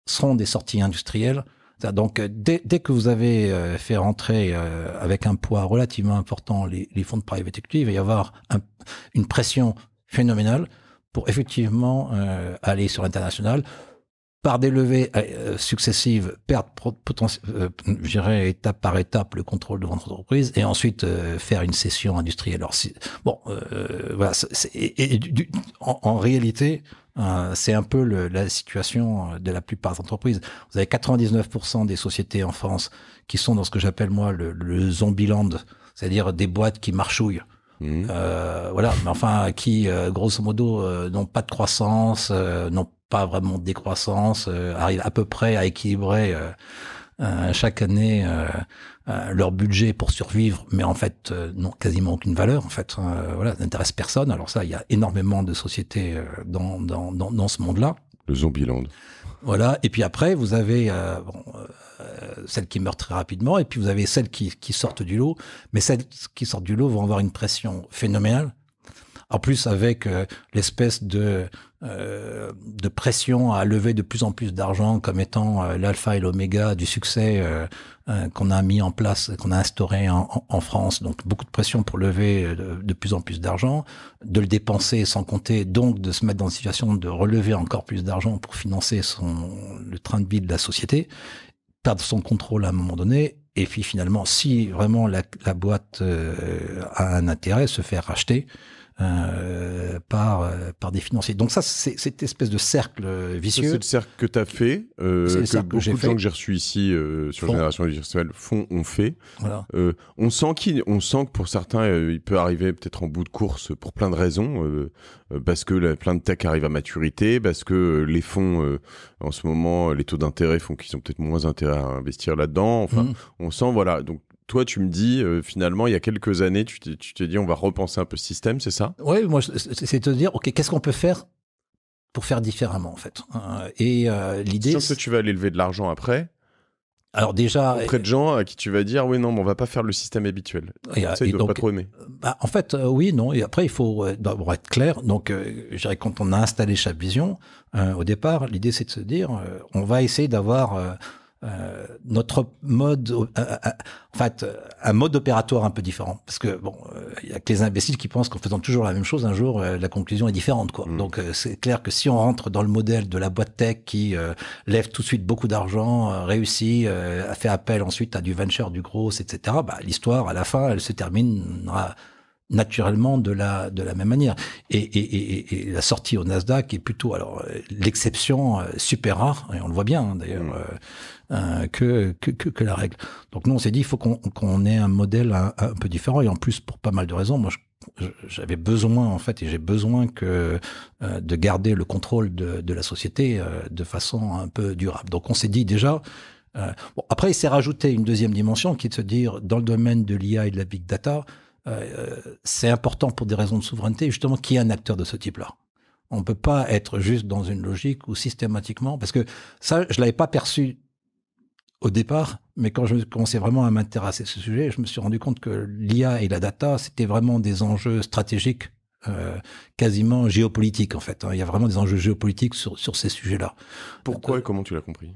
seront des sorties industrielles donc, euh, dès, que vous avez euh, fait rentrer euh, avec un poids relativement important les, fonds de private equity, il va y avoir une pression phénoménale pour effectivement aller sur l'international par des levées successives, perdre étape par étape le contrôle de votre entreprise et ensuite faire une cession industrielle. bon, voilà. en réalité, euh, c'est un peu la situation euh, de la plupart des entreprises. Vous avez 99% des sociétés en France qui sont dans ce que j'appelle moi le, zombie land, c'est-à-dire des boîtes qui marchouillent. Mmh. Euh, voilà, mais enfin qui, grosso modo, n'ont pas de croissance, n'ont pas vraiment de décroissance, arrivent à peu près à équilibrer euh, chaque année euh, euh, leur budget pour survivre, mais en fait euh, n'ont quasiment aucune valeur. En fait, hein. voilà, n'intéresse personne. Alors ça, il y a énormément de sociétés dans, dans, dans, dans ce monde-là. Le land. Voilà. Et puis après, vous avez bon, celles qui meurent très rapidement, et puis vous avez celles qui, qui sortent du lot. Mais celles qui sortent du lot vont avoir une pression phénoménale en plus, avec euh, l'espèce de, euh, de pression à lever de plus en plus d'argent comme étant euh, l'alpha et l'oméga du succès qu'on a mis en place, qu'on a instauré en, France. Donc, beaucoup de pression pour lever de, plus en plus d'argent, de le dépenser sans compter, donc de se mettre dans une situation de relever encore plus d'argent pour financer le train de vie de la société, perdre son contrôle à un moment donné et puis finalement, si vraiment la, boîte a un intérêt, se faire racheter euh, par, euh, par des financiers. Donc ça, c'est cette espèce de cercle euh, vicieux. C'est le cercle que tu as fait, euh, que beaucoup que de gens que j'ai reçus ici euh, sur Génération Virtuelle font, ont fait. Voilà. on, sent on sent que pour certains, il peut arriver peut-être en bout de course pour plein de raisons, parce que plein de tech arrive à maturité, parce que les fonds, en ce moment, les taux d'intérêt font qu'ils ont peut-être moins intérêt à investir là-dedans. Enfin, mmh. on sent, voilà, donc toi, tu me dis, euh, finalement, il y a quelques années, tu t'es, dit, on va repenser un peu ce système, c'est ça Oui, moi, c'est de dire, OK, qu'est-ce qu'on peut faire pour faire différemment, en fait hein, Et euh, l'idée. Sauf que tu vas aller lever de l'argent après. Alors déjà, auprès de gens à qui tu vas dire oui non, mais on va pas faire le système habituel. Et, euh, ça, ils pas trop aimer. Bah, en fait, oui non. Et après, il faut bah, être clair. Donc, je dirais quand on a installé vision au départ, l'idée c'est de se dire on va essayer d'avoir euh, notre mode, euh, euh, en fait, un mode opératoire un peu différent. Parce que bon, il y a que les imbéciles qui pensent qu'en faisant toujours la même chose, un jour la conclusion est différente, quoi. Mm. Donc c'est clair que si on rentre dans le modèle de la boîte tech qui lève tout de suite beaucoup d'argent, réussit, fait appel ensuite à du venture, du gros, etc. Bah, l'histoire à la fin, elle se terminera naturellement de la de la même manière et, et, et, et la sortie au Nasdaq est plutôt alors l'exception super rare et on le voit bien hein, d'ailleurs mm. Euh, que, que, la règle. Donc nous, on s'est dit, il faut qu'on ait un modèle un, peu différent. Et en plus, pour pas mal de raisons, moi, j'avais besoin, en fait, et j'ai besoin que euh, de garder le contrôle de, de la société euh, de façon un peu durable. Donc on s'est dit déjà, bon, après, il s'est rajouté une deuxième dimension qui est de se dire, dans le domaine de l'IA et de la big data, c'est important pour des raisons de souveraineté, justement, qu'il y ait un acteur de ce type-là. On ne peut pas être juste dans une logique ou systématiquement, parce que ça, je ne l'avais pas perçu au départ, mais quand je commençais vraiment à m'intéresser à ce sujet, je me suis rendu compte que l'IA et la data, c'était vraiment des enjeux stratégiques, euh, quasiment géopolitiques en fait. Hein. Il y a vraiment des enjeux géopolitiques sur, ces sujets-là. Pourquoi euh, et comment tu l'as compris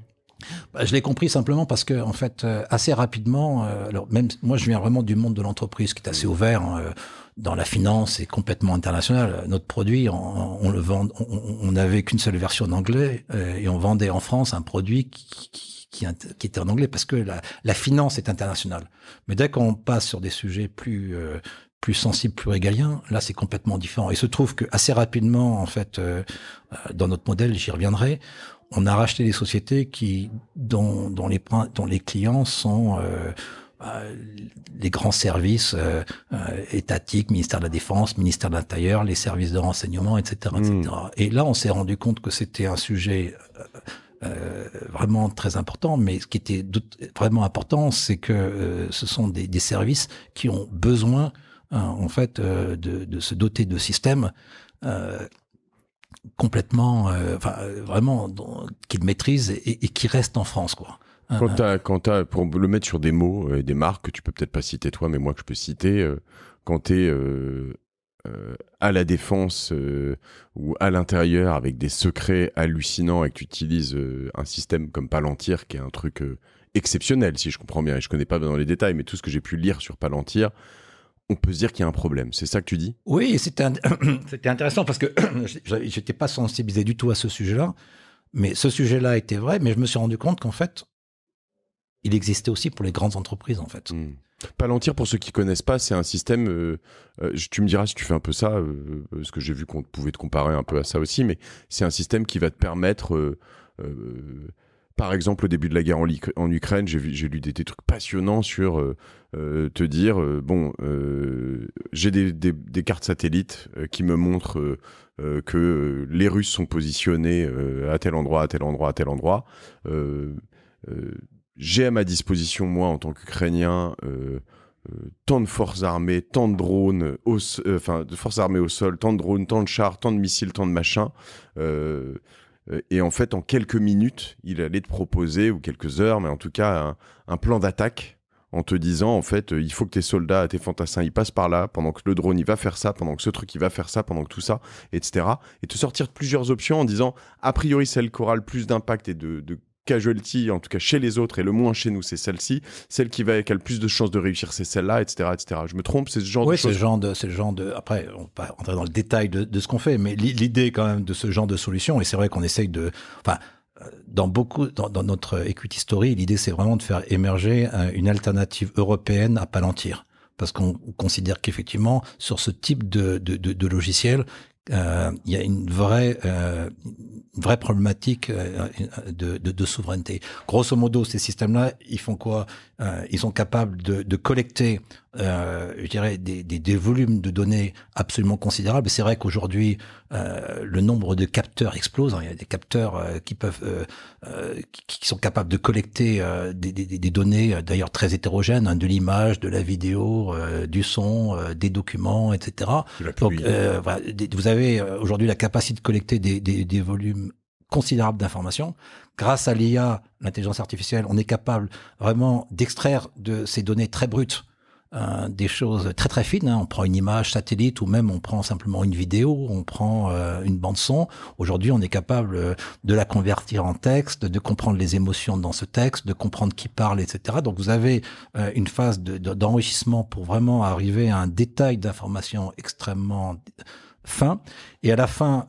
bah, je l'ai compris simplement parce que, en fait, euh, assez rapidement, alors même moi, je viens vraiment du monde de l'entreprise qui est assez ouvert. Hein, dans la finance est complètement internationale. Notre produit, on, le vend, on n'avait qu'une seule version en anglais euh, et on vendait en France un produit qui, qui qui, était en anglais parce que la, la finance est internationale. Mais dès qu'on passe sur des sujets plus euh, plus sensibles, plus régaliens, là c'est complètement différent. Et se trouve que assez rapidement, en fait, euh, dans notre modèle, j'y reviendrai, on a racheté des sociétés qui dont, dont les dont les clients sont bah, les grands services euh, euh, étatiques, ministère de la Défense, ministère de l'Intérieur, les services de renseignement, etc. Hmm. Et là, on s'est rendu compte que c'était un sujet euh, vraiment très important, mais ce qui était vraiment important, c'est que ce sont des, services qui ont besoin, en fait, de, se doter de systèmes complètement, enfin, vraiment, qu'ils maîtrisent et, et qui restent en France, quoi. Ah, quand ah. tu pour le mettre sur des mots et des marques que tu peux peut-être pas citer toi, mais moi que je peux citer, euh, quand tu es euh, euh, à la défense ou à l'intérieur avec des secrets hallucinants et que tu utilises un système comme Palantir qui est un truc exceptionnel, si je comprends bien, et je connais pas dans les détails, mais tout ce que j'ai pu lire sur Palantir, on peut se dire qu'il y a un problème. C'est ça que tu dis Oui, c'était intéressant parce que j'étais pas sensibilisé du tout à ce sujet-là. Mais ce sujet-là était vrai, mais je me suis rendu compte qu'en fait, il existait aussi pour les grandes entreprises en fait. Hmm. Palantir, pour ceux qui connaissent pas, c'est un système. Euh, euh, tu me diras si tu fais un peu ça, ce euh, parce que j'ai vu qu'on pouvait te comparer un peu à ça aussi, mais c'est un système qui va te permettre. par exemple, au début de la guerre en, Ukraine, j'ai lu des, trucs passionnants sur te dire bon, j'ai des, des, cartes satellites qui me montrent que les Russes sont positionnés à tel endroit, à tel endroit, à tel endroit j'ai à ma disposition, moi, en tant qu'Ukrainien, euh, euh, tant de forces armées, tant de drones, euh, enfin, de forces armées au sol, tant de drones, tant de chars, tant de missiles, tant de machins. et en fait, en quelques minutes, il allait te proposer, ou quelques heures, mais en tout cas, un, plan d'attaque en te disant, en fait, il faut que tes soldats, tes fantassins, ils passent par là, pendant que le drone, il va faire ça, pendant que ce truc, il va faire ça, pendant que tout ça, etc. Et te sortir plusieurs options en disant, a priori, c'est le aura plus d'impact et de casualty, en tout cas chez les autres, et le moins chez nous, c'est celle-ci. Celle qui va qui a le plus de chances de réussir, c'est celle-là, etc., etc. Je me trompe, c'est ce genre oui, de choses. genre de, c'est le genre de. Après, on va pas entrer dans le détail de, ce qu'on fait, mais l'idée quand même de ce genre de solution, et c'est vrai qu'on essaye de. Enfin, euh, dans beaucoup, dans, notre equity story, l'idée c'est vraiment de faire émerger euh, une alternative européenne à Palantir parce qu'on considère qu'effectivement, sur ce type de, de, de logiciel, euh, il y a une vraie, euh, vraie problématique euh, de, de, de, souveraineté. Grosso modo, ces systèmes-là, ils font quoi euh, Ils sont capables de, de collecter euh, je dirais, des, des, des, volumes de données absolument considérables. C'est vrai qu'aujourd'hui, euh, le nombre de capteurs explose. Hein. Il y a des capteurs euh, qui peuvent, euh, euh, qui, qui, sont capables de collecter des, des, données, d'ailleurs très hétérogènes, hein, de l'image, de la vidéo, du son, des documents, etc. Donc, voilà, vous avez aujourd'hui la capacité de collecter des volumes considérables d'informations. Grâce à l'IA, l'intelligence artificielle, on est capable vraiment d'extraire de ces données très brutes euh, des choses très très fines. Hein. On prend une image satellite ou même on prend simplement une vidéo, on prend euh, une bande son. Aujourd'hui, on est capable euh, de la convertir en texte, de comprendre les émotions dans ce texte, de comprendre qui parle, etc. Donc vous avez une phase d'enrichissement pour vraiment arriver à un détail d'information extrêmement fin. Et à la fin,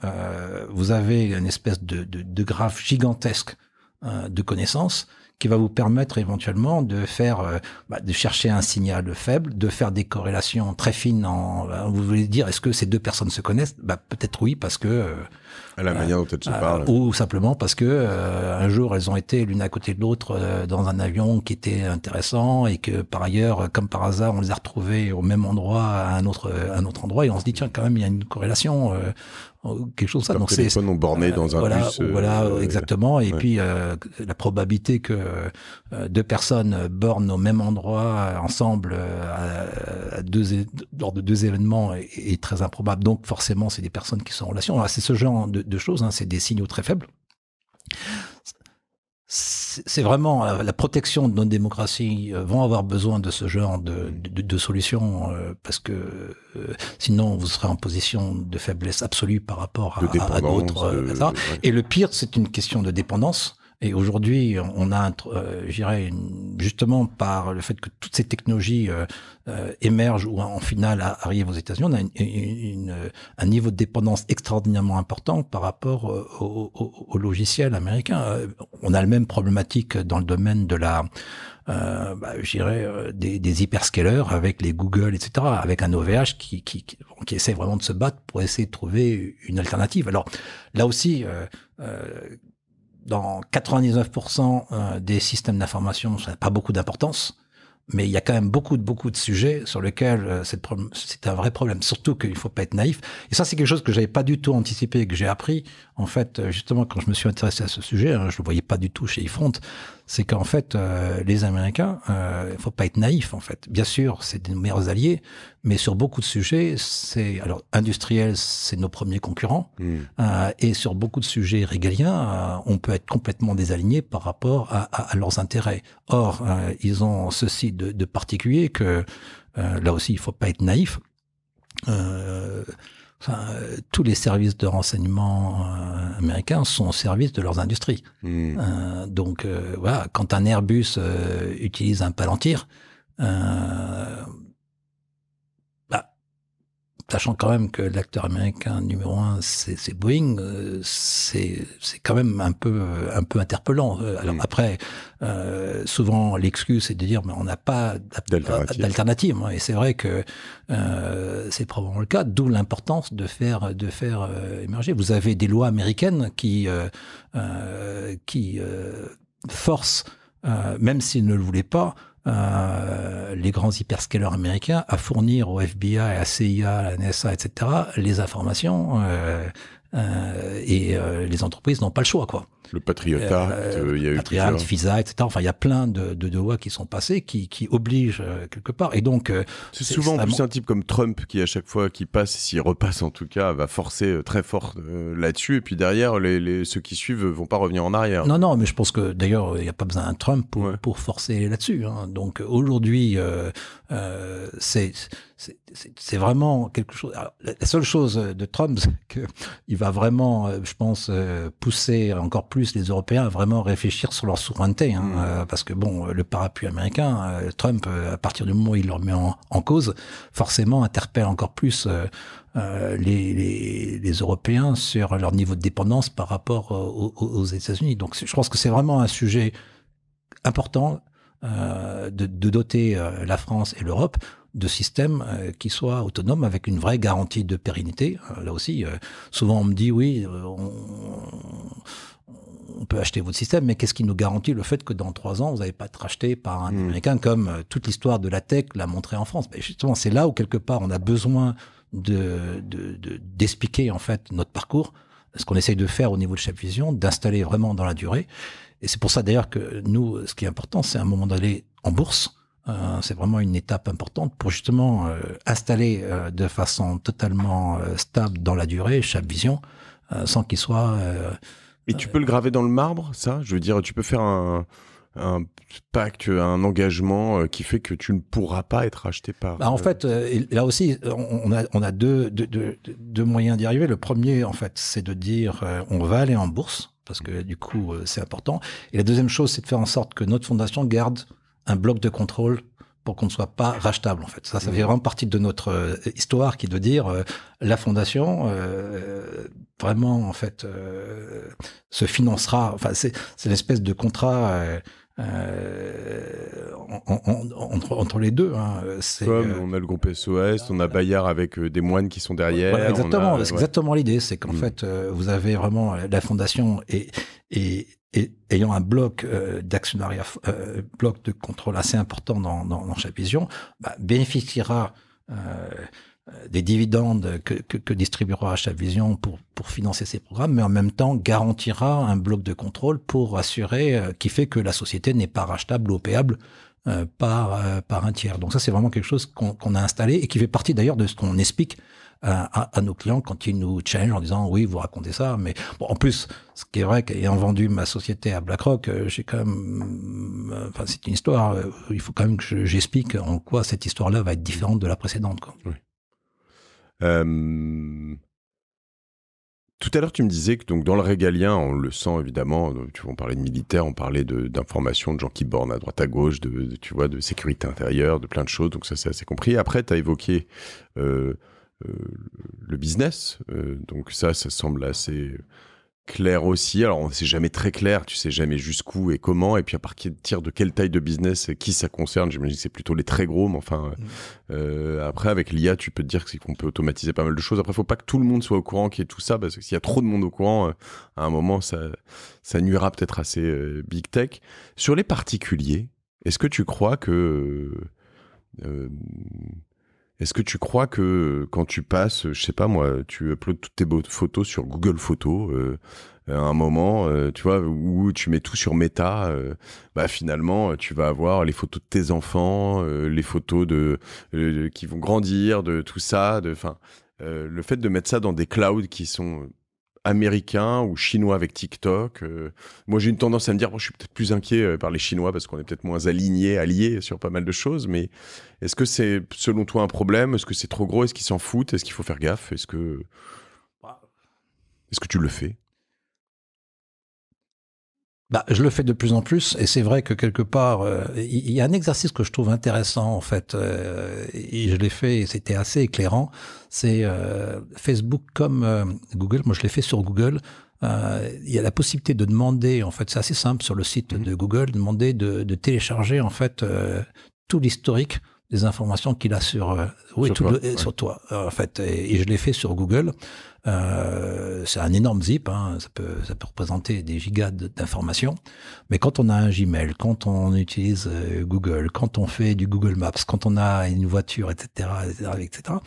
vous avez une espèce de, de graphe gigantesque de connaissances qui va vous permettre éventuellement de faire, euh, bah, de chercher un signal faible, de faire des corrélations très fines. En, euh, vous voulez dire, est-ce que ces deux personnes se connaissent bah, Peut-être oui, parce que euh, à la euh, manière dont elles se euh, parlent. Ou simplement parce que euh, un jour elles ont été l'une à côté de l'autre dans un avion qui était intéressant et que par ailleurs, comme par hasard, on les a retrouvées au même endroit à un autre, à un autre endroit et on se dit tiens quand même il y a une corrélation quelque chose comme ça. Donc c'est ont borné dans un voilà, bus. voilà, exactement. Et puis la probabilité que deux personnes bornent au même endroit ensemble deux, lors de deux événements est, très improbable. Donc forcément, c'est des personnes qui sont en relation. Ah, c'est ce genre de, choses, hein, c'est des signaux très faibles. C'est vraiment euh, la protection de nos démocraties, euh, vont avoir besoin de ce genre de, solutions euh, parce que sinon vous serez en position de faiblesse absolue par rapport à, d'autres. Et le pire, c'est une question de dépendance et aujourd'hui, on a, euh, j'irais, justement par le fait que toutes ces technologies euh, euh, émergent ou en finale arrivent aux États-Unis, on a une, euh, un niveau de dépendance extraordinairement important par rapport aux au, au logiciels américains. On a le même problématique dans le domaine de la, euh, bah, j'irais des, des, hyperscalers avec les Google, etc., avec un OVH qui, qui, qui, essaie vraiment de se battre pour essayer de trouver une alternative. Alors là aussi, dans 99% euh, des systèmes d'information, ça n'a pas beaucoup d'importance. Mais il y a quand même beaucoup de beaucoup de sujets sur lesquels euh, c'est un vrai problème. Surtout qu'il ne faut pas être naïf. Et ça, c'est quelque chose que j'avais pas du tout anticipé et que j'ai appris en fait, euh, justement, quand je me suis intéressé à ce sujet, hein, je le voyais pas du tout chez Ifront, c'est qu'en fait, euh, les Américains, il euh, faut pas être naïf, en fait. Bien sûr, c'est des meilleurs alliés, mais sur beaucoup de sujets, c'est alors industriel, c'est nos premiers concurrents, hmm. et sur beaucoup de sujets régaliens, on peut être complètement désaligné par rapport à, leurs intérêts. Or, ils ont ceci de, particulier que là aussi, il faut pas être naïf. Euh, tous les services de renseignement euh, américains sont au service de leurs industries. Hmm. Euh, donc voilà, quand un Airbus utilise un Palantir, sachant quand même que l'acteur américain numéro un, c'est Boeing, euh, c'est quand même un peu, un peu interpellant. Euh, alors mm. après, euh, souvent l'excuse c'est de dire mais on n'a pas d'alternative. Hein. Et c'est vrai que euh, c'est probablement le cas, d'où l'importance de faire, de faire émerger. Vous avez des lois américaines qui, qui forcent, même s'ils ne le voulaient pas, euh, les grands hyperscalers américains à fournir au FBI, à CIA, à la NSA, etc., les informations euh, euh, et les entreprises n'ont pas le choix, quoi. Le Patriotat, euh, euh, il y a eu Patriot, etc. Enfin, il y a plein de, de, lois qui sont passées qui, qui obligent euh, quelque part. Et donc, c'est souvent plus un type comme Trump qui, à chaque fois qu'il passe, s'il repasse en tout cas, va forcer très fort là-dessus. Et puis derrière, les, les, ceux qui suivent vont pas revenir en arrière. Non, non, mais je pense que d'ailleurs, il n'y a pas besoin d'un Trump pour, forcer là-dessus. Hein. Donc aujourd'hui, euh, c'est vraiment quelque chose. la seule chose euh, de Trump, c'est qu'il va vraiment, euh, je pense, pousser encore plus les Européens à vraiment réfléchir sur leur souveraineté. Hein, mm. Parce que, bon, le parapluie américain, Trump, à partir du moment où il le remet en, cause, forcément interpelle encore plus les, Européens sur leur niveau de dépendance par rapport aux États-Unis. Donc, je pense que c'est vraiment un sujet important euh, de, de, doter euh, la France et l'Europe de systèmes euh, qui soient autonomes avec une vraie garantie de pérennité. Là aussi, souvent on me dit oui, on, on peut acheter votre système, mais qu'est-ce qui nous garantit le fait que dans trois ans, vous n'allez pas être racheté par un hmm. Américain comme toute l'histoire de la tech l'a montré en France mais Justement, c'est là où quelque part on a besoin de d'expliquer de, en fait notre parcours, ce qu'on essaye de faire au niveau de chaque vision, d'installer vraiment dans la durée. Et c'est pour ça d'ailleurs que nous, ce qui est important, c'est à un moment d'aller en bourse. Euh, c'est vraiment une étape importante pour justement euh, installer euh, de façon totalement stable dans la durée chaque vision, sans qu'il soit. Et tu peux le graver dans le marbre, ça Je veux dire, tu peux faire un, un pacte, un engagement qui fait que tu ne pourras pas être acheté par. Bah, en fait, là aussi, on a, on a deux, deux moyens d'y arriver. Le premier, en fait, c'est de dire on va aller en bourse parce que du coup, euh, c'est important. Et la deuxième chose, c'est de faire en sorte que notre fondation garde un bloc de contrôle pour qu'on ne soit pas rachetable en fait. Ça, ça mhm. fait vraiment partie de notre euh, histoire qui veut dire euh, la fondation vraiment en fait se financera. Enfin, c'est c'est l'espèce de contrat euh, entre, les deux. Hein, Comme euh, on a le groupe SOS, on a Bayard avec euh, des moines qui sont derrière. exactement, c'est exactement l'idée, c'est qu'en mm. fait, vous avez vraiment la fondation et, et, ayant un bloc d'actionnariat, bloc de contrôle assez important dans, dans, dans bah, bénéficiera euh, des dividendes que, que, que distribuera Achat-Vision pour, pour financer ses programmes, mais en même temps garantira un bloc de contrôle pour assurer, euh, qui fait que la société n'est pas rachetable ou payable euh, par, euh, par un tiers. Donc ça, c'est vraiment quelque chose qu'on a installé et qui fait partie d'ailleurs de ce qu'on explique à, à, nos clients quand ils nous changent en disant oui, vous racontez ça, mais bon, en plus, ce qui est vrai, qu'ayant vendu ma société à BlackRock, j'ai quand même, enfin, c'est une histoire, il faut quand même que j'explique en quoi cette histoire-là va être différente de la précédente. Quoi. Oui. Tout à l'heure, tu me disais que donc dans le régalien, on le sent évidemment. Tu on parlait de militaires, on parlait d'informations, de, gens qui bornent à droite à gauche, de, tu vois, de sécurité intérieure, de plein de choses. Donc ça, c'est assez compris. Après, tu as évoqué euh, euh, le business. Euh, donc ça, ça semble assez clair aussi. Alors, on sait jamais très clair, tu sais jamais jusqu'où et comment, et puis à partir de quelle taille de business qui ça concerne. J'imagine que c'est plutôt les très gros, mais enfin, euh, mm. euh, après, avec l'IA, tu peux te dire qu'on peut automatiser pas mal de choses. Après, il faut pas que tout le monde soit au courant qui est tout ça, parce que s'il y a trop de monde au courant, euh, à un moment, ça, ça nuira peut-être assez big tech. Sur les particuliers, est-ce que tu crois que est-ce que tu crois que quand tu passes, je sais pas moi, tu uploads toutes tes photos sur Google Photos, euh, à un moment, euh, tu vois, où tu mets tout sur Meta, euh, bah finalement, tu vas avoir les photos de tes enfants, les photos de, qui vont grandir, de tout ça, de, enfin, le fait de mettre ça dans des clouds qui sont américain ou chinois avec TikTok. Euh, moi, j'ai une tendance à me dire, bon, je suis peut-être plus inquiet euh, par les Chinois parce qu'on est peut-être moins alignés, alliés sur pas mal de choses. Mais est-ce que c'est, selon toi, un problème Est-ce que c'est trop gros Est-ce qu'ils s'en foutent Est-ce qu'il faut faire gaffe Est-ce que, est-ce que tu le fais bah, je le fais de plus en plus, et c'est vrai que quelque part, euh, il y, a un exercice que je trouve intéressant en fait, euh, et je l'ai fait, et c'était assez éclairant. C'est euh, Facebook comme Google. Moi, je l'ai fait sur Google. Il y a la possibilité de demander, en fait, c'est assez simple sur le site mmh. de Google, demander de, télécharger en fait tout l'historique des informations qu'il a sur, oui, sur, toi, en fait, et je l'ai fait sur Google. Euh, c'est un énorme zip, hein. ça, peut, ça peut représenter des gigas d'informations. Mais quand on a un Gmail, quand on utilise euh, Google, quand on fait du Google Maps, quand on a une voiture, etc., etc.,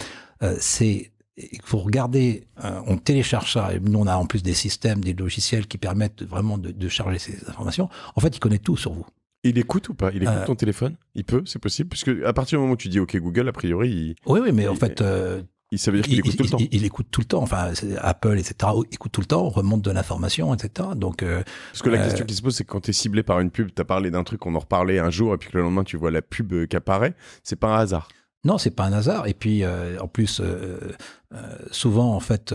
euh, c'est il faut regarder on télécharge ça, et nous on a en plus des systèmes, des logiciels qui permettent vraiment de, charger ces informations, en fait il connaît tout sur vous. Il écoute ou pas Il écoute ton téléphone Il peut, c'est possible Puisque à partir du moment où tu dis OK Google, a priori, Oui, oui, mais en fait, il, ça veut dire qu'il écoute tout le temps. Il, écoute tout le temps. Enfin, Apple, etc. écoute tout le temps, remonte de l'information, etc. Donc. ce euh, Parce que la euh, question qui se pose, c'est que quand es ciblé par une pub, tu as parlé d'un truc, on en reparlait un jour, et puis que le lendemain, tu vois la pub qui apparaît. C'est pas un hasard. Non, c'est pas un hasard. Et puis, euh, en plus, souvent, en fait,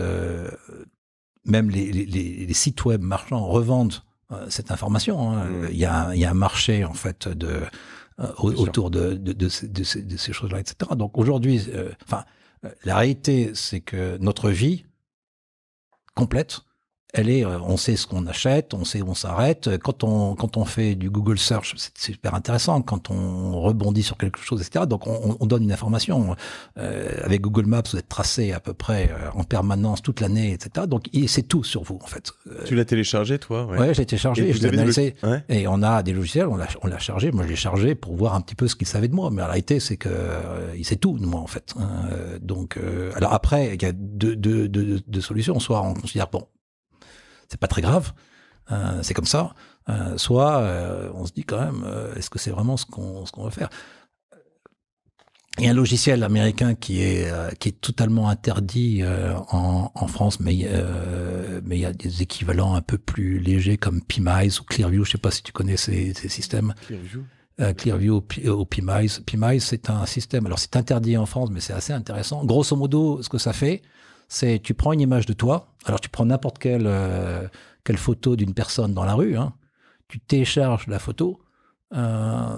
même les, sites web marchands revendent cette information. Hein. Mmh. Il, y a, un marché, en fait, de autour de, de, ces, choses-là, etc. Donc aujourd'hui, enfin, euh, la réalité, c'est que notre vie complète elle est, euh, on sait ce qu'on achète, on sait où on s'arrête. Quand on, quand on fait du Google search, c'est super intéressant. Quand on rebondit sur quelque chose, etc. Donc on, donne une information. Euh, avec Google Maps, vous êtes tracé à peu près euh, en permanence toute l'année, etc. Donc c'est tout sur vous en fait. Tu l'as téléchargé toi Oui, ouais, j'ai téléchargé, et je analysé. Et on a des logiciels, on l'a, chargé. Moi, je l'ai chargé pour voir un petit peu ce qu'il savait de moi. Mais la réalité, c'est que il sait tout de moi en fait. Hein. donc alors après, il y a deux, deux, deux, deux solutions. Soit on considère bon c'est pas très grave, euh, c'est comme ça. Euh, soit euh, on se dit quand même, est-ce que c'est vraiment ce qu'on ce qu'on veut faire Il y a un logiciel américain qui est qui est totalement interdit en, en, France, mais mais il y a des équivalents un peu plus légers comme PMIs ou Clearview. Je sais pas si tu connais ces, ces systèmes. Clearview. Clearview ou PMIs, c'est un système, alors c'est interdit en France, mais c'est assez intéressant. Grosso modo, ce que ça fait, c'est tu prends une image de toi, alors tu prends n'importe quelle, euh, quelle photo d'une personne dans la rue, hein, tu télécharges la photo, euh,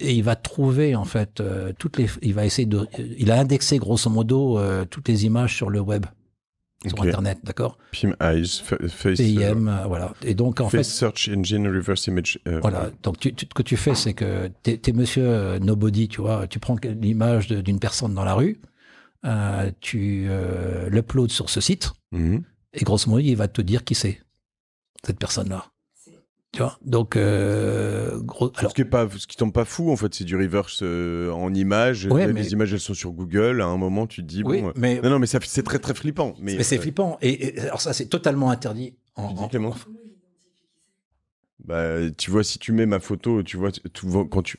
et il va trouver en fait euh, toutes les, il va essayer de, il a indexé grosso modo toutes les images sur le web. Sur Internet, d'accord PIM Eyes, Face... PIM, voilà. face Search Engine Reverse Image... voilà, donc tu, ce que tu fais, c'est que tu es monsieur Nobody, tu vois, tu prends l'image d'une personne dans la rue, euh, tu euh, l'uploades sur ce site, mhm. et grosso modo, il va te dire qui c'est, cette personne-là. Tu vois donc, euh, alors... ce qui est pas, ce qui tombe pas fou en fait, c'est du reverse en images. Les images elles sont sur Google. À un moment, tu te dis oui, mais... non, mais c'est très très flippant. Mais, c'est flippant. Et, alors ça, c'est totalement interdit. En, tu Bah, tu vois, si tu mets ma photo, tu vois, quand tu,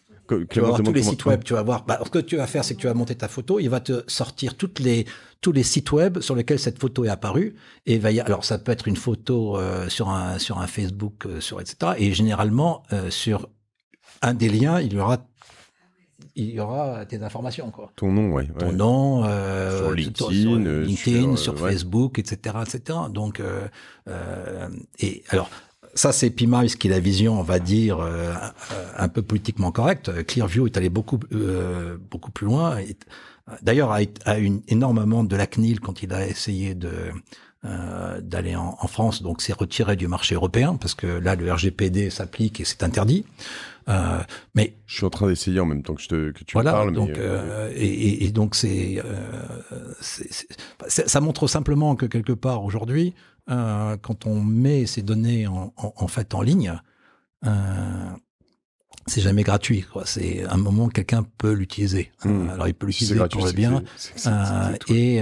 tu vas voir tous les sites web, tu vas voir. Bah, ce que tu vas faire, c'est que tu vas monter ta photo, il va te sortir toutes les, tous les sites web sur lesquels cette photo est apparue. Et va alors, ça peut être une photo euh, sur, un, sur un Facebook, euh, sur etc. Et généralement, euh, sur un des liens, il y aura il y aura tes informations quoi. Ton nom, oui. Ouais. Ton nom sur LinkedIn, sur, Facebook, etc., etc. Donc et alors ça, c'est Pima, qui la vision, on va dire, euh, un peu politiquement correcte. Clearview est allé beaucoup, euh, beaucoup plus loin. D'ailleurs, a, a une, énormément de la CNIL quand il a essayé de euh, d'aller en, France, donc c'est retiré du marché européen parce que là, le RGPD s'applique et c'est interdit. mais je suis en train d'essayer en même temps que, je te, que tu parles. Donc, et, et, donc c'est ça montre simplement que quelque part aujourd'hui euh, quand on met ces données en, fait en ligne, euh, c'est jamais gratuit. C'est un moment quelqu'un peut l'utiliser. Hmm. Euh, alors il peut l'utiliser pour le bien, et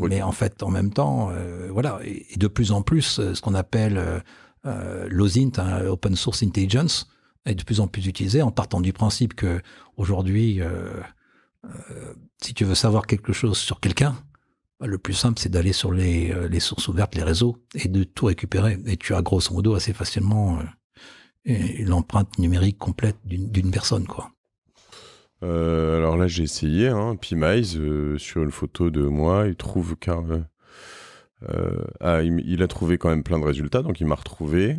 mais en fait en même temps, voilà. Et, de plus en plus, ce qu'on appelle euh, l'OSINT, hein, Open Source Intelligence, est de plus en plus utilisé en partant du principe que aujourd'hui, si tu veux savoir quelque chose sur quelqu'un, bah, le plus simple, c'est d'aller sur euh, les, sources ouvertes, les réseaux, et de tout récupérer. Et tu as grosso modo assez facilement euh, l'empreinte numérique complète d'une personne, quoi. Euh, alors là, j'ai essayé, hein, Maïs, sur une photo de moi, il trouve ah, il, a trouvé quand même plein de résultats, donc il m'a retrouvé.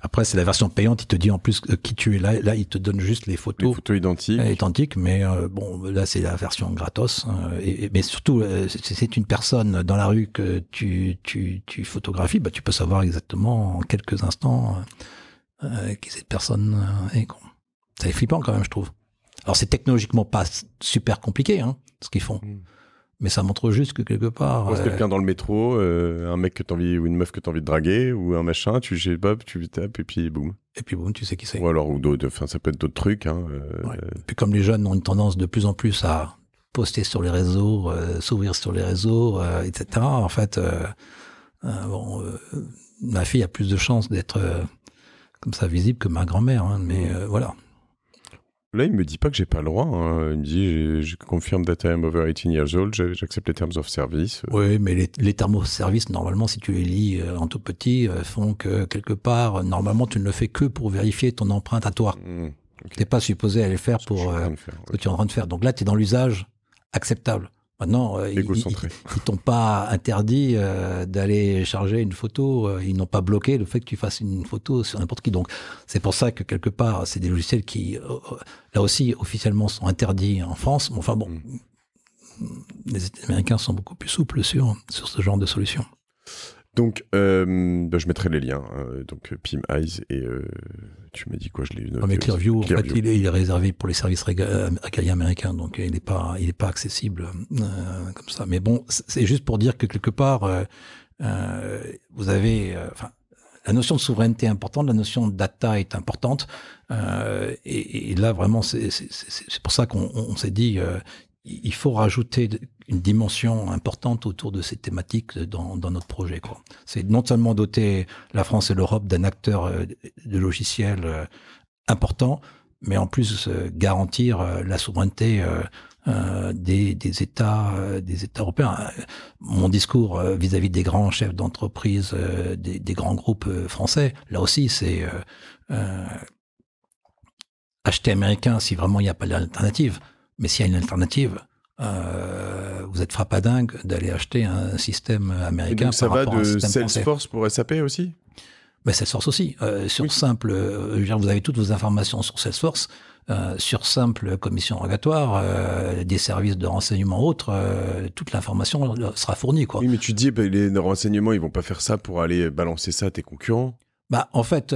Après, c'est la version payante. Il te dit en plus euh, qui tu es là. Là, il te donne juste les photos. Les photos identiques. Euh, identiques, mais euh, bon, là, c'est la version gratos. Hein, mais surtout, si c'est une personne dans la rue que tu, tu, tu photographies, bah, tu peux savoir exactement en quelques instants qui cette personne est. C'est flippant quand même, je trouve. Alors, c'est technologiquement pas super compliqué, hein, ce qu'ils font. Hmm. Mais ça montre juste que quelque part. parce euh, quelqu'un dans le métro, euh, un mec que t'as envie ou une meuf que tu as envie de draguer ou un machin, tu sais pas, tu tapes et puis boum. Et puis boum, tu sais qui c'est. Ou alors ou d'autres, enfin ça peut être d'autres trucs. Hein, euh. Puis comme les jeunes ont une tendance de plus en plus à poster sur les réseaux, s'ouvrir sur les réseaux, etc. En fait, ma fille a plus de chances d'être comme ça visible que ma grand-mère, hein, mais mmh. voilà. Là, il me dit pas que j'ai pas le droit. Hein. Il me dit, je confirme that I'm over 18 years old, j'accepte les terms of service. Oui, mais les, termes of service, normalement, si tu les lis euh, en tout petit, euh, font que quelque part, normalement, tu ne le fais que pour vérifier ton empreinte à toi. Hmm, tu n'es pas supposé aller faire pour ce que, euh, tu es en train de faire. Donc là, tu es dans l'usage acceptable. Non, euh, ils, ne t'ont pas interdit euh, d'aller charger une photo. Euh, ils n'ont pas bloqué le fait que tu fasses une photo sur n'importe qui. Donc, c'est pour ça que quelque part, c'est des logiciels qui, là aussi, officiellement sont interdits en France. Mais enfin bon, mm. les Américains sont beaucoup plus souples sur, sur ce genre de solution. Donc, ben, je mettrai les liens. donc, Pim Eyes et tu m'as dit quoi Je l'ai noté. mais Clearview, en fait, il est, réservé pour les services euh, américains, donc euh, il n'est pas, il est pas accessible euh, comme ça. Mais bon, c'est juste pour dire que quelque part, vous avez, enfin, la notion de souveraineté est importante, la notion de data est importante. et, là, vraiment, c'est pour ça qu'on s'est dit, il faut rajouter une dimension importante autour de ces thématiques dans, notre projet. C'est non seulement doter la France et l'Europe d'un acteur euh, de logiciel euh, important, mais en plus euh, garantir la souveraineté des, États, européens. Mon discours vis-à-vis des grands chefs d'entreprise, des, grands groupes français, là aussi, c'est acheter américain si vraiment il n'y a pas d'alternative. Mais s'il y a une alternative, euh, vous êtes frappadingue d'aller acheter un système américain. ça par va rapport de à Salesforce pour SAP aussi Mais ben, Salesforce aussi. Euh, sur simple, euh, vous avez toutes vos informations sur Salesforce. Euh, sur simple commission rogatoire, des services de renseignement autres, toute l'information sera fournie. Quoi. Oui, mais tu dis, que ben, les renseignements, ils vont pas faire ça pour aller balancer ça à tes concurrents bah, En fait,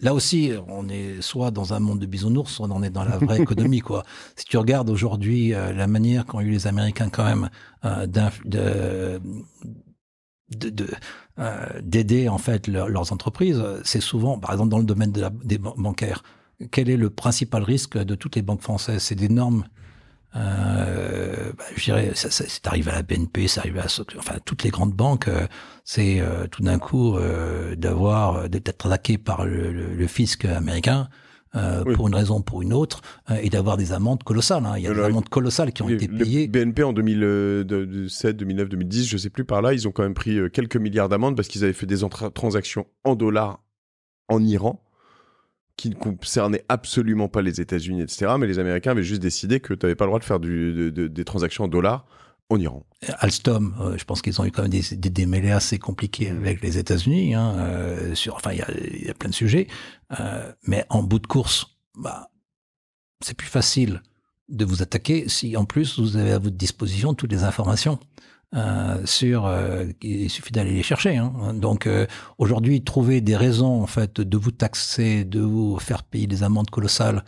là aussi, on est soit dans un monde de bisounours, soit on en est dans la vraie économie. quoi. Si tu regardes aujourd'hui euh, la manière qu'ont eu les Américains quand même euh, euh, d'aider en fait leurs entreprises, c'est souvent, par exemple, dans le domaine de des bancaires. Quel est le principal risque de toutes les banques françaises C'est des bah, je dirais, c'est arrivé à la BNP, c'est arrivé à toutes les grandes banques c'est euh, tout d'un coup euh, d'avoir euh, d'être attaqué par le, fisc américain. pour une raison pour une autre, et d'avoir des amendes colossales. Hein. Il y a des amendes colossales qui ont été payées. BNP en 2007, 2009, 2010, je ne sais plus par là, ils ont quand même pris quelques milliards d'amendes parce qu'ils avaient fait des transactions en dollars en Iran qui ne concernaient absolument pas les États-Unis, etc. Mais les Américains avaient juste décidé que tu n'avais pas le droit de faire des transactions en dollars en Iran. Alstom, euh, je pense qu'ils ont eu quand même des, démêlés assez compliqués mm. avec les États-Unis. Hein, euh, sur, enfin, il y, a, plein de sujets. Euh, mais en bout de course, bah, c'est plus facile de vous attaquer si en plus vous avez à votre disposition toutes les informations. sur, il suffit d'aller les chercher. Hein. Donc aujourd'hui, trouver des raisons en fait de vous taxer, de vous faire payer des amendes colossales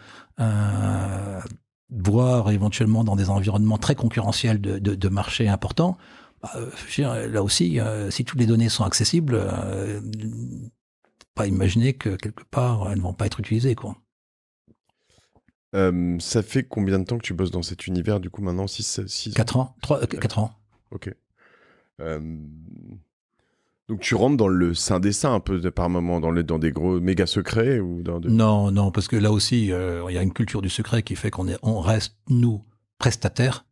boire éventuellement dans des environnements très concurrentiels de, de, de marchés importants, bah, euh, là aussi, euh, si toutes les données sont accessibles, euh, pas imaginer que quelque part elles ne vont pas être utilisées. Quoi. ça fait combien de temps que tu bosses dans cet univers du coup maintenant 6 4 ans 3, 4 ans. OK. Donc tu rentres dans le saint saints un peu de, par moment, dans, des gros méga secrets ou dans Non, non, parce que là aussi, euh, il y a une culture du secret qui fait qu'on on reste, nous, prestataires.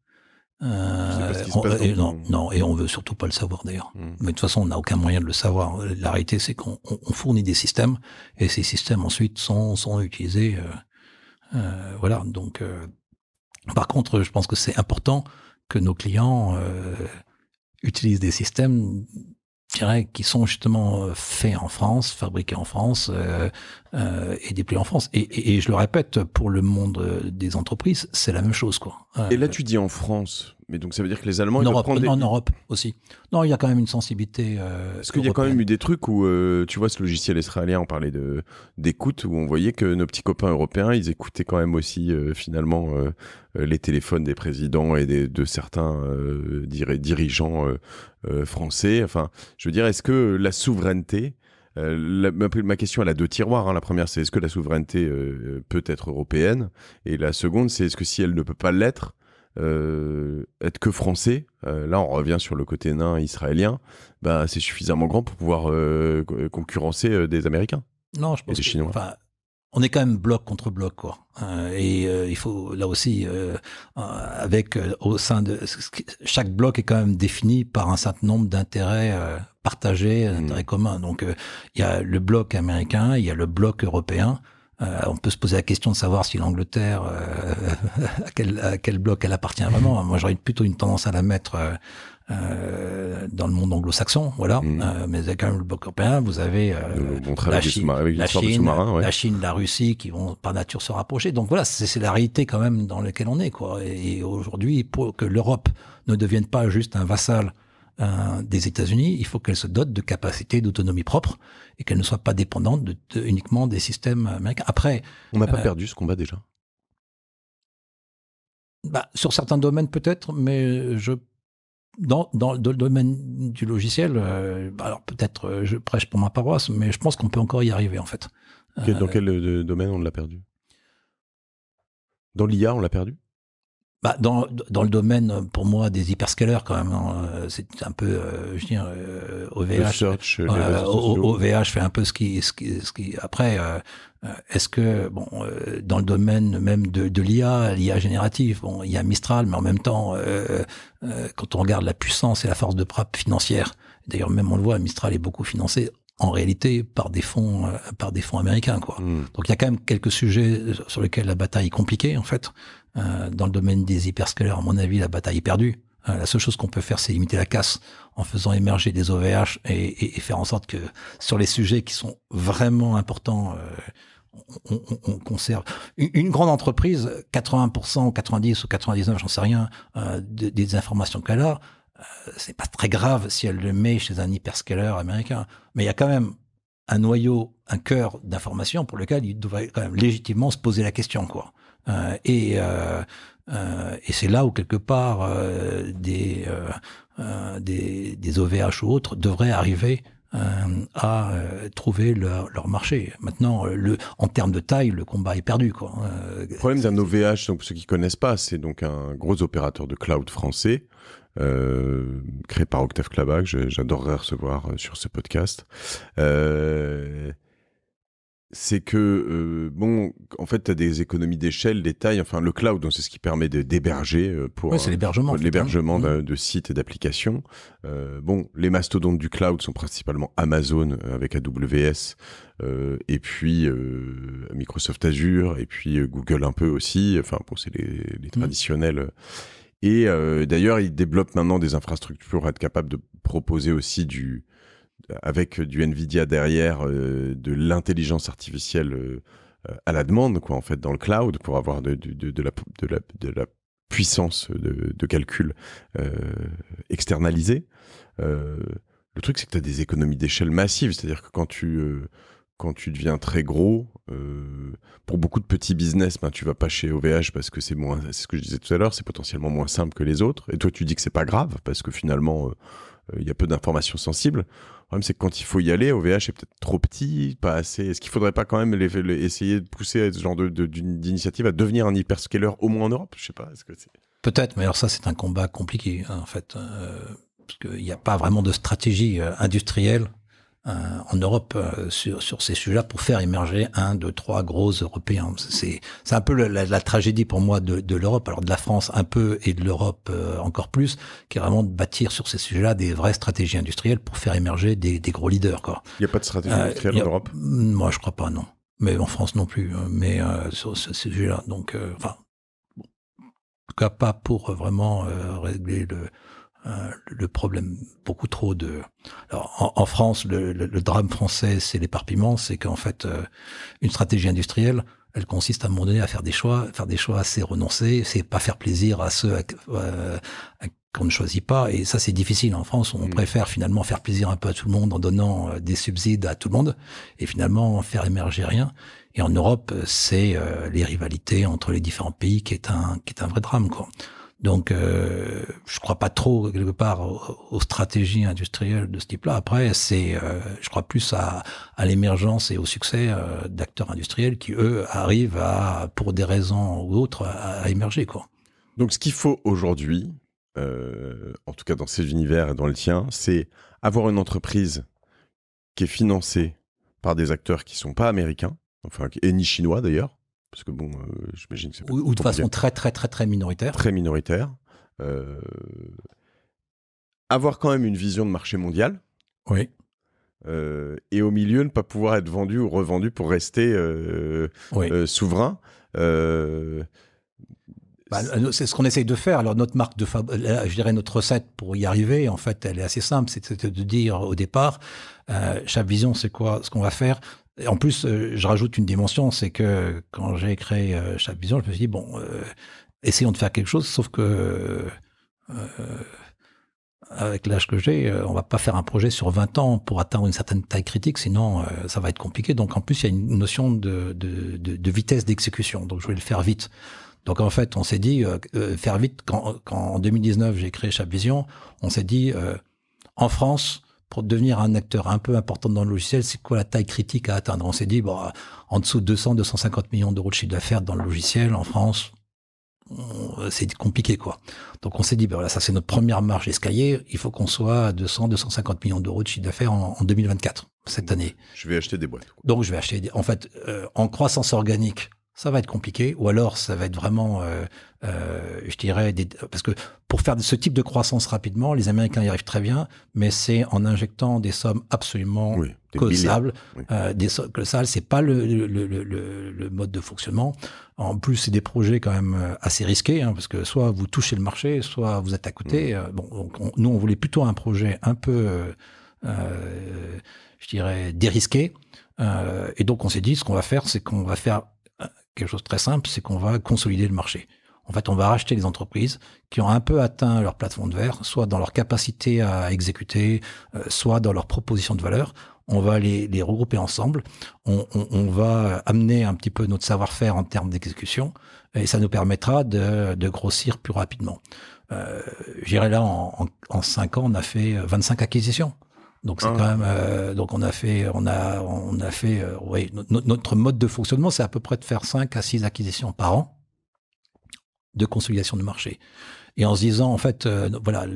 Euh, on, non, non, et on veut surtout pas le savoir d'ailleurs. Hmm. Mais de toute façon, on n'a aucun moyen de le savoir. La réalité, c'est qu'on fournit des systèmes et ces systèmes ensuite sont, sont utilisés. Euh, euh, voilà. Donc, par contre, je pense que c'est important que nos clients utilisent des systèmes qui sont justement euh, faits en France, fabriqués en France, euh, euh, et et plaies en France. Et, je le répète, pour le monde euh, des entreprises, c'est la même chose. Quoi. Euh, et là, tu dis en France, mais donc ça veut dire que les Allemands... En, ils Europe, en Europe aussi. Non, il y a quand même une sensibilité... Euh, Est-ce qu'il y a quand même eu des trucs où, tu vois, ce logiciel israélien, on parlait d'écoute, où on voyait que nos petits copains européens, ils écoutaient quand même aussi, finalement, les téléphones des présidents et de certains dirigeants français. Enfin, je veux dire, est-ce que la souveraineté euh, ma, question, elle a deux tiroirs. Hein. La première, c'est est-ce que la souveraineté euh, euh, peut être européenne Et la seconde, c'est est-ce que si elle ne peut pas l'être, être que français, là on revient sur le côté nain israélien, bah, c'est suffisamment grand pour pouvoir concurrencer des Américains. Non, je pense et des Chinois on est quand même bloc contre bloc quoi. Euh, et euh, il faut là aussi euh, avec au sein de chaque bloc est quand même défini par un certain nombre d'intérêts partagés, hmm. d'intérêts communs. Donc il y a le bloc américain, il y a le bloc européen. on peut se poser la question de savoir si l'Angleterre, à, quel, à, quel, bloc elle appartient vraiment. Moi, j'aurais plutôt une tendance à la mettre euh, dans le monde anglo-saxon, voilà. Mm. Euh, mais avec quand même le bloc européen. Vous avez euh, la, Chine, la, Chine, la Russie, qui vont par nature se rapprocher. Donc voilà, c'est la réalité quand même dans laquelle on est, quoi. Et, aujourd'hui, pour que l'Europe ne devienne pas juste un vassal des États-Unis, il faut qu'elle se dote de capacités d'autonomie propre et qu'elle ne soit pas dépendante uniquement des systèmes américains. Après, on n'a pas perdu ce combat déjà. Bah, sur certains domaines peut-être, mais je dans, dans, le domaine du logiciel, euh, bah, alors peut-être euh, je prêche pour ma paroisse, mais je pense qu'on peut encore y arriver en fait. Dans euh, quel domaine on l'a perdu Dans l'IA, on l'a perdu bah dans, dans, le domaine, pour moi, des hyperscalers, quand même, hein, euh, c'est un peu, euh, je veux dire, OVH. Euh, search, OVH fait un peu ce qui. Ce qui, après, est-ce que, bon, dans le domaine même de, de l'IA, l'IA générative, bon, il y a Mistral, mais en même temps, quand on regarde la puissance et la force de prap financière, d'ailleurs, même on le voit, Mistral est beaucoup financé en réalité par des fonds par des fonds américains quoi. Hmm. Donc il y a quand même quelques sujets sur lesquels la bataille est compliquée en fait. Euh, dans le domaine des hyperscalaires, à mon avis, la bataille est perdue. Euh, la seule chose qu'on peut faire, c'est limiter la casse en faisant émerger des OVH et, faire en sorte que sur les sujets qui sont vraiment importants, euh, on, conserve. Une, grande entreprise, 80% ou 90 ou 99, j'en sais rien, des informations qu'elle a, c'est pas très grave si elle le met chez un hyperscaler américain. Mais il y a quand même un noyau, un cœur d'information pour lequel il devrait quand même légitimement se poser la question, quoi. Euh, euh, euh, et c'est là où quelque part des, des, OVH ou autres devraient arriver à trouver leur, marché. Maintenant, le, en termes de taille, le combat est perdu. Quoi. le problème d'un OVH, donc, pour ceux qui ne connaissent pas, c'est donc un gros opérateur de cloud français. créé par Octave que j'adorerais recevoir sur ce podcast. Euh, c'est que, euh, bon, en fait, tu as des économies d'échelle, des tailles, enfin, le cloud, donc c'est ce qui permet d'héberger pour l'hébergement, de, sites et d'applications. Euh, bon, les mastodontes du cloud sont principalement Amazon euh, avec AWS, et puis Microsoft Azure, et puis Google un peu aussi, enfin, pour c'est les, mmh. traditionnels. Et d'ailleurs, ils développent maintenant des infrastructures à être capables de proposer aussi du, avec du Nvidia derrière, euh, de l'intelligence artificielle euh, à la demande, quoi, en fait, dans le cloud, pour avoir de, la, de la, puissance de, calcul euh, externalisée. le truc, c'est que tu as des économies d'échelle massives, c'est-à-dire que quand tu quand tu deviens très gros, pour beaucoup de petits business, ben, tu vas pas chez OVH parce que c'est moins, c'est ce que je disais tout à l'heure, c'est potentiellement moins simple que les autres. Et toi, tu dis que c'est pas grave parce que finalement, il y a peu d'informations sensibles. Le problème, c'est que quand il faut y aller, OVH est peut-être trop petit, pas assez. Est-ce qu'il faudrait pas quand même essayer de pousser ce genre d'initiative à devenir un hyperscaler au moins en Europe Je sais pas. Peut-être, mais alors ça, c'est un combat compliqué, hein, en fait. Euh, parce qu'il n'y a pas vraiment de stratégie euh, industrielle euh, en Europe euh, sur, sur ces sujets-là pour faire émerger un, deux, trois gros Européens. C'est un peu la, tragédie pour moi de, de l'Europe, alors de la France un peu et de l'Europe euh, encore plus, qui est vraiment de bâtir sur ces sujets-là des vraies stratégies industrielles pour faire émerger des, des gros leaders. Il n'y a pas de stratégie industrielle en Europe Moi, je crois pas, non. Mais en France non plus, mais sur ce sujet-là. Donc, enfin, en tout cas, pas pour vraiment régler le, euh, le problème beaucoup trop de. Alors, en, en France, le, drame français, c'est l'éparpillement, c'est qu'en fait, euh, une stratégie industrielle, elle consiste à un moment donné à faire des choix, faire des choix assez renoncés, c'est pas faire plaisir à ceux euh, qu'on ne choisit pas. Et ça, c'est difficile en France. On mm. préfère finalement faire plaisir un peu à tout le monde en donnant des subsides à tout le monde et finalement faire émerger rien. Et en Europe, c'est les rivalités entre les différents pays qui est un qui est un vrai drame. Quoi. Donc, je euh, je crois pas trop quelque part aux, stratégies industrielles de ce type-là. Après, c'est, euh, je crois plus à, l'émergence et au succès euh, d'acteurs industriels qui eux arrivent à, pour des raisons ou autres, à, émerger quoi. Donc, ce qu'il faut aujourd'hui, en tout cas dans ces univers et dans le tien, c'est avoir une entreprise qui est financée par des acteurs qui ne sont pas américains, enfin et ni chinois d'ailleurs, parce que bon, euh, j'imagine que c'est. Ou, de façon très, très, très, très minoritaire. Très minoritaire. Euh, avoir quand même une vision de marché mondial. Oui. Euh, et au milieu ne pas pouvoir être vendu ou revendu pour rester souverain. Bah, c'est ce qu'on essaye de faire. Alors notre marque de je dirais notre recette pour y arriver, en fait, elle est assez simple. C'est de dire au départ, chaque vision, c'est quoi ce qu'on va faire en plus, euh, je rajoute une dimension, c'est que quand j'ai créé euh, chaque Vision, je me suis dit, bon, euh, essayons de faire quelque chose, sauf que avec l'âge que j'ai, on va pas faire un projet sur 20 ans pour atteindre une certaine taille critique, sinon ça va être compliqué. Donc en plus, il y a une notion de, de, de, vitesse d'exécution, donc je voulais le faire vite. Donc en fait, on s'est dit, faire vite, quand, quand en 2019 j'ai créé chaque Vision, on s'est dit, en France, pour devenir un acteur un peu important dans le logiciel, c'est quoi la taille critique à atteindre On s'est dit, en dessous de 200, 250 millions d'euros de chiffre d'affaires dans le logiciel en France, euh, c'est compliqué quoi. Donc on s'est dit, ben voilà, ça c'est notre première marche escalier, il faut qu'on soit à 200, 250 millions d'euros de chiffre d'affaires en, 2024, cette année. Je vais acheter des boîtes. Donc je vais acheter, des... en fait, euh, en croissance organique, ça va être compliqué, ou alors ça va être vraiment, euh, euh je dirais, parce que pour faire ce type de croissance rapidement, les Américains y arrivent très bien, mais c'est en injectant des sommes absolument causables, euh, des des c'est pas le, le, le, le, mode de fonctionnement. En plus, c'est des projets quand même euh, assez risqués, hein, parce que soit vous touchez le marché, soit vous êtes à côté. Mm. Bon, nous, on voulait plutôt un projet un peu, je dirais, dérisqué. Euh, et donc on s'est dit, ce qu'on va faire, c'est qu'on va faire quelque chose de très simple, c'est qu'on va consolider le marché. En fait, on va racheter les entreprises qui ont un peu atteint leur plateforme de verre, soit dans leur capacité à exécuter, euh, soit dans leur proposition de valeur. On va les, regrouper ensemble. On, va amener un petit peu notre savoir-faire en termes d'exécution et ça nous permettra de, grossir plus rapidement. Euh, J'irai là, en, cinq ans, on a fait 25 acquisitions. Donc c'est ah. quand même euh, donc on a fait on a on a fait euh, oui, notre mode de fonctionnement c'est à peu près de faire 5 à 6 acquisitions par an de consolidation de marché. Et en se disant en fait euh, voilà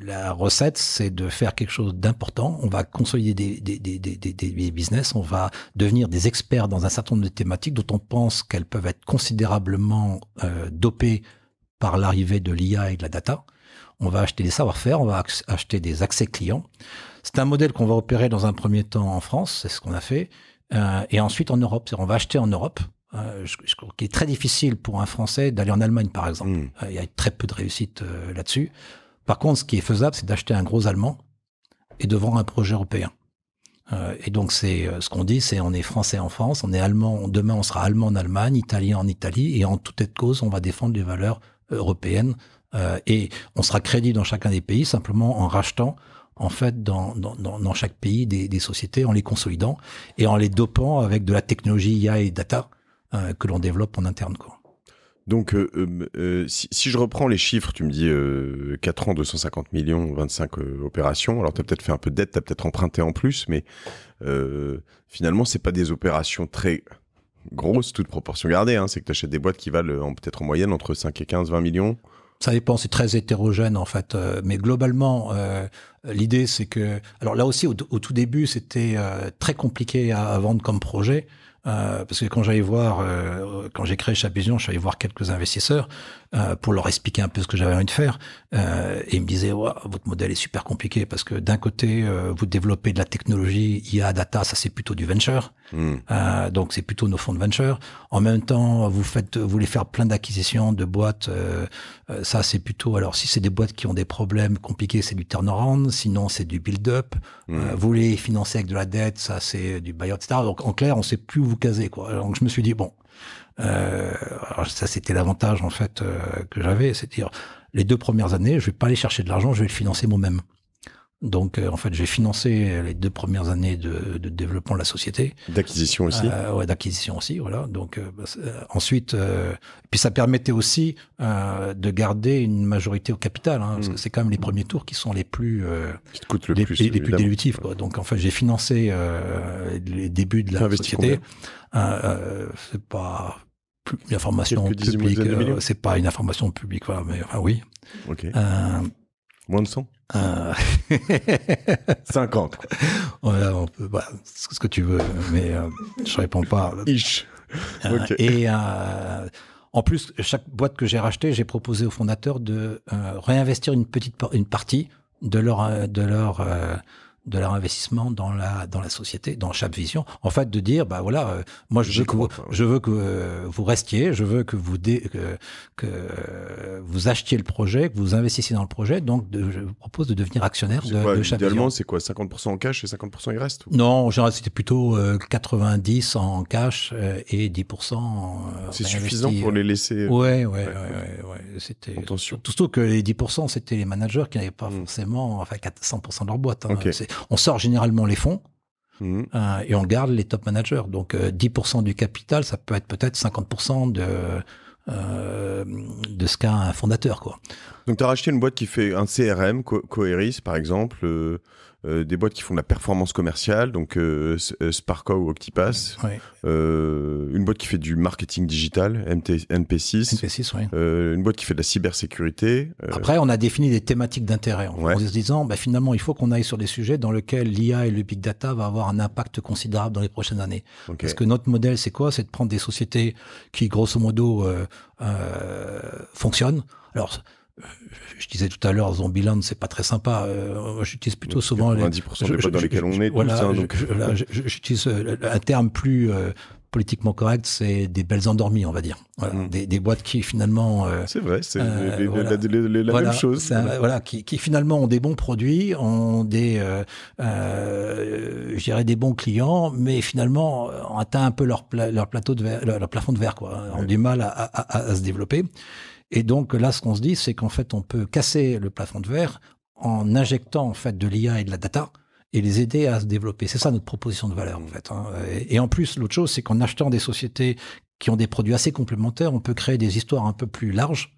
la recette, c'est de faire quelque chose d'important. On va consolider des, des, des, des, business, on va devenir des experts dans un certain nombre de thématiques dont on pense qu'elles peuvent être considérablement dopées par l'arrivée de l'IA et de la data on va acheter des savoir-faire, on va acheter des accès clients. C'est un modèle qu'on va opérer dans un premier temps en France, c'est ce qu'on a fait, euh, et ensuite en Europe. On va acheter en Europe, euh, qui est très difficile pour un Français d'aller en Allemagne, par exemple. Hmm. Euh, il y a très peu de réussite euh, là-dessus. Par contre, ce qui est faisable, c'est d'acheter un gros Allemand et de vendre un projet européen. et donc, c'est ce qu'on dit, c'est on est Français en France, on est Allemand, demain on sera Allemand en Allemagne, Italien en Italie, et en toute tête cause, on va défendre les valeurs européennes euh, et on sera crédible dans chacun des pays simplement en rachetant en fait dans, dans, dans chaque pays des, sociétés, en les consolidant et en les dopant avec de la technologie IA et data euh, que l'on développe en interne. Quoi. Donc, euh, si, je reprends les chiffres, tu me dis 4 ans, 250 millions, 25 opérations. Alors, tu as peut-être fait un peu de dette, tu as peut-être emprunté en plus, mais finalement, c'est pas des opérations très grosses, toutes proportions gardées. Hein. C'est que tu achètes des boîtes qui valent peut-être en moyenne entre 5 et 15, 20 millions. Ça dépend, c'est très hétérogène en fait. Euh, mais globalement, euh, l'idée c'est que... Alors là aussi, au, tout début, c'était euh, très compliqué à, vendre comme projet. parce que quand j'allais voir, quand j'ai créé Chapision, je suis allé voir quelques investisseurs. Euh, pour leur expliquer un peu ce que j'avais envie de faire. Euh, et ils me disaient, votre modèle est super compliqué parce que d'un côté, euh, vous développez de la technologie, IA, data, ça c'est plutôt du venture. Hmm. donc c'est plutôt nos fonds de venture. En même temps, vous faites, vous voulez faire plein d'acquisitions de boîtes. ça c'est plutôt, alors si c'est des boîtes qui ont des problèmes compliqués, c'est du turnaround. Sinon, c'est du build-up. Hmm. vous les financer avec de la dette, ça c'est du buyout, etc. Donc en clair, on sait plus où vous caser, quoi. Donc je me suis dit, bon, euh, ça, c'était l'avantage en fait euh, que j'avais, c'est-à-dire les deux premières années, je vais pas aller chercher de l'argent, je vais le financer moi-même. Donc, euh, en fait, j'ai financé les deux premières années de, de développement de la société. D'acquisition aussi. Euh, ouais, d'acquisition aussi, voilà. Donc, bah, ensuite, puis ça permettait aussi de garder une majorité au capital, hein, parce hmm. que c'est quand même les premiers tours qui sont les plus qui te coûtent le les, plus, les, plus dilutifs. Quoi. Donc, en fait, j'ai financé les débuts de la société. euh, c'est pas une information publique. Euh, c'est pas une information publique, voilà, mais enfin, oui. Euh, Moins de 100 50. Voilà, on bah, ce que tu veux, mais euh, je réponds pas. Et en plus, chaque boîte que j'ai rachetée, j'ai proposé aux fondateurs de réinvestir une petite une partie de leur de leur de leur investissement dans la, dans la société, dans chaque vision. En fait, de dire, bah voilà, euh, moi je veux, que vous, je veux que euh, vous restiez, je veux que vous, que, vous achetiez le projet, que vous investissiez dans le projet, donc je vous propose de devenir actionnaire de, quoi, de chaque Idéalement, c'est quoi 50% en cash et 50% il reste Non, en général, c'était plutôt 90 euh, en cash et 10% C'est suffisant pour les laisser. Ouais, ouais, ouais. ouais, c'était. Attention. Surtout que les 10%, c'était les managers qui n'avaient pas hmm. forcément, enfin, 100% de leur boîte. Hein, on sort généralement les fonds mmh. euh, et on garde les top managers. Donc 10% euh, du capital, ça peut être peut-être 50% de, euh, de ce qu'a un fondateur. Donc tu as racheté une boîte qui fait un CRM, Coeris par exemple euh, des boîtes qui font de la performance commerciale, donc euh, euh Sparko ou Octipass, euh, une boîte qui fait du marketing digital, mp 6 une boîte qui fait de la cybersécurité. Après, on a défini des thématiques d'intérêt en, se disant, bah, finalement, il faut qu'on aille sur des sujets dans lesquels l'IA et le big data va avoir un impact considérable dans les prochaines années. Parce que notre modèle, c'est quoi C'est de prendre des sociétés qui, grosso modo, fonctionnent. Alors, euh, je disais tout à l'heure, Zombieland, c'est pas très sympa. Euh, j'utilise plutôt souvent 90% les, des dans lesquelles lesquels on est. j'utilise un terme plus euh, politiquement correct, c'est des belles endormies, on va dire. Mm. des, boîtes qui finalement. c'est vrai, c'est la, même chose. voilà, qui, finalement ont des bons produits, ont des, je des bons clients, mais finalement ont atteint un peu leur, leur plateau de leur, plafond de verre, quoi. Ont du mal à se développer. Et donc là, ce qu'on se dit, c'est qu'en fait, on peut casser le plafond de verre en injectant en fait de l'IA et de la data et les aider à se développer. C'est ça notre proposition de valeur en mmh. fait. Hein. Et, en plus, l'autre chose, c'est qu'en achetant des sociétés qui ont des produits assez complémentaires, on peut créer des histoires un peu plus larges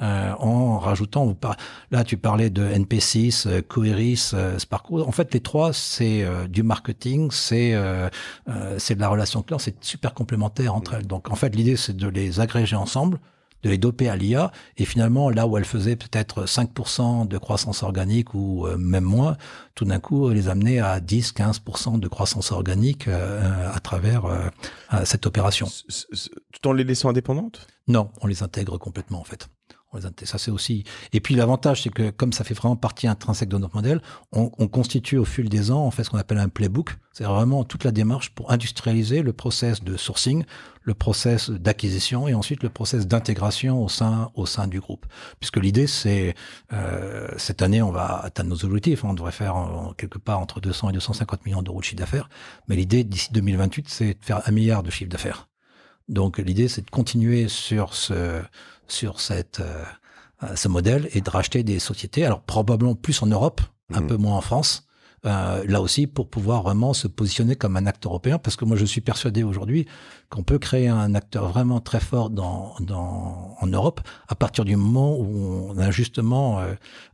euh, en rajoutant, là tu parlais de NP6, euh, Coeris, euh, En fait, les trois, c'est du marketing, c'est c'est de la relation client, c'est super complémentaire entre mmh. elles. Donc en fait, l'idée, c'est de les agréger ensemble de les doper à l'IA. Et finalement, là où elles faisaient peut-être 5% de croissance organique ou euh, même moins, tout d'un coup, les amener à 10-15% de croissance organique euh, à travers euh, cette opération. Tout en les laissant indépendantes Non, on les intègre complètement en fait ça c'est aussi. Et puis l'avantage, c'est que comme ça fait vraiment partie intrinsèque de notre modèle, on, on constitue au fil des ans, on fait ce qu'on appelle un playbook. C'est vraiment toute la démarche pour industrialiser le process de sourcing, le process d'acquisition et ensuite le process d'intégration au sein au sein du groupe. Puisque l'idée, c'est euh, cette année, on va atteindre nos objectifs. On devrait faire quelque part entre 200 et 250 millions d'euros de chiffre d'affaires. Mais l'idée d'ici 2028, c'est de faire un milliard de chiffre d'affaires. Donc l'idée, c'est de continuer sur ce, sur cette, euh, euh, ce modèle et de racheter des sociétés, alors probablement plus en Europe, un mhm. peu moins en France, euh, là aussi pour pouvoir vraiment se positionner comme un acteur européen, parce que moi je suis persuadé aujourd'hui qu'on peut créer un acteur vraiment très fort dans, en Europe à partir du moment où on a justement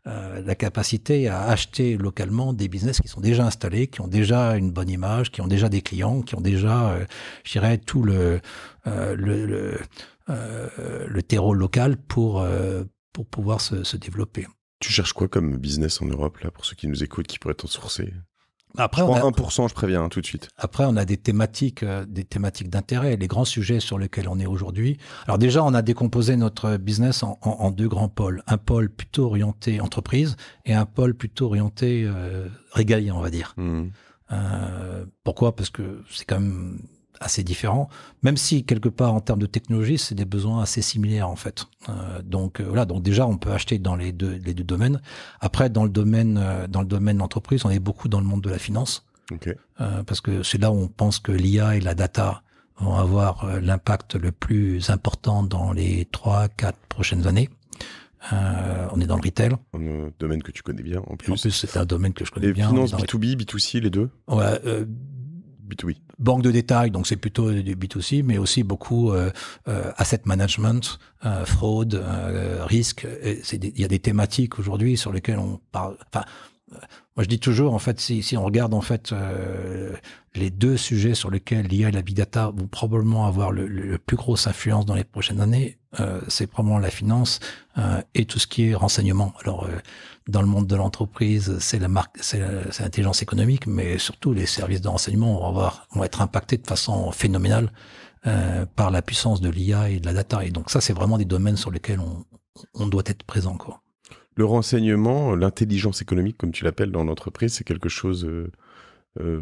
la capacité à acheter localement des business qui sont déjà installés, qui ont déjà une bonne image, qui ont déjà des clients, qui ont déjà, je dirais, tout le, le, le euh, le terreau local pour, euh, pour pouvoir se, développer. Tu cherches quoi comme business en Europe, là, pour ceux qui nous écoutent, qui pourraient t'en sourcer après, on a, 1%, je préviens hein, tout de suite. Après, on a des thématiques, euh, des thématiques d'intérêt, les grands sujets sur lesquels on est aujourd'hui. Alors déjà, on a décomposé notre business en, deux grands pôles. Un pôle plutôt orienté entreprise et un pôle plutôt orienté euh, on va dire. Hmm. pourquoi Parce que c'est quand même assez différents, même si quelque part en termes de technologie, c'est des besoins assez similaires en fait. Euh, donc euh, voilà, donc déjà on peut acheter dans les deux, les deux domaines. Après, dans le domaine, euh, dans le domaine d'entreprise, on est beaucoup dans le monde de la finance, parce que c'est là où on pense que l'IA et la data vont avoir l'impact le plus important dans les trois, quatre prochaines années. on est dans le retail. Un domaine que tu connais bien en plus. En plus, c'est un domaine que je connais et bien. Finance, B2B, B2C, les deux B2B. Banque de détail, donc c'est plutôt du B2C, mais aussi beaucoup euh, euh asset management, euh, fraude, euh, risque. Il y a des thématiques aujourd'hui sur lesquelles on parle. Enfin, moi, je dis toujours, en fait, si, on regarde en fait euh, les deux sujets sur lesquels l'IA et la big data vont probablement avoir le, plus grosse influence dans les prochaines années, euh, c'est probablement la finance euh, et tout ce qui est renseignement. Alors, dans le monde de l'entreprise, c'est la l'intelligence économique, mais surtout les services de renseignement vont vont être impactés de façon phénoménale par la puissance de l'IA et de la data. Et donc, ça, c'est vraiment des domaines sur lesquels on, on doit être présent, quoi le renseignement, l'intelligence économique, comme tu l'appelles dans l'entreprise, c'est quelque chose euh, euh,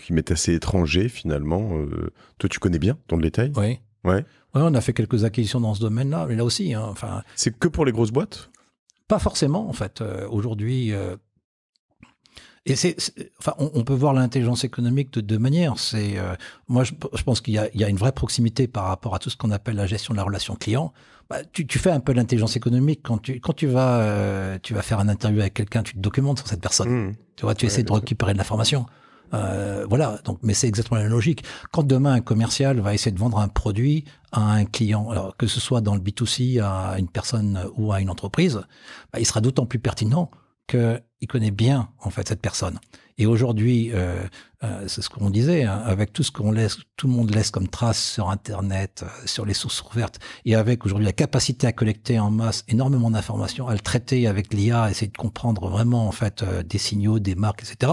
qui m'est assez étranger finalement. Euh. toi, tu connais bien ton détail Oui. on a fait quelques acquisitions dans ce domaine-là, mais là aussi. Hein, enfin, c'est que pour les grosses boîtes Pas forcément, en fait. Aujourd'hui. Et c'est, enfin, on, peut voir l'intelligence économique de deux manières. moi, je, pense qu'il y a, une vraie proximité par rapport à tout ce qu'on appelle la gestion de la relation client. Bah, tu, fais un peu l'intelligence économique quand euh, tu vas faire un interview avec quelqu'un, tu te documentes sur cette personne. Mmh. Tu vois, tu essaies de récupérer de l'information. Euh, voilà, donc, mais c'est exactement la logique. Quand demain un commercial va essayer de vendre un produit à un client, que ce soit dans le B2C, à une personne ou à une entreprise, bah, il sera d'autant plus pertinent qu'il connaît bien en fait cette personne. Et aujourd'hui, euh, euh, c'est ce qu'on disait, hein, avec tout ce qu'on laisse, tout le monde laisse comme trace sur Internet, euh, sur les sources ouvertes, et avec aujourd'hui la capacité à collecter en masse énormément d'informations, à le traiter avec l'IA, essayer de comprendre vraiment en fait des signaux, des marques, etc.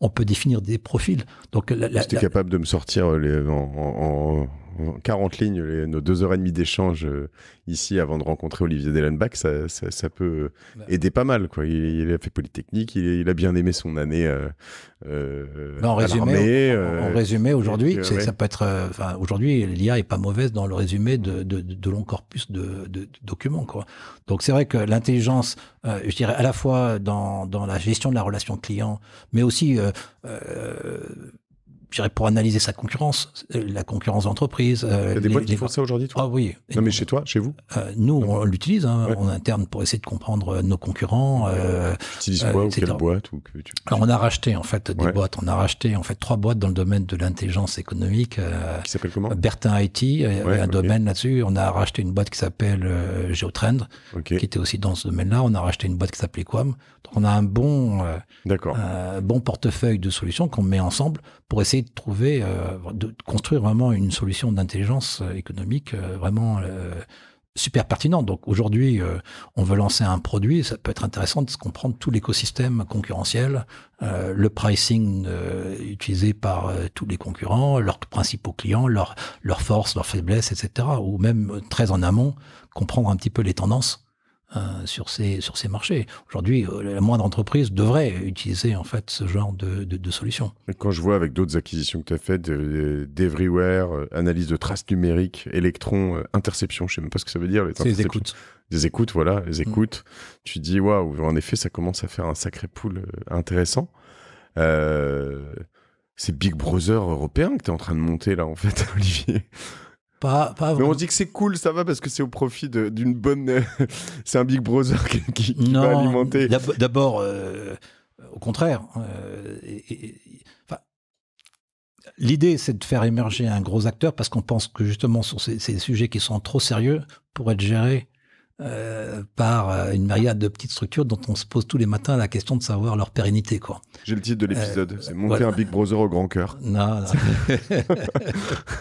On peut définir des profils. Donc, la, capable de me sortir les, en 40 lignes, nos deux heures et demie d'échange euh, ici avant de rencontrer Olivier Dellenbach, ça, ça peut euh, bah. aider pas mal. Quoi. Il, a fait Polytechnique, il, a bien aimé son année euh, euh bah, en, résumé, aujourd'hui, ça peut être. aujourd'hui, l'IA est pas mauvaise dans le résumé de, long corpus de, documents. Quoi. Donc c'est vrai que l'intelligence, je dirais à la fois dans, dans, la gestion de la relation client, mais aussi dirais, pour analyser sa concurrence, euh, la concurrence d'entreprise. Euh, il y a des boîtes qui font ça aujourd'hui, toi Ah oui. Non, mais chez toi, chez vous euh, Nous, on l'utilise hein, en interne pour essayer de comprendre nos concurrents. Euh, quoi ou quelle boîte Alors, on a racheté, en fait, des boîtes. On a racheté, en fait, trois boîtes dans le domaine de l'intelligence économique. qui s'appelle comment Bertin IT, il un domaine là-dessus. On a racheté une boîte qui s'appelle Geotrend, qui était aussi dans ce domaine-là. On a racheté une boîte qui s'appelait Quam. Donc, on a un bon, un bon portefeuille de solutions qu'on met ensemble pour essayer de trouver, euh, de construire vraiment une solution d'intelligence euh, économique euh, vraiment super pertinente. Donc aujourd'hui, on veut lancer un produit, ça peut être intéressant de comprendre tout l'écosystème concurrentiel, le pricing utilisé par tous les concurrents, leurs principaux clients, leurs forces, leurs faiblesses, etc. Ou même très en amont, comprendre un petit peu les tendances Hein, sur ces, sur ces marchés. Aujourd'hui, euh, la moindre entreprise devrait utiliser en fait ce genre de, de, solution. Quand je vois avec d'autres acquisitions que tu as faites, d'Everywhere, euh, analyse de traces numériques, Electron, euh, interception, je ne sais même pas ce que ça veut dire. C'est les écoutes. Des écoutes, voilà, les mm. écoutes. Tu dis, waouh, en effet, ça commence à faire un sacré pool intéressant. c'est Big Brother européen que tu es en train de monter là, en fait, Olivier on dit que c'est cool, ça va, parce que c'est au profit d'une bonne. c'est un Big Brother qui, va alimenter. D'abord, euh, au contraire. Euh, l'idée, c'est de faire émerger un gros acteur parce qu'on pense que justement, sur ces, sujets qui sont trop sérieux pour être gérés euh, par une myriade de petites structures dont on se pose tous les matins la question de savoir leur pérennité. quoi. J'ai le titre de l'épisode, c'est Monter un Big Brother au grand cœur. Non, non.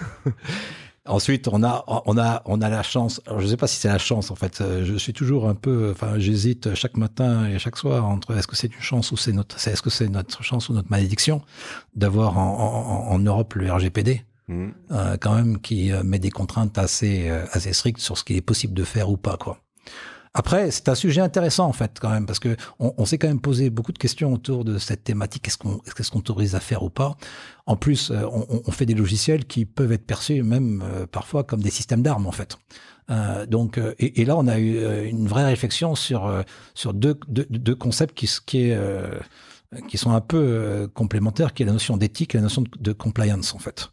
Ensuite, on a, on a, on a la chance. je ne sais pas si c'est la chance en fait. Euh, je suis toujours un peu, enfin, j'hésite chaque matin et chaque soir entre est-ce que c'est une chance ou c'est notre, est-ce que c'est notre chance ou notre malédiction d'avoir en, Europe le RGPD. Mmh. Euh, quand même qui euh, met des contraintes assez assez strictes sur ce qu'il est possible de faire ou pas quoi. Après, c'est un sujet intéressant en fait quand même parce que on, s'est quand même posé beaucoup de questions autour de cette thématique. Est-ce qu'on est qu'on autorise à faire ou pas En plus, euh, on, on, fait des logiciels qui peuvent être perçus même euh, parfois comme des systèmes d'armes en fait. Euh, donc, euh, et, et, là, on a eu une vraie réflexion sur sur deux, deux, concepts qui qui est qui sont un peu complémentaires, qui est la notion d'éthique et la notion de, compliance en fait.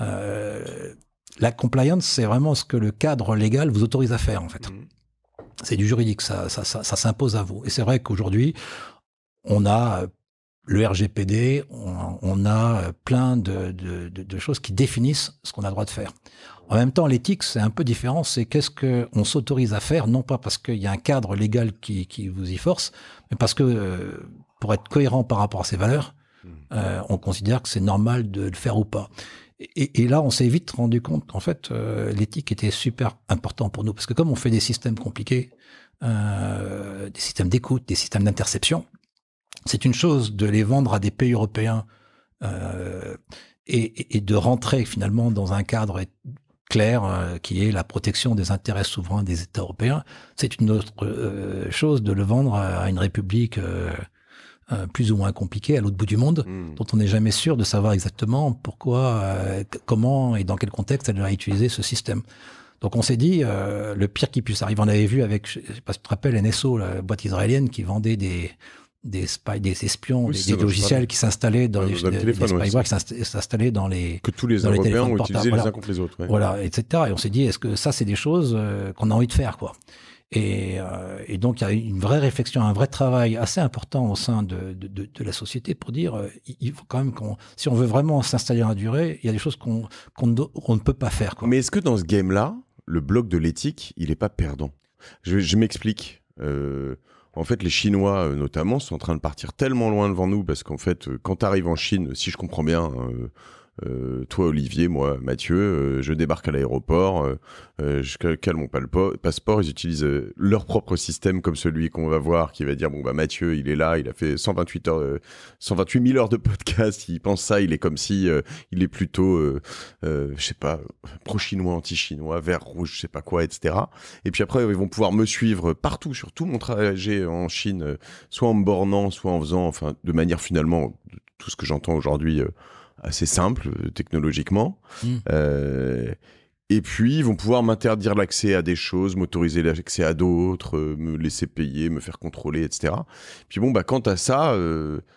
Euh, la compliance, c'est vraiment ce que le cadre légal vous autorise à faire, en fait. Mmh. C'est du juridique, ça, s'impose à vous. Et c'est vrai qu'aujourd'hui, on a euh, le RGPD, on, a euh, plein de, choses qui définissent ce qu'on a le droit de faire. En même temps, l'éthique, c'est un peu différent. C'est qu'est-ce qu'on s'autorise à faire, non pas parce qu'il y a un cadre légal qui, vous y force, mais parce que euh, pour être cohérent par rapport à ses valeurs, mmh. on considère que c'est normal de le faire ou pas. Et, là, on s'est vite rendu compte qu'en fait, euh, l'éthique était super important pour nous. Parce que comme on fait des systèmes compliqués, euh, des systèmes d'écoute, des systèmes d'interception, c'est une chose de les vendre à des pays européens euh, et, de rentrer finalement dans un cadre clair euh, qui est la protection des intérêts souverains des États européens. C'est une autre euh, chose de le vendre à une république euh, plus ou moins compliqué à l'autre bout du monde, hmm. dont on n'est jamais sûr de savoir exactement pourquoi, euh, comment et dans quel contexte elle va utiliser ce système. Donc on s'est dit, euh, le pire qui puisse arriver, on avait vu avec, je sais pas si tu te rappelles, NSO, la boîte israélienne qui vendait des, des, des espions, des, logiciels qui s'installaient dans, les, dans les que tous les Européens les ont les uns contre les autres. Voilà, etc. Et on s'est dit, est-ce que ça, c'est des choses qu'on a envie de faire, quoi euh, et, donc, il y a une vraie réflexion, un vrai travail assez important au sein de, de, la société pour dire, euh, il faut quand même qu'on, si on veut vraiment s'installer à la durée, il y a des choses qu'on qu'on ne, peut pas faire. Mais est-ce que dans ce game-là, le bloc de l'éthique, il n'est pas perdant Je, m'explique. Euh, en fait, les Chinois, notamment, sont en train de partir tellement loin devant nous parce qu'en fait, quand tu arrives en Chine, si je comprends bien, euh, toi Olivier, moi Mathieu, euh, je débarque à l'aéroport, euh, je cale mon passeport, ils utilisent leur propre système comme celui qu'on va voir qui va dire bon bah Mathieu il est là, il a fait 128 heures, 128 000 heures de podcast, il pense ça, il est comme si il est plutôt je sais pas pro-chinois, anti-chinois, vert, rouge, je sais pas quoi, etc. Et puis après ils vont pouvoir me suivre partout sur tout mon trajet en Chine, soit en me bornant, soit en faisant enfin de manière finalement tout ce que j'entends aujourd'hui assez simple euh, technologiquement. Hmm. Euh, et puis, ils vont pouvoir m'interdire l'accès à des choses, m'autoriser l'accès à d'autres, euh, me laisser payer, me faire contrôler, etc. Puis bon, bah, quand à ça,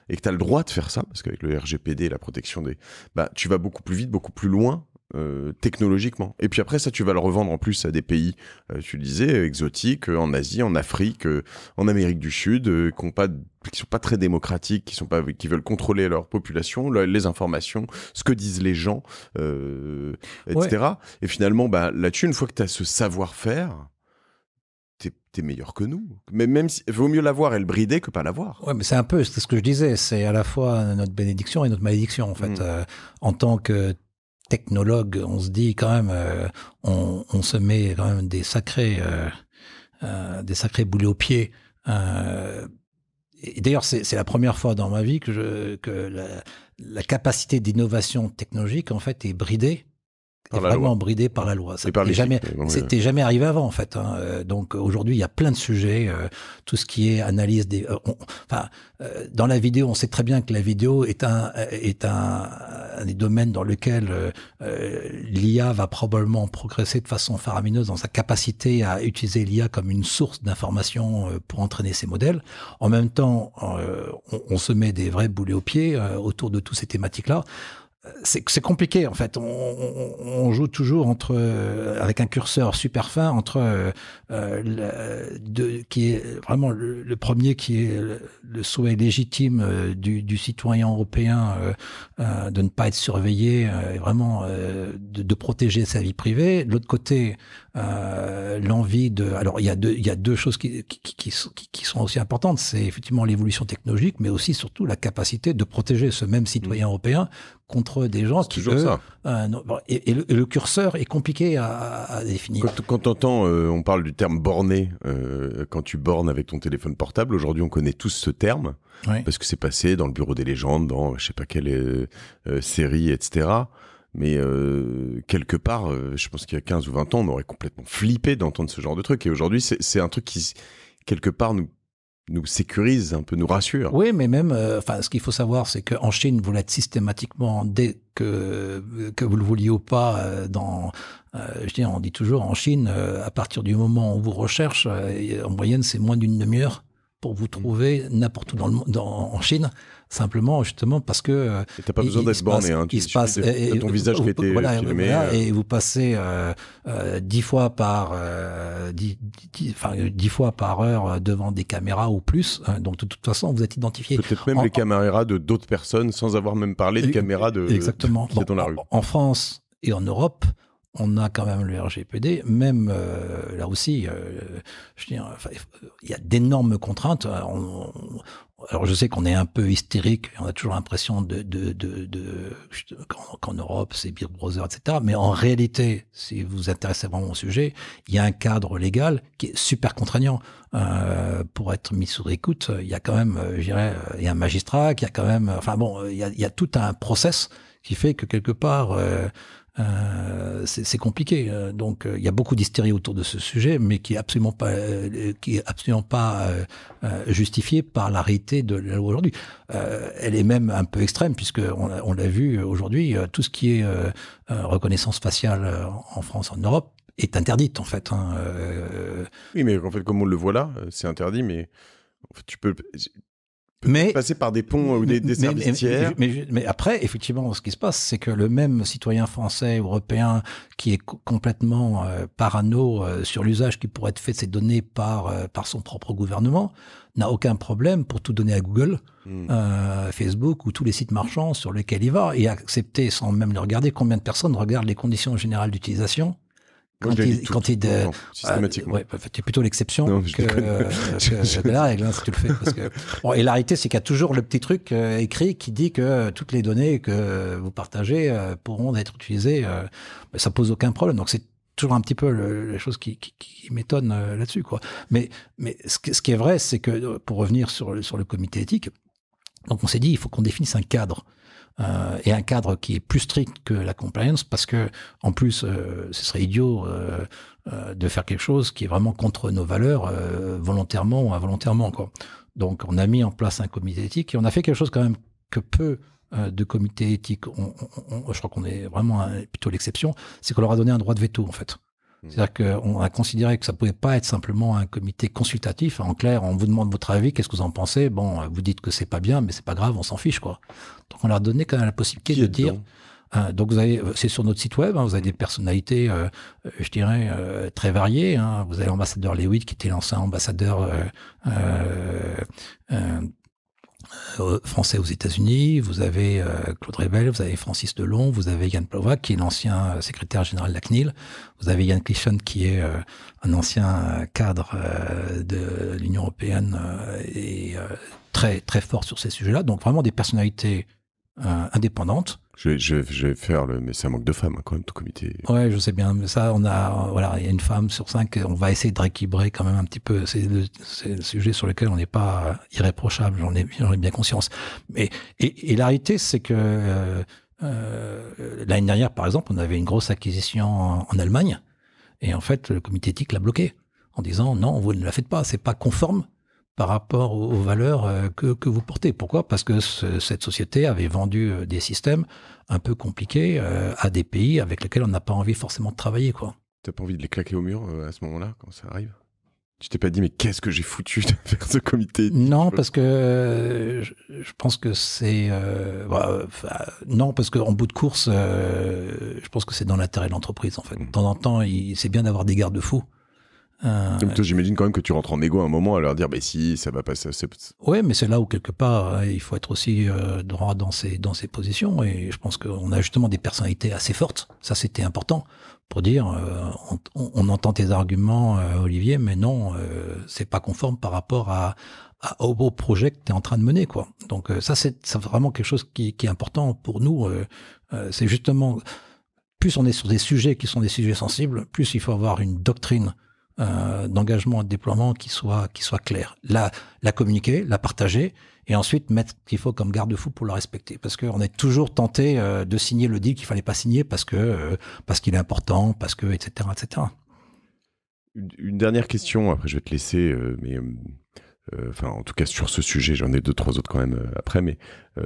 et que tu as le droit de faire ça, parce qu'avec le RGPD, la protection des... Bah, tu vas beaucoup plus vite, beaucoup plus loin euh, technologiquement. Et puis après, ça, tu vas le revendre en plus à des pays, euh, tu disais, exotiques, euh, en Asie, en Afrique, en Amérique du Sud, qui ne sont pas très démocratiques, qui sont pas, qui veulent contrôler leur population, les informations, ce que disent les gens, etc. Et finalement, bah, là-dessus, une fois que tu as ce savoir-faire, t'es meilleur que nous. Mais même si, vaut mieux l'avoir et le brider que pas l'avoir. Ouais, mais c'est un peu, c'est ce que je disais, c'est à la fois notre bénédiction et notre malédiction, en fait. Mmh. en tant que technologue, on se dit quand même, euh, on, se met quand même des sacrés, euh, euh, des sacrés boulets aux pieds. et d'ailleurs, c'est la première fois dans ma vie que, la, la capacité d'innovation technologique en fait est bridée est vraiment bridé par la loi. Ça n'était jamais, c'était euh. jamais arrivé avant en fait. Hein. Euh, donc aujourd'hui, il y a plein de sujets, euh, tout ce qui est analyse des. enfin, dans la vidéo, on sait très bien que la vidéo est un est un, un des domaines dans lequel l'IA va probablement progresser de façon faramineuse dans sa capacité à utiliser l'IA comme une source d'information pour entraîner ses modèles. En même temps, on, on, se met des vrais boulets aux pieds autour de toutes ces thématiques là c'est compliqué en fait. On, on, joue toujours entre euh, avec un curseur super fin entre euh, euh, le, qui est vraiment le, premier qui est le, souhait légitime du, du, citoyen européen de ne pas être surveillé vraiment de, de, protéger sa vie privée. De l'autre côté, euh, l'envie de. Alors, il y a deux, il y a deux choses qui, sont aussi importantes. C'est effectivement l'évolution technologique, mais aussi surtout la capacité de protéger ce même citoyen mm. européen contre des gens qui toujours ça. Euh, et, le, curseur est compliqué à, définir. Quand, entend, euh, on parle du terme borné, quand tu bornes avec ton téléphone portable, aujourd'hui on connaît tous ce terme, parce que c'est passé dans le bureau des légendes, dans je sais pas quelle série, etc. Mais euh, quelque part, euh, je pense qu'il y a 15 ou 20 ans, on aurait complètement flippé d'entendre ce genre de truc. Et aujourd'hui, c'est un truc qui, quelque part, nous, nous sécurise un peu, nous rassure. Oui, mais même, euh, enfin, ce qu'il faut savoir, c'est qu'en Chine, vous l'êtes systématiquement, dès que, que vous le vouliez ou pas, dans, je dis, on dit toujours, en Chine, à partir du moment où on vous recherche, en moyenne, c'est moins d'une demi-heure pour vous mm. trouver n'importe où dans le monde, en Chine, simplement justement parce que. Euh, et n'as pas besoin d'être borné, se et, ton visage qui était voilà, filmé, euh. et vous passez euh, dix fois par dix, enfin, fois par heure devant des caméras ou plus. Hein. donc de toute façon, vous êtes identifié. Peut-être même les caméras de d'autres personnes sans avoir même parlé de caméras de. Exactement. dans la rue. en France et en Europe, on a quand même le RGPD, même euh, là aussi, euh, je il y a d'énormes contraintes. Hein, alors je sais qu'on est un peu hystérique, on a toujours l'impression de, de, qu'en Europe c'est Big Brother, etc. Mais en réalité, si vous vous intéressez vraiment au sujet, il y a un cadre légal qui est super contraignant euh, pour être mis sous écoute. Il y a quand même, je dirais, il y a un magistrat qui a quand même, enfin bon, il y a, tout un process qui fait que quelque part, euh, c'est compliqué. Euh, donc, euh, il y a beaucoup d'hystérie autour de ce sujet, mais qui est absolument pas, qui est absolument pas justifiée par la réalité de la loi aujourd'hui. elle est même un peu extrême, puisque on l'a vu aujourd'hui, tout ce qui est reconnaissance faciale en France, en Europe, est interdite en fait. Hein, oui, mais en fait, comme on le voit là, c'est interdit, mais tu peux mais passer par des ponts euh, ou des, mais, après, effectivement, ce qui se passe, c'est que le même citoyen français, européen, qui est complètement euh, parano euh, sur l'usage qui pourrait être fait de ces données par par son propre gouvernement, n'a aucun problème pour tout donner à Google, hmm. Facebook ou tous les sites marchands sur lesquels il va et accepter sans même le regarder combien de personnes regardent les conditions générales d'utilisation quand il, quand il euh, systématiquement. es plutôt l'exception que, euh, la règle, hein, si tu le fais. bon, et la réalité, c'est qu'il y a toujours le petit truc euh, écrit qui dit que toutes les données que vous partagez pourront être utilisées. Ça ça pose aucun problème. Donc c'est toujours un petit peu le, la chose qui, qui, m'étonne là-dessus, quoi. Mais, mais ce, ce qui est vrai, c'est que pour revenir sur, sur le comité éthique, donc on s'est dit, il faut qu'on définisse un cadre. Euh, et un cadre qui est plus strict que la compliance parce que en plus euh, ce serait idiot euh, de faire quelque chose qui est vraiment contre nos valeurs volontairement ou involontairement Donc on a mis en place un comité éthique et on a fait quelque chose quand même que peu de comités éthiques, on, je crois qu'on est vraiment plutôt l'exception, c'est qu'on leur a donné un droit de veto en fait. Mm. C'est-à-dire qu'on a considéré que ça pouvait pas être simplement un comité consultatif. En clair, on vous demande votre avis, qu'est-ce que vous en pensez Bon, vous dites que c'est pas bien, mais c'est pas grave, on s'en fiche, quoi. Donc, on leur donnait quand même la possibilité de dire. Euh, donc, vous avez, euh, c'est sur notre site web, hein, vous avez des personnalités, euh, je dirais, très variées. Hein. Vous avez l'ambassadeur Lewitt qui était l'ancien ambassadeur euh, euh, français aux États-Unis, vous avez euh, Claude Rebel, vous avez Francis Delon, vous avez Yann Plovac, qui est l'ancien euh, secrétaire général de la CNIL, vous avez Yann Clichon, qui est un ancien cadre de l'Union européenne et très, très fort sur ces sujets-là. Donc vraiment des personnalités indépendantes je, vais, faire le. Mais ça manque de femmes, hein, quand même, tout comité. Ouais, je sais bien. Mais ça, on a. Voilà, il y a une femme sur cinq. On va essayer de rééquilibrer quand même un petit peu. C'est le, sujet sur lequel on n'est pas irréprochable. J'en ai, bien conscience. Mais, et, et réalité, c'est que. Euh, euh, l'année dernière, par exemple, on avait une grosse acquisition en, Allemagne. Et en fait, le comité éthique l'a bloqué en disant non, vous ne la faites pas, c'est pas conforme par rapport aux, valeurs euh, que, vous portez. Pourquoi Parce que cette société avait vendu euh, des systèmes un peu compliqués euh, à des pays avec lesquels on n'a pas envie forcément de travailler. quoi. n'as pas envie de les claquer au mur à ce moment-là, quand ça arrive tu t'es pas dit, mais qu'est-ce que j'ai foutu de faire ce comité Non, parce que je, pense que c'est. Bah, non, parce qu'en bout de course, je pense que c'est dans l'intérêt de l'entreprise, en fait. Mmh. De temps en temps, c'est bien d'avoir des garde-fous. Euh, j'imagine quand même que tu rentres en égo à un moment à leur dire, ben si, ça va passer. Oui, mais c'est là où quelque part, euh, il faut être aussi euh, droit dans ses, dans ses positions. Et je pense qu'on a justement des personnalités assez fortes. Ça, c'était important pour dire, on, entend tes arguments, Olivier, mais non, c'est pas conforme par rapport à, au beau projet que tu es en train de mener. quoi. Donc ça, c'est vraiment quelque chose qui, qui, est important pour nous. c'est justement, plus on est sur des sujets qui sont des sujets sensibles, plus il faut avoir une doctrine euh, d'engagement et de déploiement qui soit, qui soit clair. La, la communiquer, la partager, et ensuite mettre ce qu'il faut comme garde-fou pour la respecter. Parce qu'on est toujours tenté euh, de signer le deal qu'il fallait pas signer parce que euh, parce qu'il est important, parce que etc etc. Une, dernière question. Après, je vais te laisser, mais enfin, en tout cas sur ce sujet, j'en ai deux trois autres quand même après, mais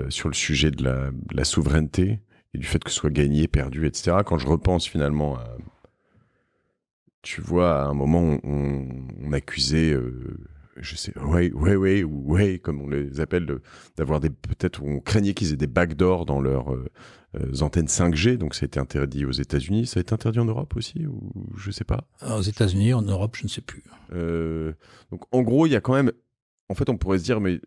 sur le sujet de la, de la, souveraineté et du fait que ce soit gagné, perdu, etc. Quand je repense finalement à tu vois, à un moment, on, accusait, euh, je sais, ouais, ouais, ouais, ouais, comme on les appelle, d'avoir des, peut-être, on craignait qu'ils aient des backdoors dans leurs euh, euh, antennes 5G, donc ça a été interdit aux États-Unis, ça a été interdit en Europe aussi, ou je sais pas. Ah, aux États-Unis, en Europe, je ne sais plus. donc en gros, il y a quand même, en fait, on pourrait se dire, mais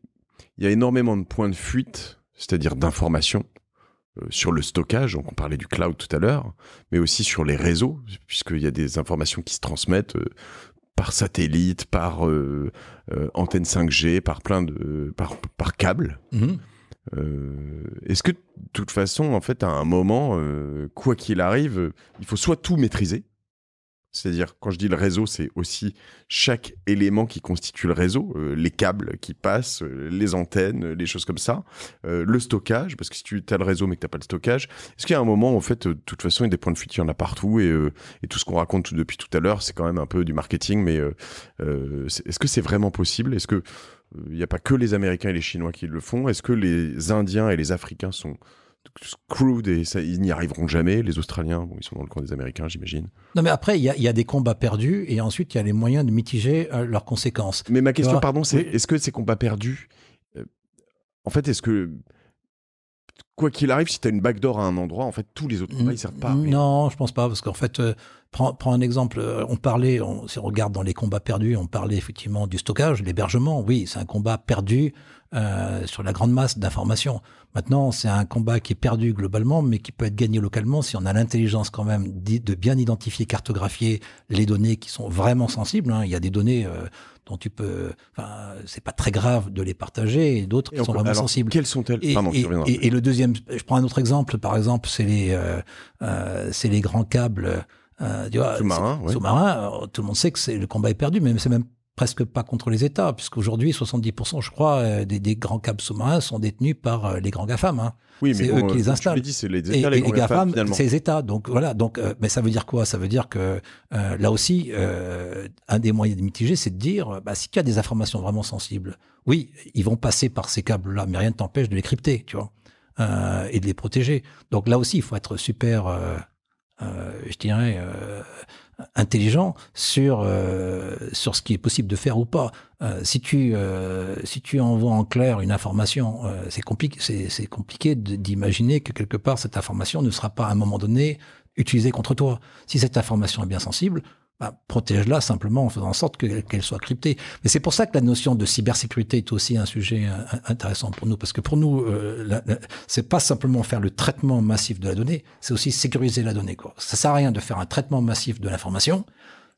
il y a énormément de points de fuite, c'est-à-dire d'informations euh, sur le stockage, on parlait du cloud tout à l'heure, mais aussi sur les réseaux, puisqu'il y a des informations qui se transmettent euh, par satellite, par euh, antenne 5G, par plein de, par, câble. Mmh. Est-ce que de toute façon, en fait, à un moment, quoi qu'il arrive, il faut soit tout maîtriser, c'est-à-dire, quand je dis le réseau, c'est aussi chaque élément qui constitue le réseau, euh, les câbles qui passent, euh, les antennes, euh, les choses comme ça, le stockage, parce que si tu as le réseau mais que tu n'as pas le stockage, est-ce qu'il y a un moment, en fait, de toute façon, il y a des points de fuite, il y en a partout, et, tout ce qu'on raconte depuis tout à l'heure, c'est quand même un peu du marketing, mais est-ce que c'est vraiment possible Est-ce que il n'y a pas que les Américains et les Chinois qui le font Est-ce que les Indiens et les Africains sont crude et ça, ils n'y arriveront jamais. Les Australiens, ils sont dans le camp des Américains, j'imagine. Non, mais après, il y, y, a des combats perdus et ensuite, il y a les moyens de mitiger euh, leurs conséquences. Mais ma question, pardon, c'est est-ce que ces combats perdus, euh, en fait, est-ce que quoi qu'il arrive, si tu as une backdoor à un endroit, en fait, tous les autres combats, ils servent pas. Non, je pense pas, parce qu'en fait, euh, prends, un exemple. on parlait, on, si on regarde dans les combats perdus, on parlait effectivement du stockage, l'hébergement. Oui, c'est un combat perdu euh, sur la grande masse d'informations. Maintenant, c'est un combat qui est perdu globalement, mais qui peut être gagné localement si on a l'intelligence quand même de bien identifier, cartographier les données qui sont vraiment sensibles. Hein. Il y a des données euh, dont tu peux, enfin, c'est pas très grave de les partager et d'autres qui sont vraiment sensibles. Quelles sont et, le deuxième, je prends un autre exemple. Par exemple, c'est les, euh, c'est les grands câbles. Euh, sous-marins, tout le monde sait que c'est le combat est perdu, mais c'est même presque pas contre les États, puisqu'aujourd'hui, 70%, je crois, euh, des, grands câbles sous-marins sont détenus par euh, les grands GAFAM. Hein. Oui, c'est eux qui les euh, installent. États, les, GAFAM, finalement. c'est les États. Donc voilà. Donc, mais ça veut dire quoi Ça veut dire que là aussi, un des moyens de mitiger, c'est de dire, si bah, s'il y a des informations vraiment sensibles, oui, ils vont passer par ces câbles-là, mais rien ne t'empêche de les crypter, tu vois, et de les protéger. Donc là aussi, il faut être super, je dirais intelligent sur euh, sur ce qui est possible de faire ou pas. Euh, si tu euh, si tu envoies en clair une information, c'est compliqué c'est compliqué d'imaginer que quelque part cette information ne sera pas à un moment donné utilisée contre toi. Si cette information est bien sensible, bah, protège-la simplement en faisant en sorte qu'elle soit cryptée. Mais c'est pour ça que la notion de cybersécurité est aussi un sujet euh, intéressant pour nous, parce que pour nous, euh, c'est pas simplement faire le traitement massif de la donnée, c'est aussi sécuriser la donnée. Quoi. Ça sert à rien de faire un traitement massif de l'information.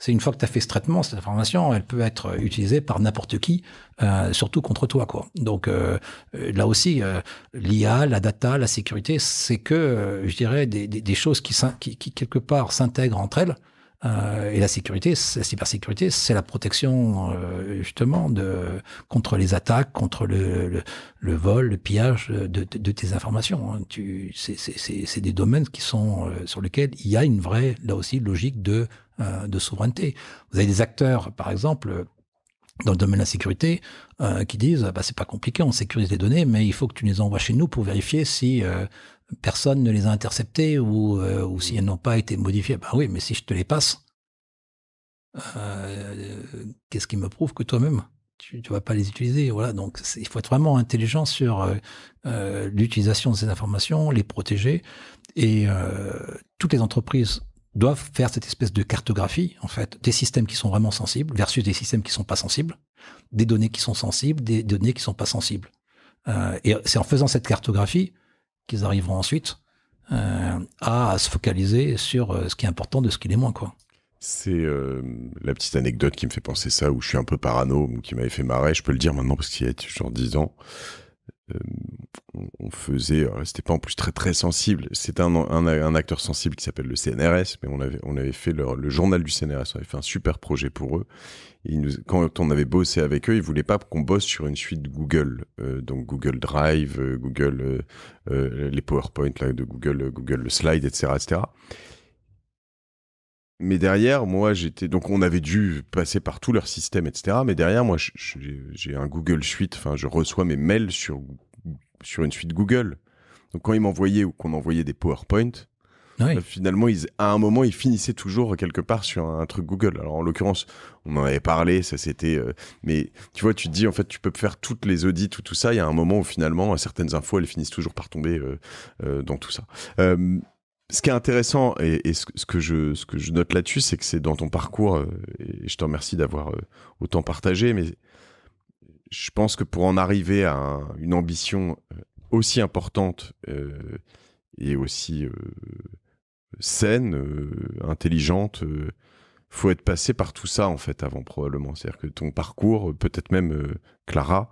C'est une fois que tu as fait ce traitement, cette information, elle peut être euh, utilisée par n'importe qui, euh, surtout contre toi. Quoi. Donc là aussi, l'IA, la data, la sécurité, c'est que, je dirais, des, des, choses qui, qui quelque part s'intègrent entre elles euh, et la sécurité, la cybersécurité, c'est la protection euh, justement de, contre les attaques, contre le, le, le vol, le pillage de, de, tes informations. Hein. Tu, c'est des domaines qui sont euh, sur lesquels il y a une vraie, là aussi, logique de, de souveraineté. Vous avez des acteurs, par exemple, dans le domaine de la sécurité, qui disent bah, c'est pas compliqué, on sécurise les données, mais il faut que tu les envoies chez nous pour vérifier si personne ne les a interceptés ou, euh, mm. si elles n'ont pas été modifiées. Ben oui, mais si je te les passe, euh, qu'est-ce qui me prouve que toi-même tu ne vas pas les utiliser Voilà, donc il faut être vraiment intelligent sur euh, l'utilisation de ces informations, les protéger. Et toutes les entreprises doivent faire cette espèce de cartographie, en fait, des systèmes qui sont vraiment sensibles versus des systèmes qui ne sont pas sensibles, des données qui sont sensibles, des données qui ne sont pas sensibles. et c'est en faisant cette cartographie qu'ils arriveront ensuite euh, à, se focaliser sur euh, ce qui est important de ce qui est moins. Quoi. C'est euh, la petite anecdote qui me fait penser ça, où je suis un peu parano, qui m'avait fait marrer, je peux le dire maintenant parce qu'il y a toujours 10 ans. Euh, on faisait, euh, c'était pas en plus très très sensible, C'est un, acteur sensible qui s'appelle le CNRS, mais on avait, on avait fait le journal du CNRS, on avait fait un super projet pour eux. Et nous, quand on avait bossé avec eux, ils voulaient pas qu'on bosse sur une suite Google, euh, donc Google Drive, Google, les PowerPoint de Google, Google Slide, etc. etc. Mais derrière, moi, j'étais. Donc, on avait dû passer par tout leur système, etc. Mais derrière, moi, j'ai un Google Suite. Enfin, je reçois mes mails sur, sur une suite Google. Donc, quand ils m'envoyaient ou qu'on envoyait des PowerPoint, euh, finalement, ils, à un moment, ils finissaient toujours quelque part sur un, truc Google. Alors, en l'occurrence, on en avait parlé, ça c'était. Euh, mais tu vois, tu te dis, en fait, tu peux faire toutes les audits ou tout, ça. Il y a un moment où finalement, certaines infos, elles finissent toujours par tomber euh, dans tout ça ce qui est intéressant et, ce, que je, ce que je note là-dessus, c'est que c'est dans ton parcours, euh, et je te remercie d'avoir euh, autant partagé, mais je pense que pour en arriver à une ambition euh, aussi importante et aussi saine, intelligente, faut être passé par tout ça en fait avant probablement. C'est-à-dire que ton parcours, peut-être même Clara,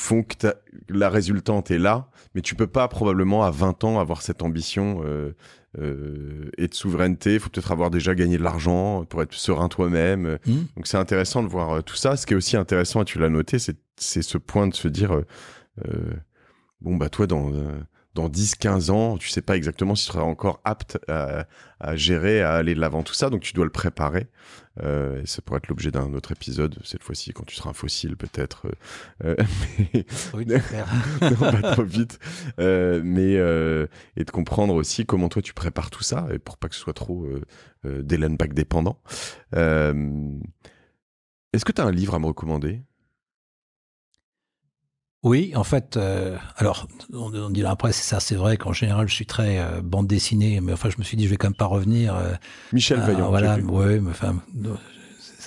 font que la résultante est là, mais tu peux pas probablement à 20 ans avoir cette ambition euh, euh, et de souveraineté. Il faut peut-être avoir déjà gagné de l'argent pour être serein toi-même. Hmm. Donc c'est intéressant de voir euh, tout ça. Ce qui est aussi intéressant, et tu l'as noté, c'est ce point de se dire, bon bah toi dans dans 10-15 ans, tu sais pas exactement si tu seras encore apte à, à gérer, à aller de l'avant, tout ça, donc tu dois le préparer. Euh, et ça pourrait être l'objet d'un autre épisode, cette fois-ci, quand tu seras un fossile, peut-être. Euh, euh, mais... pas trop vite. mais, et de comprendre aussi comment toi tu prépares tout ça, et pour pas que ce soit trop euh, back dépendant. Est-ce que tu as un livre à me recommander oui, en fait, euh, alors on, dit dans la ça c'est vrai qu'en général je suis très euh, bande dessinée, mais enfin je me suis dit je vais quand même pas revenir. Euh, Michel Vaillant, voilà, oui, mais enfin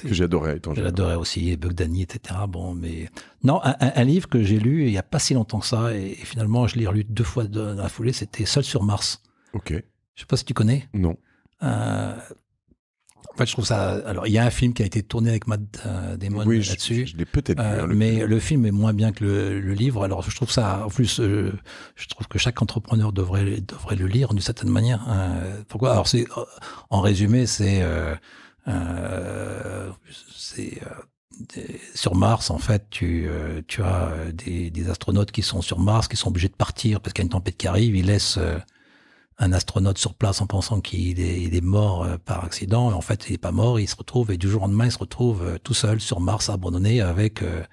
que j'adorais. J'adorais aussi Bugdani, etc. Bon, mais non, un, livre que j'ai lu il y a pas si longtemps que ça, et, finalement je l'ai relu deux fois dans la foulée, c'était Seul sur Mars. Ok. Je sais pas si tu connais. Non. En fait, je trouve ça. Alors, il y a un film qui a été tourné avec Matt euh, Damon là-dessus. Je, je l'ai peut-être vu. Hein, euh, mais le film est moins bien que le, livre. Alors, je trouve ça. En plus, euh, je trouve que chaque entrepreneur devrait devrait le lire d'une certaine manière. Hein. pourquoi Alors, c'est en résumé, c'est c'est sur Mars, en fait, tu, tu as des, des astronautes qui sont sur Mars, qui sont obligés de partir parce qu'il y a une tempête qui arrive. Ils laissent un astronaute sur place en pensant qu'il est, mort euh, par accident. en fait, il n'est pas mort. Il se retrouve et du jour au lendemain, il se retrouve euh, tout seul sur Mars, abandonné, avec euh,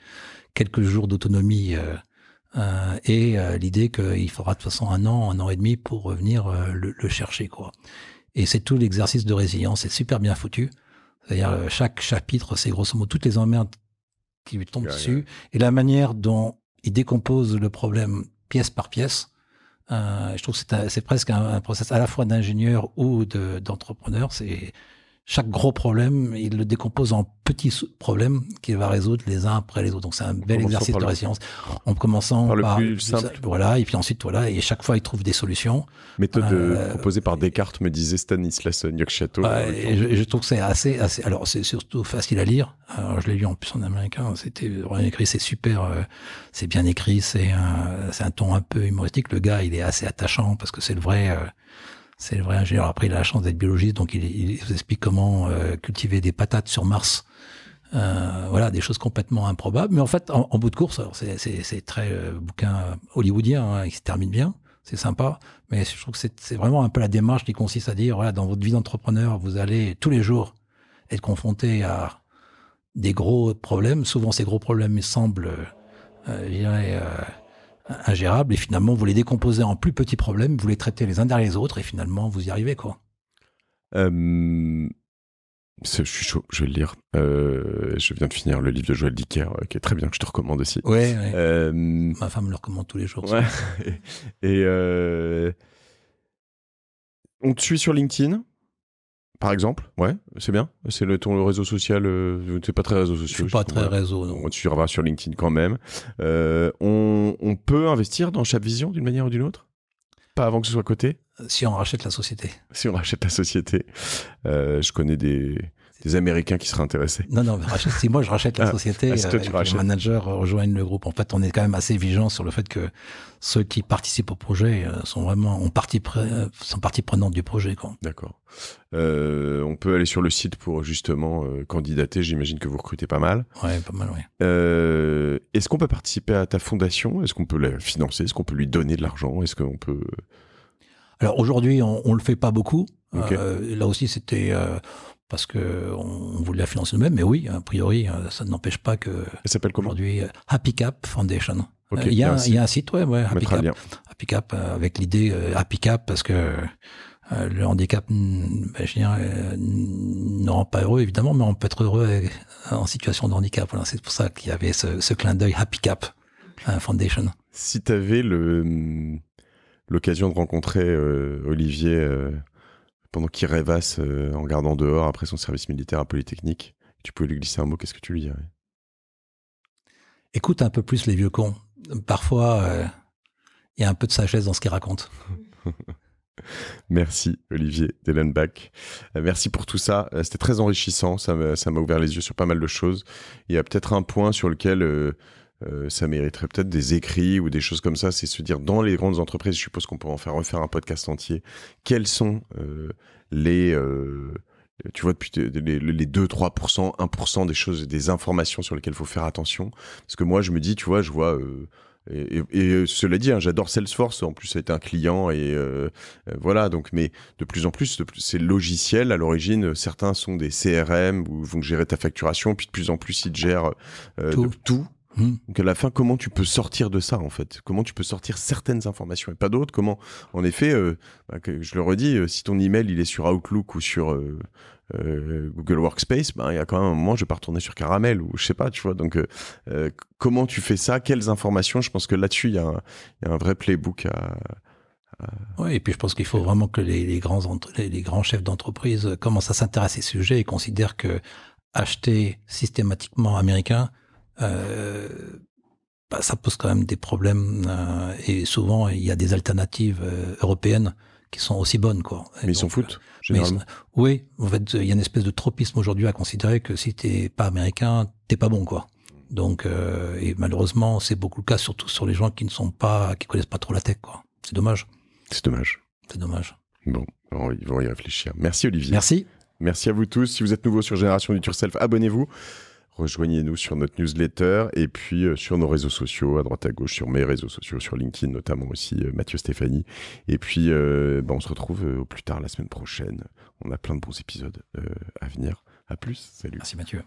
quelques jours d'autonomie. et l'idée qu'il faudra de toute façon un an, un an et demi pour revenir le, chercher quoi. Et c'est tout l'exercice de résilience, c'est super bien foutu. C'est-à-dire chaque chapitre, c'est grosso modo toutes les emmerdes qui lui tombent dessus et la manière dont il décompose le problème pièce par pièce euh, je trouve que c'est presque un, un, process à la fois d'ingénieur ou d'entrepreneur. c'est chaque gros problème, il le décompose en petits problèmes qu'il va résoudre les uns après les autres. Donc c'est un bel exercice de résilience. En commençant par, le plus simple. voilà, et puis ensuite voilà, et chaque fois il trouve des solutions. Méthode euh, euh, proposée par Descartes, me disait Stanislas Nyokchato. et je, trouve que c'est assez, assez, alors c'est surtout facile à lire. je l'ai lu en plus en américain, c'était bien écrit, c'est super, euh, c'est bien écrit, c'est un, un ton un peu humoristique. Le gars, il est assez attachant parce que c'est le vrai c'est le vrai ingénieur. Après, il a la chance d'être biologiste, donc il, vous explique comment euh, cultiver des patates sur Mars. Euh, voilà, des choses complètement improbables. Mais en fait, en, bout de course, c'est très euh, bouquin hollywoodien hein, il qui se termine bien. C'est sympa, mais je trouve que c'est vraiment un peu la démarche qui consiste à dire, voilà, dans votre vie d'entrepreneur, vous allez tous les jours être confronté à des gros problèmes. Souvent, ces gros problèmes semblent, je dirais, ingérable Et finalement, vous les décomposez en plus petits problèmes, vous les traitez les uns derrière les autres, et finalement, vous y arrivez, quoi. je suis chaud, je vais le lire. Euh, je viens de finir le livre de Joël Dicker, euh, qui est très bien, que je te recommande aussi. Ouais, Ma femme le recommande tous les jours. et, euh, on te suit sur LinkedIn par exemple, ouais, c'est bien. C'est le ton le réseau social, euh, c'est pas très réseau social. Je pas très réseau. Non. On sur LinkedIn quand même. Euh, on, peut investir dans chaque vision d'une manière ou d'une autre. Pas avant que ce soit coté. Si on rachète la société. Si on rachète la société, euh, je connais des des Américains qui seraient intéressés. Non, non, si moi je rachète la ah, société, euh, ah, les managers euh, rejoignent le groupe. En fait, on est quand même assez vigilant sur le fait que ceux qui participent au projet euh, sont vraiment partie sont partie prenante du projet. D'accord. on peut aller sur le site pour justement candidater. J'imagine que vous recrutez pas mal. Oui, pas mal, oui. Est-ce qu'on peut participer à ta fondation Est-ce qu'on peut la financer Est-ce qu'on peut lui donner de l'argent Est-ce qu'on peut... Alors aujourd'hui, on ne le fait pas beaucoup. là aussi, c'était parce qu'on on voulait la financer nous-mêmes, mais oui, a priori, euh, ça n'empêche pas que. Elle s'appelle comment Aujourd'hui, euh, Happy Cap Foundation. il, y a, un site, ouais, Happy, Cap, Happy euh, Cap, avec l'idée Happy Cap, parce que le handicap, ben, je dirais, ne rend pas heureux, évidemment, mais on peut être heureux en situation de handicap. c'est pour ça qu'il y avait ce, clin d'œil Happy Cap Foundation. Si tu avais hum, l'occasion de rencontrer Olivier pendant qu'il rêvasse euh, en gardant dehors après son service militaire à Polytechnique, tu pouvais lui glisser un mot, qu'est-ce que tu lui dirais Écoute un peu plus les vieux cons. Parfois, euh, il y a un peu de sagesse dans ce qu'ils racontent. Merci Olivier Dellenbach. Euh, merci pour tout ça. C'était très enrichissant. Ça m'a ouvert les yeux sur pas mal de choses. Il y a peut-être un point sur lequel euh, ça mériterait peut-être des écrits ou des choses comme ça. C'est se dire dans les grandes entreprises, je suppose qu'on pourrait en faire refaire un podcast entier. Quels sont euh, les euh, tu vois, depuis les, 2, 3%, 1% des choses, des informations sur lesquelles il faut faire attention. Parce que moi, je me dis, tu vois, je vois, et, et, cela dit, hein, j'adore Salesforce. En plus, ça un client et voilà. Donc, mais de plus en plus, ces logiciels à l'origine, certains sont des CRM où vont gérer ta facturation. Puis de plus en plus, ils gèrent tout. tout. Hmm. Donc à la fin, comment tu peux sortir de ça en fait Comment tu peux sortir certaines informations et pas d'autres Comment, en effet, euh, bah, je le redis, euh, si ton email il est sur Outlook ou sur euh, Google Workspace, bah, il y a quand même un moment, je vais pas retourner sur Caramel ou je sais pas, tu vois. Donc comment tu fais ça Quelles informations Je pense que là-dessus, il y, a un vrai playbook à, oui, et puis je pense qu'il faut vraiment que les, grands, les, les grands chefs d'entreprise commencent à s'intéresser à ces sujets et considèrent que acheter systématiquement américain, euh, bah, ça pose quand même des problèmes. Euh, et souvent, il y a des alternatives euh, européennes qui sont aussi bonnes. Quoi. mais ils s'en foutent, oui, en fait, il y a une espèce de tropisme aujourd'hui à considérer que si t'es pas américain, t'es pas bon, quoi. Donc, et malheureusement, c'est beaucoup le cas, surtout sur les gens qui ne sont pas, qui connaissent pas trop la tech, quoi. C'est dommage. C'est dommage. C'est dommage. Bon, ils vont y réfléchir. Merci Olivier. Merci. Merci à vous tous. Si vous êtes nouveau sur Génération du Self abonnez-vous rejoignez-nous sur notre newsletter et puis euh, sur nos réseaux sociaux, à droite à gauche, sur mes réseaux sociaux, sur LinkedIn notamment aussi, euh, Mathieu Stéphanie. Et puis, euh, ben, on se retrouve au plus tard la semaine prochaine. On a plein de bons épisodes à venir. À plus. Salut. Merci Mathieu.